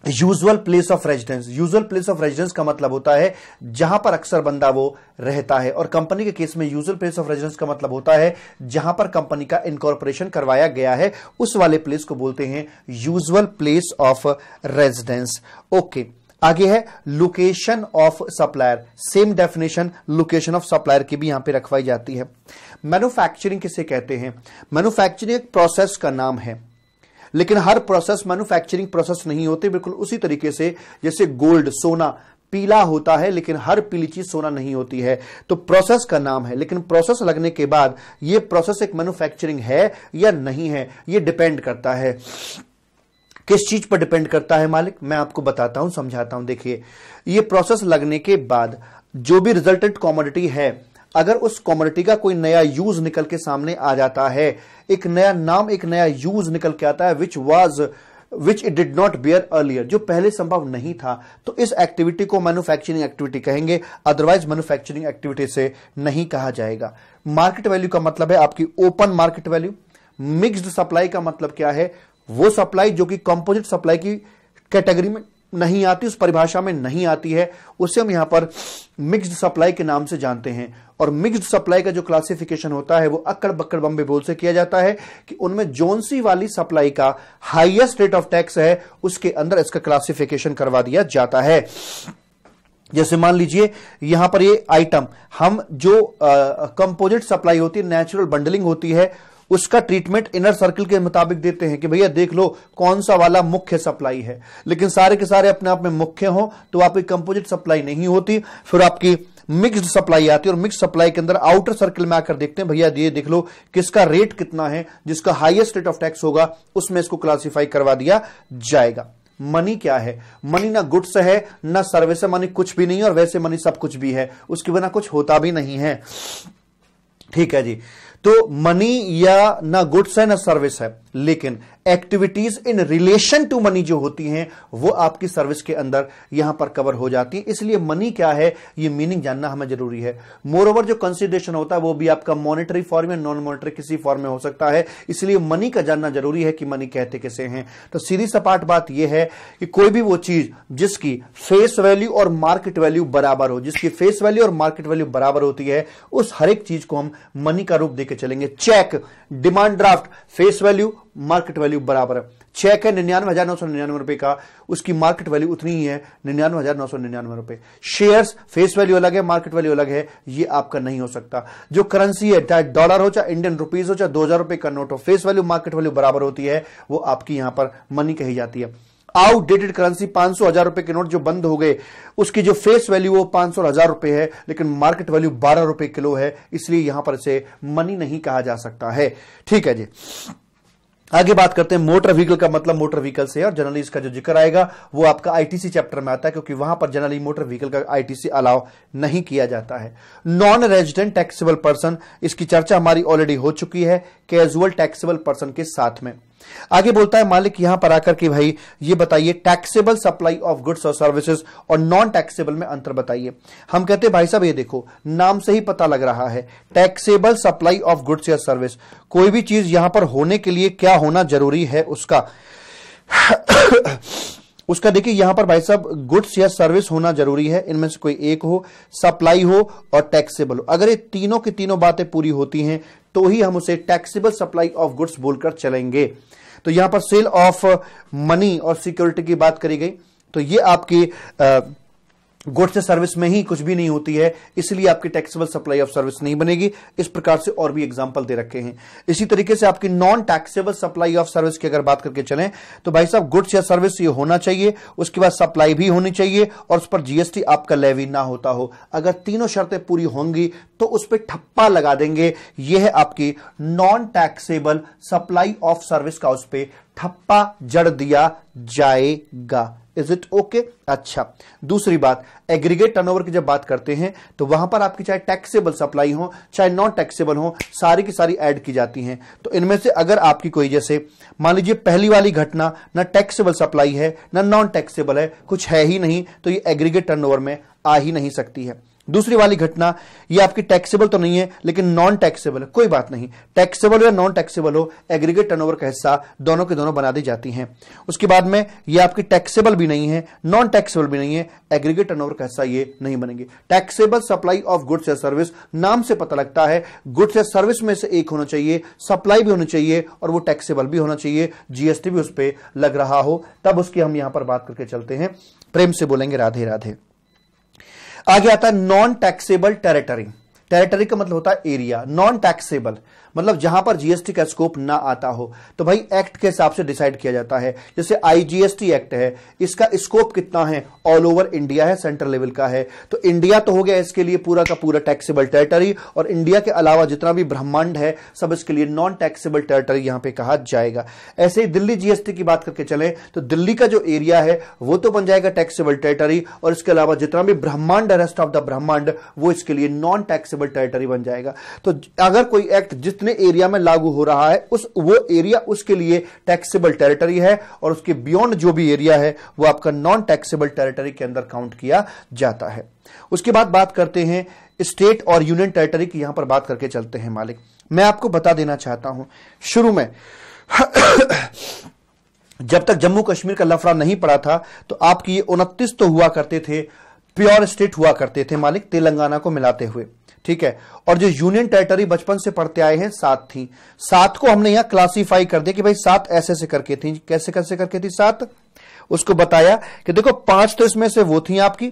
usual place of residence usual place of residence का मतलब होता है जहां पर अक्सर बंदा वो रहता है और कंपनी के केस में यूजुअल प्लेस ऑफ रेजिडेंस का मतलब होता है जहां पर कंपनी का इनकॉर्पोरेशन करवाया गया है उस वाले प्लेस को बोलते हैं usual place of residence okay आगे है location of supplier same definition location of supplier की भी यहां पे रखवाई जाती है मैन्युफैक्चरिंग किसे कहते हैं मैन्युफैक्चरिंग एक प्रोसेस का नाम है लेकिन हर प्रोसेस मैन्युफैक्चरिंग प्रोसेस नहीं होते बिल्कुल उसी तरीके से जैसे गोल्ड सोना पीला होता है लेकिन हर पीली चीज सोना नहीं होती है तो प्रोसेस का नाम है लेकिन प्रोसेस लगने के बाद यह प्रोसेस एक मैन्युफैक्चरिंग है या नहीं है यह डिपेंड करता है किस चीज पर डिपेंड करता है मालिक मैं आपको बताता हूं समझाता हूं देखिए यह प्रोसेस लगने के बाद जो भी रिजल्टेंट कॉमोडिटी है अगर उस कॉमोडिटी का कोई नया यूज निकल के सामने आ जाता है एक नया नाम एक नया यूज निकल के आता है which was which it did not bear earlier जो पहले संभव नहीं था तो इस एक्टिविटी को मैन्युफैक्चरिंग एक्टिविटी कहेंगे अदरवाइज मैन्युफैक्चरिंग एक्टिविटी से नहीं कहा जाएगा मार्केट वैल्यू का मतलब है आपकी open market value mixed supply का मतलब क्या है वो सप्लाई जो कि कंपोजिट सप्लाई की कैटेगरी में नहीं आती उस परिभाषा में नहीं आती है उसे हम यहां पर मिक्स्ड सप्लाई के नाम से जानते हैं और मिक्स्ड सप्लाई का जो क्लासिफिकेशन होता है वो अक्कड़ बक्कड़ बम्बे बोल से किया जाता है कि उनमें जोनसी वाली सप्लाई का हाईएस्ट रेट ऑफ टैक्स है उसके अंदर इसका क्लासिफिकेशन करवा दिया जाता है जैसे मान लीजिए यहां पर ये आइटम हम जो कंपोजिट सप्लाई होती है नेचुरल बंडलिंग होती है उसका ट्रीटमेंट इनर सर्किल के मुताबिक देते हैं कि भैया देख लो कौन सा वाला मुख्य सप्लाई है लेकिन सारे के सारे अपने आप में मुख्य हो तो आपकी कंपोजिट सप्लाई नहीं होती फिर आपकी मिक्स्ड सप्लाई आती है और मिक्स सप्लाई के अंदर आउटर सर्किल में आकर देखते हैं भैया ये देख लो किसका रेट कितना है जिसका हाइएस्ट रेट ऑफ टैक्स होगा उसमें इसको क्लासीफाई करवा दिया जाएगा मनी क्या है मनी ना गुड्स है ना सर्विस है मनी कुछ भी नहीं और वैसे मनी सब कुछ भी है उसके बिना कुछ होता भी नहीं है ठीक है जी तो मनी या ना गुड्स है ना सर्विस है लेकिन activities in relation to money जो होती हैं वो आपकी सर्विस के अंदर यहां पर कवर हो जाती है इसलिए मनी क्या है ये मीनिंग जानना हमें जरूरी है मोर ओवर जो कंसिडरेशन होता है वो भी आपका मॉनिटरी फॉर्म या नॉन मॉनिटरी किसी फॉर्म में हो सकता है इसलिए मनी का जानना जरूरी है कि मनी कहते किसे हैं तो सीधी सपाट बात यह है कि कोई भी वो चीज जिसकी फेस वैल्यू और मार्केट वैल्यू बराबर हो जिसकी फेस वैल्यू और मार्केट वैल्यू बराबर होती है उस हर एक चीज को हम मनी का रूप देकर चलेंगे cheque demand draft face value market value बराबर है चेक है निन्यानवे हजार नौ सौ निन्यानवे रुपए का उसकी मार्केट वैल्यू उतनी ही है निन्यानवे हजार नौ सौ निन्यानवे रुपए शेयर्स फेस वैल्यू अलग है मार्केट वैल्यू अलग है ये आपका नहीं हो सकता जो करेंसी है चाहे डॉलर हो चाहे इंडियन रुपीज हो चाहे दो हजार रुपए का नोट हो फेस वैल्यू मार्केट वैल्यू बराबर होती है वो आपकी यहां पर मनी कही जाती है आउटडेटेड करेंसी पांच सौ हजार रुपए के नोट जो बंद हो गए उसकी जो फेस वैल्यू वो पांच सौ हजार रुपए है लेकिन मार्केट वैल्यू बारह रुपए किलो है इसलिए यहां पर इसे मनी नहीं कहा जा सकता है ठीक है जी आगे बात करते हैं मोटर व्हीकल का मतलब मोटर व्हीकल से और जनरली इसका जो जिक्र आएगा वो आपका आईटीसी चैप्टर में आता है क्योंकि वहां पर जनरली मोटर व्हीकल का आईटीसी अलाव नहीं किया जाता है नॉन रेजिडेंट टैक्सेबल पर्सन इसकी चर्चा हमारी ऑलरेडी हो चुकी है कैजुअल टैक्सेबल पर्सन के साथ में आगे बोलता है मालिक यहां पर आकर के भाई ये बताइए टैक्सेबल सप्लाई ऑफ गुड्स और सर्विसेज और नॉन टैक्सेबल में अंतर बताइए हम कहते हैं भाई साहब ये देखो नाम से ही पता लग रहा है टैक्सेबल सप्लाई ऑफ गुड्स या सर्विस कोई भी चीज यहां पर होने के लिए क्या होना जरूरी है उसका उसका देखिए यहां पर भाई साहब गुड्स या सर्विस होना जरूरी है इनमें से कोई एक हो सप्लाई हो और टैक्सेबल हो अगर ये तीनों की तीनों बातें पूरी होती हैं तो ही हम उसे टैक्सेबल सप्लाई ऑफ गुड्स बोलकर चलेंगे तो यहां पर सेल ऑफ मनी और सिक्योरिटी की बात करी गई तो ये आपकी आ, गुड्स या सर्विस में ही कुछ भी नहीं होती है इसलिए आपकी टैक्सेबल सप्लाई ऑफ सर्विस नहीं बनेगी इस प्रकार से और भी एग्जाम्पल दे रखे हैं इसी तरीके से आपकी non taxable supply of service की अगर बात करके चलें तो भाई साहब गुड्स या सर्विस ये होना चाहिए उसके बाद सप्लाई भी होनी चाहिए और उस पर जीएसटी आपका लेवी ना होता हो अगर तीनों शर्तें पूरी होंगी तो उस पर ठप्पा लगा देंगे यह है आपकी non taxable supply of service का उस पर ठप्पा जड़ दिया जाएगा इज इट ओके अच्छा दूसरी बात एग्रीगेट टर्नओवर की जब बात करते हैं तो वहां पर आपकी चाहे टैक्सेबल सप्लाई हो चाहे नॉन टैक्सेबल हो सारी की सारी ऐड की जाती हैं तो इनमें से अगर आपकी कोई जैसे मान लीजिए पहली वाली घटना ना टैक्सेबल सप्लाई है ना नॉन टैक्सेबल है कुछ है ही नहीं तो ये एग्रीगेट टर्न में आ ही नहीं सकती है दूसरी वाली घटना ये आपकी टैक्सेबल तो नहीं है लेकिन नॉन टैक्सेबल है कोई बात नहीं टैक्सेबल या नॉन टैक्सेबल हो एग्रीगेट टर्नओवर का हिस्सा दोनों के दोनों बना दी जाती हैं उसके बाद में ये आपकी टैक्सेबल भी नहीं है नॉन टैक्सेबल भी नहीं है एग्रीगेट टर्नओवर का हिस्सा ये नहीं बनेंगे टैक्सेबल सप्लाई ऑफ गुड्स या सर्विस नाम से पता लगता है गुड्स या सर्विस में से एक होना चाहिए सप्लाई भी होनी चाहिए और वो टैक्सेबल भी होना चाहिए जीएसटी भी उस पर लग रहा हो तब उसकी हम यहां पर बात करके चलते हैं प्रेम से बोलेंगे राधे राधे आगे आता है नॉन टैक्सेबल टेरिटरी टेरिटरी का मतलब होता है एरिया नॉन टैक्सेबल मतलब जहां पर जीएसटी का स्कोप ना आता हो तो भाई एक्ट के हिसाब से डिसाइड किया जाता है जैसे आईजीएसटी एक्ट है इसका स्कोप कितना है ऑल ओवर इंडिया है सेंट्रल लेवल का है तो इंडिया तो हो गया इसके लिए पूरा का पूरा टैक्सेबल टेरिटरी और इंडिया के अलावा जितना भी ब्रह्मांड है सब इसके लिए नॉन टैक्सेबल टेरिटरी यहां पर कहा जाएगा ऐसे ही दिल्ली जीएसटी की बात करके चले तो दिल्ली का जो एरिया है वो तो बन जाएगा टैक्सेबल टेरिटरी और इसके अलावा जितना भी ब्रह्मांड रेस्ट ऑफ द ब्रह्मांड वो इसके लिए नॉन टैक्सेबल टेरिटरी बन जाएगा तो अगर कोई एक्ट जितने जितने एरिया में लागू हो रहा है उस वो एरिया उसके लिए टैक्सेबल टेरिटरी है और उसके बियॉन्ड जो भी एरिया है वो आपका नॉन टैक्सेबल टेरिटरी के अंदर काउंट किया जाता है उसके बाद बात करते हैं स्टेट और यूनियन टेरिटरी की यहां पर बात करके चलते हैं मालिक मैं आपको बता देना चाहता हूं शुरू में जब तक जम्मू कश्मीर का लफड़ा नहीं पड़ा था तो आपकी ये उनतीस तो हुआ करते थे प्योर स्टेट हुआ करते थे मालिक तेलंगाना को मिलाते हुए ठीक है और जो यूनियन टेरिटरी बचपन से पढ़ते आए हैं सात थी सात को हमने यहां क्लासिफाई कर दिया कि भाई सात ऐसे ऐसे करके थी कैसे कैसे करके थी सात उसको बताया कि देखो पांच तो इसमें से वो थी आपकी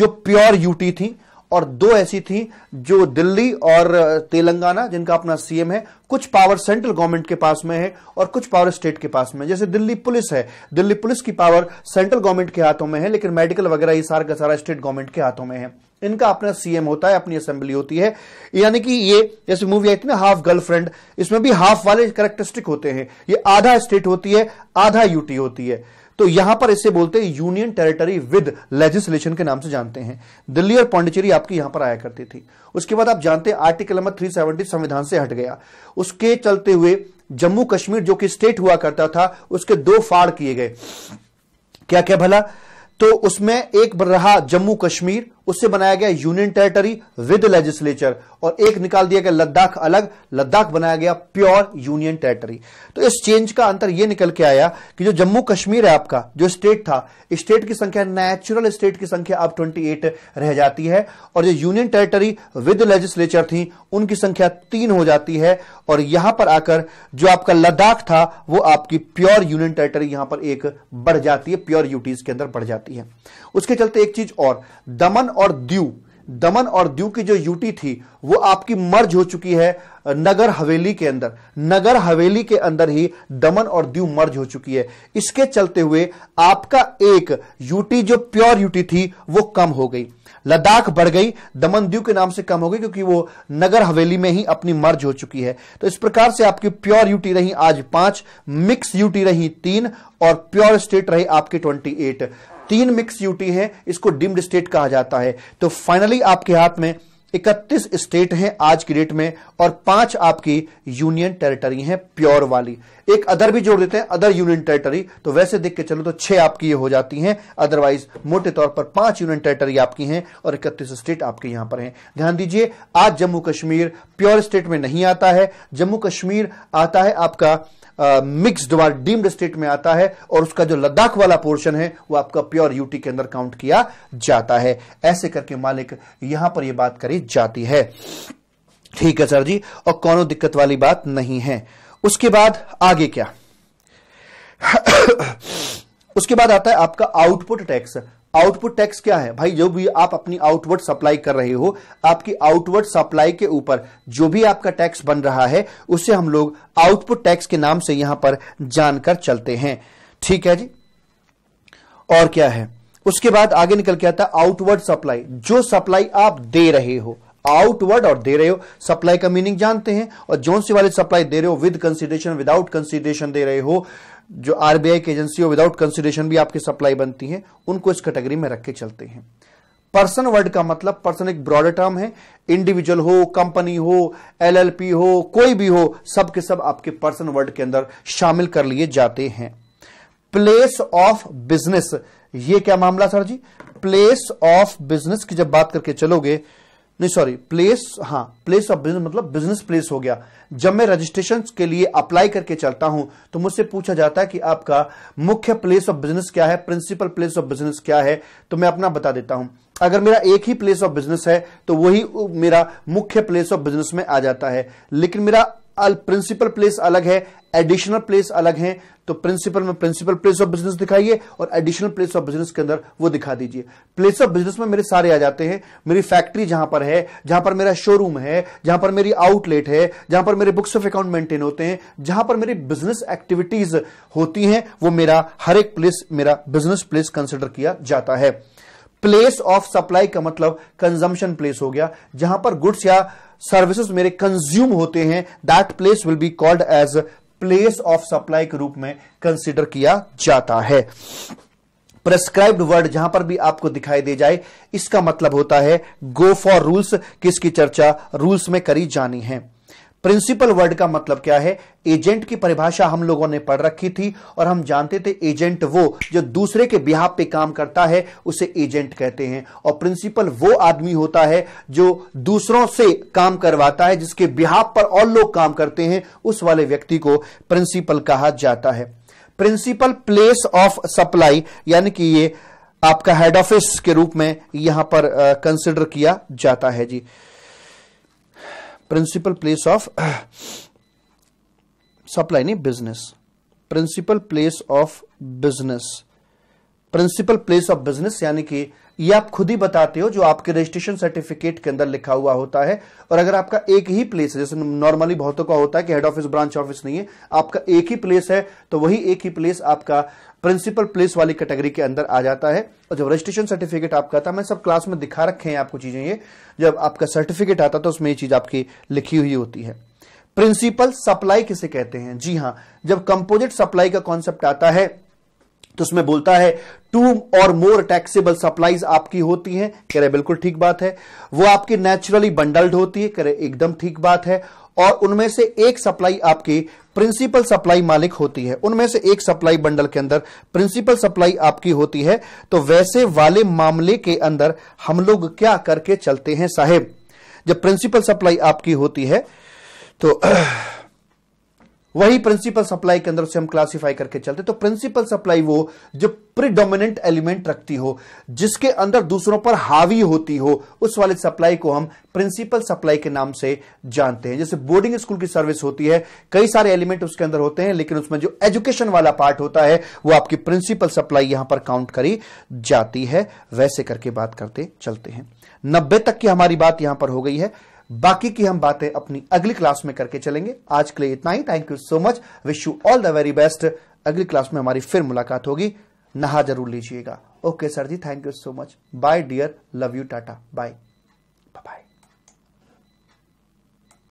जो प्योर यूटी थी और दो ऐसी थी जो दिल्ली और तेलंगाना जिनका अपना सीएम है कुछ पावर सेंट्रल गवर्नमेंट के पास में है और कुछ पावर स्टेट के पास में जैसे दिल्ली पुलिस है दिल्ली पुलिस की पावर सेंट्रल गवर्नमेंट के हाथों में है लेकिन मेडिकल वगैरह ये सारा का सारा स्टेट गवर्नमेंट के हाथों में है इनका अपना सीएम होता है अपनी असेंबली होती है यानी कि ये जैसे मूवी आई थी हाफ गर्लफ्रेंड इसमें भी हाफ वाले करेक्टरिस्टिक होते हैं ये आधा स्टेट होती है आधा यूटी होती है तो यहां पर इसे बोलते हैं यूनियन टेरिटरी विद लेजिस्लेशन के नाम से जानते हैं दिल्ली और पांडिचेरी आपकी यहां पर आया करती थी उसके बाद आप जानते हैं आर्टिकल नंबर 370 संविधान से हट गया उसके चलते हुए जम्मू कश्मीर जो कि स्टेट हुआ करता था उसके दो फाड़ किए गए क्या क्या भला तो उसमें एक रहा जम्मू कश्मीर उससे बनाया गया यूनियन टेरिटरी विद लेजिस्लेचर और एक निकाल दिया गया लद्दाख अलग लद्दाख बनाया गया प्योर यूनियन टेरिटरी तो इस चेंज का अंतर यह निकल के आया कि जो जम्मू कश्मीर है आपका जो स्टेट था स्टेट की संख्या नेचुरल स्टेट की संख्या अब 28 रह जाती है और जो यूनियन टेरिटरी विद लेजिस्लेचर थी उनकी संख्या तीन हो जाती है और यहां पर आकर जो आपका लद्दाख था वो आपकी प्योर यूनियन टेरिटरी यहां पर एक बढ़ जाती है प्योर यूटीज के अंदर बढ़ जाती है उसके चलते एक चीज और दमन और दीव दमन और दीव की जो यूटी थी वो आपकी मर्ज हो चुकी है नगर हवेली के अंदर नगर हवेली के अंदर ही दमन और दीव मर्ज हो चुकी है इसके चलते हुए आपका एक यूटी जो प्योर यूटी थी वो कम हो गई लद्दाख बढ़ गई दमन दीव के नाम से कम हो गई क्योंकि वो नगर हवेली में ही अपनी मर्ज हो चुकी है तो इस प्रकार से आपकी प्योर यूटी रही आज पांच मिक्स यूटी रही तीन और प्योर स्टेट रही आपकी ट्वेंटी एट तीन मिक्स यूटी हैं इसको डिम्ड स्टेट कहा जाता है तो फाइनली आपके हाथ में 31 स्टेट हैं आज की डेट में और पांच आपकी यूनियन टेरिटरी हैं प्योर वाली एक अदर भी जोड़ देते हैं अदर यूनियन टेरिटरी तो वैसे देख के चलो तो छह आपकी ये हो जाती हैं अदरवाइज मोटे तौर पर पांच यूनियन टेरिटरी आपकी हैं और इकतीस स्टेट आपके यहां पर हैं ध्यान दीजिए आज जम्मू कश्मीर प्योर स्टेट में नहीं आता है जम्मू कश्मीर आता है आपका मिक्सड व डीम्ड स्टेट में आता है और उसका जो लद्दाख वाला पोर्शन है वो आपका प्योर यूटी के अंदर काउंट किया जाता है ऐसे करके मालिक यहां पर ये बात करी जाती है ठीक है सर जी और कोनो दिक्कत वाली बात नहीं है उसके बाद आगे क्या उसके बाद आता है आपका आउटपुट टैक्स आउटपुट टैक्स क्या है भाई जो भी आप अपनी आउटवर्ड सप्लाई कर रहे हो आपकी आउटवर्ड सप्लाई के ऊपर जो भी आपका टैक्स बन रहा है उसे हम लोग आउटपुट टैक्स के नाम से यहां पर जानकर चलते हैं ठीक है जी और क्या है उसके बाद आगे निकल के आता है आउटवर्ड सप्लाई जो सप्लाई आप दे रहे हो आउटवर्ड और दे रहे हो सप्लाई का मीनिंग जानते हैं और जोन से वाली सप्लाई दे रहे हो विद कंसिडरेशन विदाउट कंसिडरेशन दे रहे हो जो आरबीआई की एजेंसी हो विदाउट कंसिडरेशन भी आपकी सप्लाई बनती है उनको इस कैटेगरी में रख के चलते हैं पर्सन वर्ड का मतलब पर्सन एक ब्रॉडर टर्म है इंडिविजुअल हो कंपनी हो एलएलपी हो कोई भी हो सब के सब आपके पर्सन वर्ड के अंदर शामिल कर लिए जाते हैं प्लेस ऑफ बिजनेस ये क्या मामला sir ji place of business की जब बात करके चलोगे नहीं सॉरी प्लेस हाँ प्लेस ऑफ बिजनेस मतलब बिजनेस प्लेस हो गया जब मैं रजिस्ट्रेशन के लिए अप्लाई करके चलता हूं तो मुझसे पूछा जाता है कि आपका मुख्य प्लेस ऑफ बिजनेस क्या है प्रिंसिपल प्लेस ऑफ बिजनेस क्या है तो मैं अपना बता देता हूं अगर मेरा एक ही प्लेस ऑफ बिजनेस है तो वही मेरा मुख्य प्लेस ऑफ बिजनेस में आ जाता है लेकिन मेरा प्रिंसिपल प्लेस अलग है एडिशनल प्लेस अलग है तो प्रिंसिपल में प्रिंसिपल प्लेस ऑफ बिजनेस दिखाइए और एडिशनल प्लेस ऑफ बिजनेस के अंदर वो दिखा दीजिए प्लेस ऑफ बिजनेस में मेरे सारे आ जाते हैं मेरी फैक्ट्री जहां पर है जहां पर मेरा शोरूम है जहां पर मेरी आउटलेट है जहां पर मेरे बुक्स ऑफ अकाउंट मेंटेन होते हैं जहां पर मेरी बिजनेस एक्टिविटीज होती हैं वो मेरा हर एक प्लेस मेरा बिजनेस प्लेस कंसिडर किया जाता है प्लेस ऑफ सप्लाई का मतलब कंजम्पशन प्लेस हो गया जहां पर गुड्स या सर्विसेज मेरे कंज्यूम होते हैं that place will be called as place of supply के रूप में कंसिडर किया जाता है प्रेस्क्राइब्ड वर्ड जहां पर भी आपको दिखाई दे जाए इसका मतलब होता है गो फॉर रूल्स किसकी चर्चा रूल्स में करी जानी है प्रिंसिपल वर्ड का मतलब क्या है एजेंट की परिभाषा हम लोगों ने पढ़ रखी थी और हम जानते थे एजेंट वो जो दूसरे के बिहाब पे काम करता है उसे एजेंट कहते हैं और प्रिंसिपल वो आदमी होता है जो दूसरों से काम करवाता है जिसके बिहाब पर और लोग काम करते हैं उस वाले व्यक्ति को प्रिंसिपल कहा जाता है प्रिंसिपल प्लेस ऑफ सप्लाई यानी कि ये आपका हेड ऑफिस के रूप में यहां पर कंसिडर किया जाता है जी principal place of supply नहीं business principal place of business principal place of business यानी कि ये आप खुद ही बताते हो जो आपके रजिस्ट्रेशन सर्टिफिकेट के अंदर लिखा हुआ होता है और अगर आपका एक ही प्लेस है जैसे नॉर्मली बहुतों का होता है कि हेड ऑफिस ब्रांच ऑफिस नहीं है आपका एक ही प्लेस है तो वही एक ही प्लेस आपका प्रिंसिपल प्लेस वाली कैटेगरी के अंदर आ जाता है और जब रजिस्ट्रेशन सर्टिफिकेट आपका था मैं सब क्लास में दिखा रखे हैं आपको चीजें ये जब आपका सर्टिफिकेट आता तो उसमें ये चीज आपकी लिखी हुई होती है प्रिंसिपल सप्लाई किसे कहते हैं जी हाँ जब कंपोजिट सप्लाई का कॉन्सेप्ट आता है तो उसमें बोलता है to or more taxable supplies आपकी होती हैं कह रहे बिल्कुल ठीक बात है वो आपकी नेचुरली बंडल्ड होती है कह रहे एकदम ठीक बात है और उनमें से एक सप्लाई आपकी प्रिंसिपल सप्लाई मालिक होती है उनमें से एक सप्लाई बंडल के अंदर प्रिंसिपल सप्लाई आपकी होती है तो वैसे वाले मामले के अंदर हम लोग क्या करके चलते हैं साहेब जब प्रिंसिपल सप्लाई आपकी होती है तो वही प्रिंसिपल सप्लाई के अंदर से हम क्लासिफाई करके चलते तो प्रिंसिपल सप्लाई वो जो प्रिडोमिनेंट एलिमेंट रखती हो जिसके अंदर दूसरों पर हावी होती हो उस वाली सप्लाई को हम प्रिंसिपल सप्लाई के नाम से जानते हैं जैसे बोर्डिंग स्कूल की सर्विस होती है कई सारे एलिमेंट उसके अंदर होते हैं लेकिन उसमें जो एजुकेशन वाला पार्ट होता है वो आपकी प्रिंसिपल सप्लाई यहां पर काउंट करी जाती है वैसे करके बात करते चलते हैं नब्बे तक की हमारी बात यहां पर हो गई है बाकी की हम बातें अपनी अगली क्लास में करके चलेंगे आज के लिए इतना ही thank you so much wish you all the very best अगली क्लास में हमारी फिर मुलाकात होगी नहा जरूर लीजिएगा okay sir ji thank you so much bye dear love you tata bye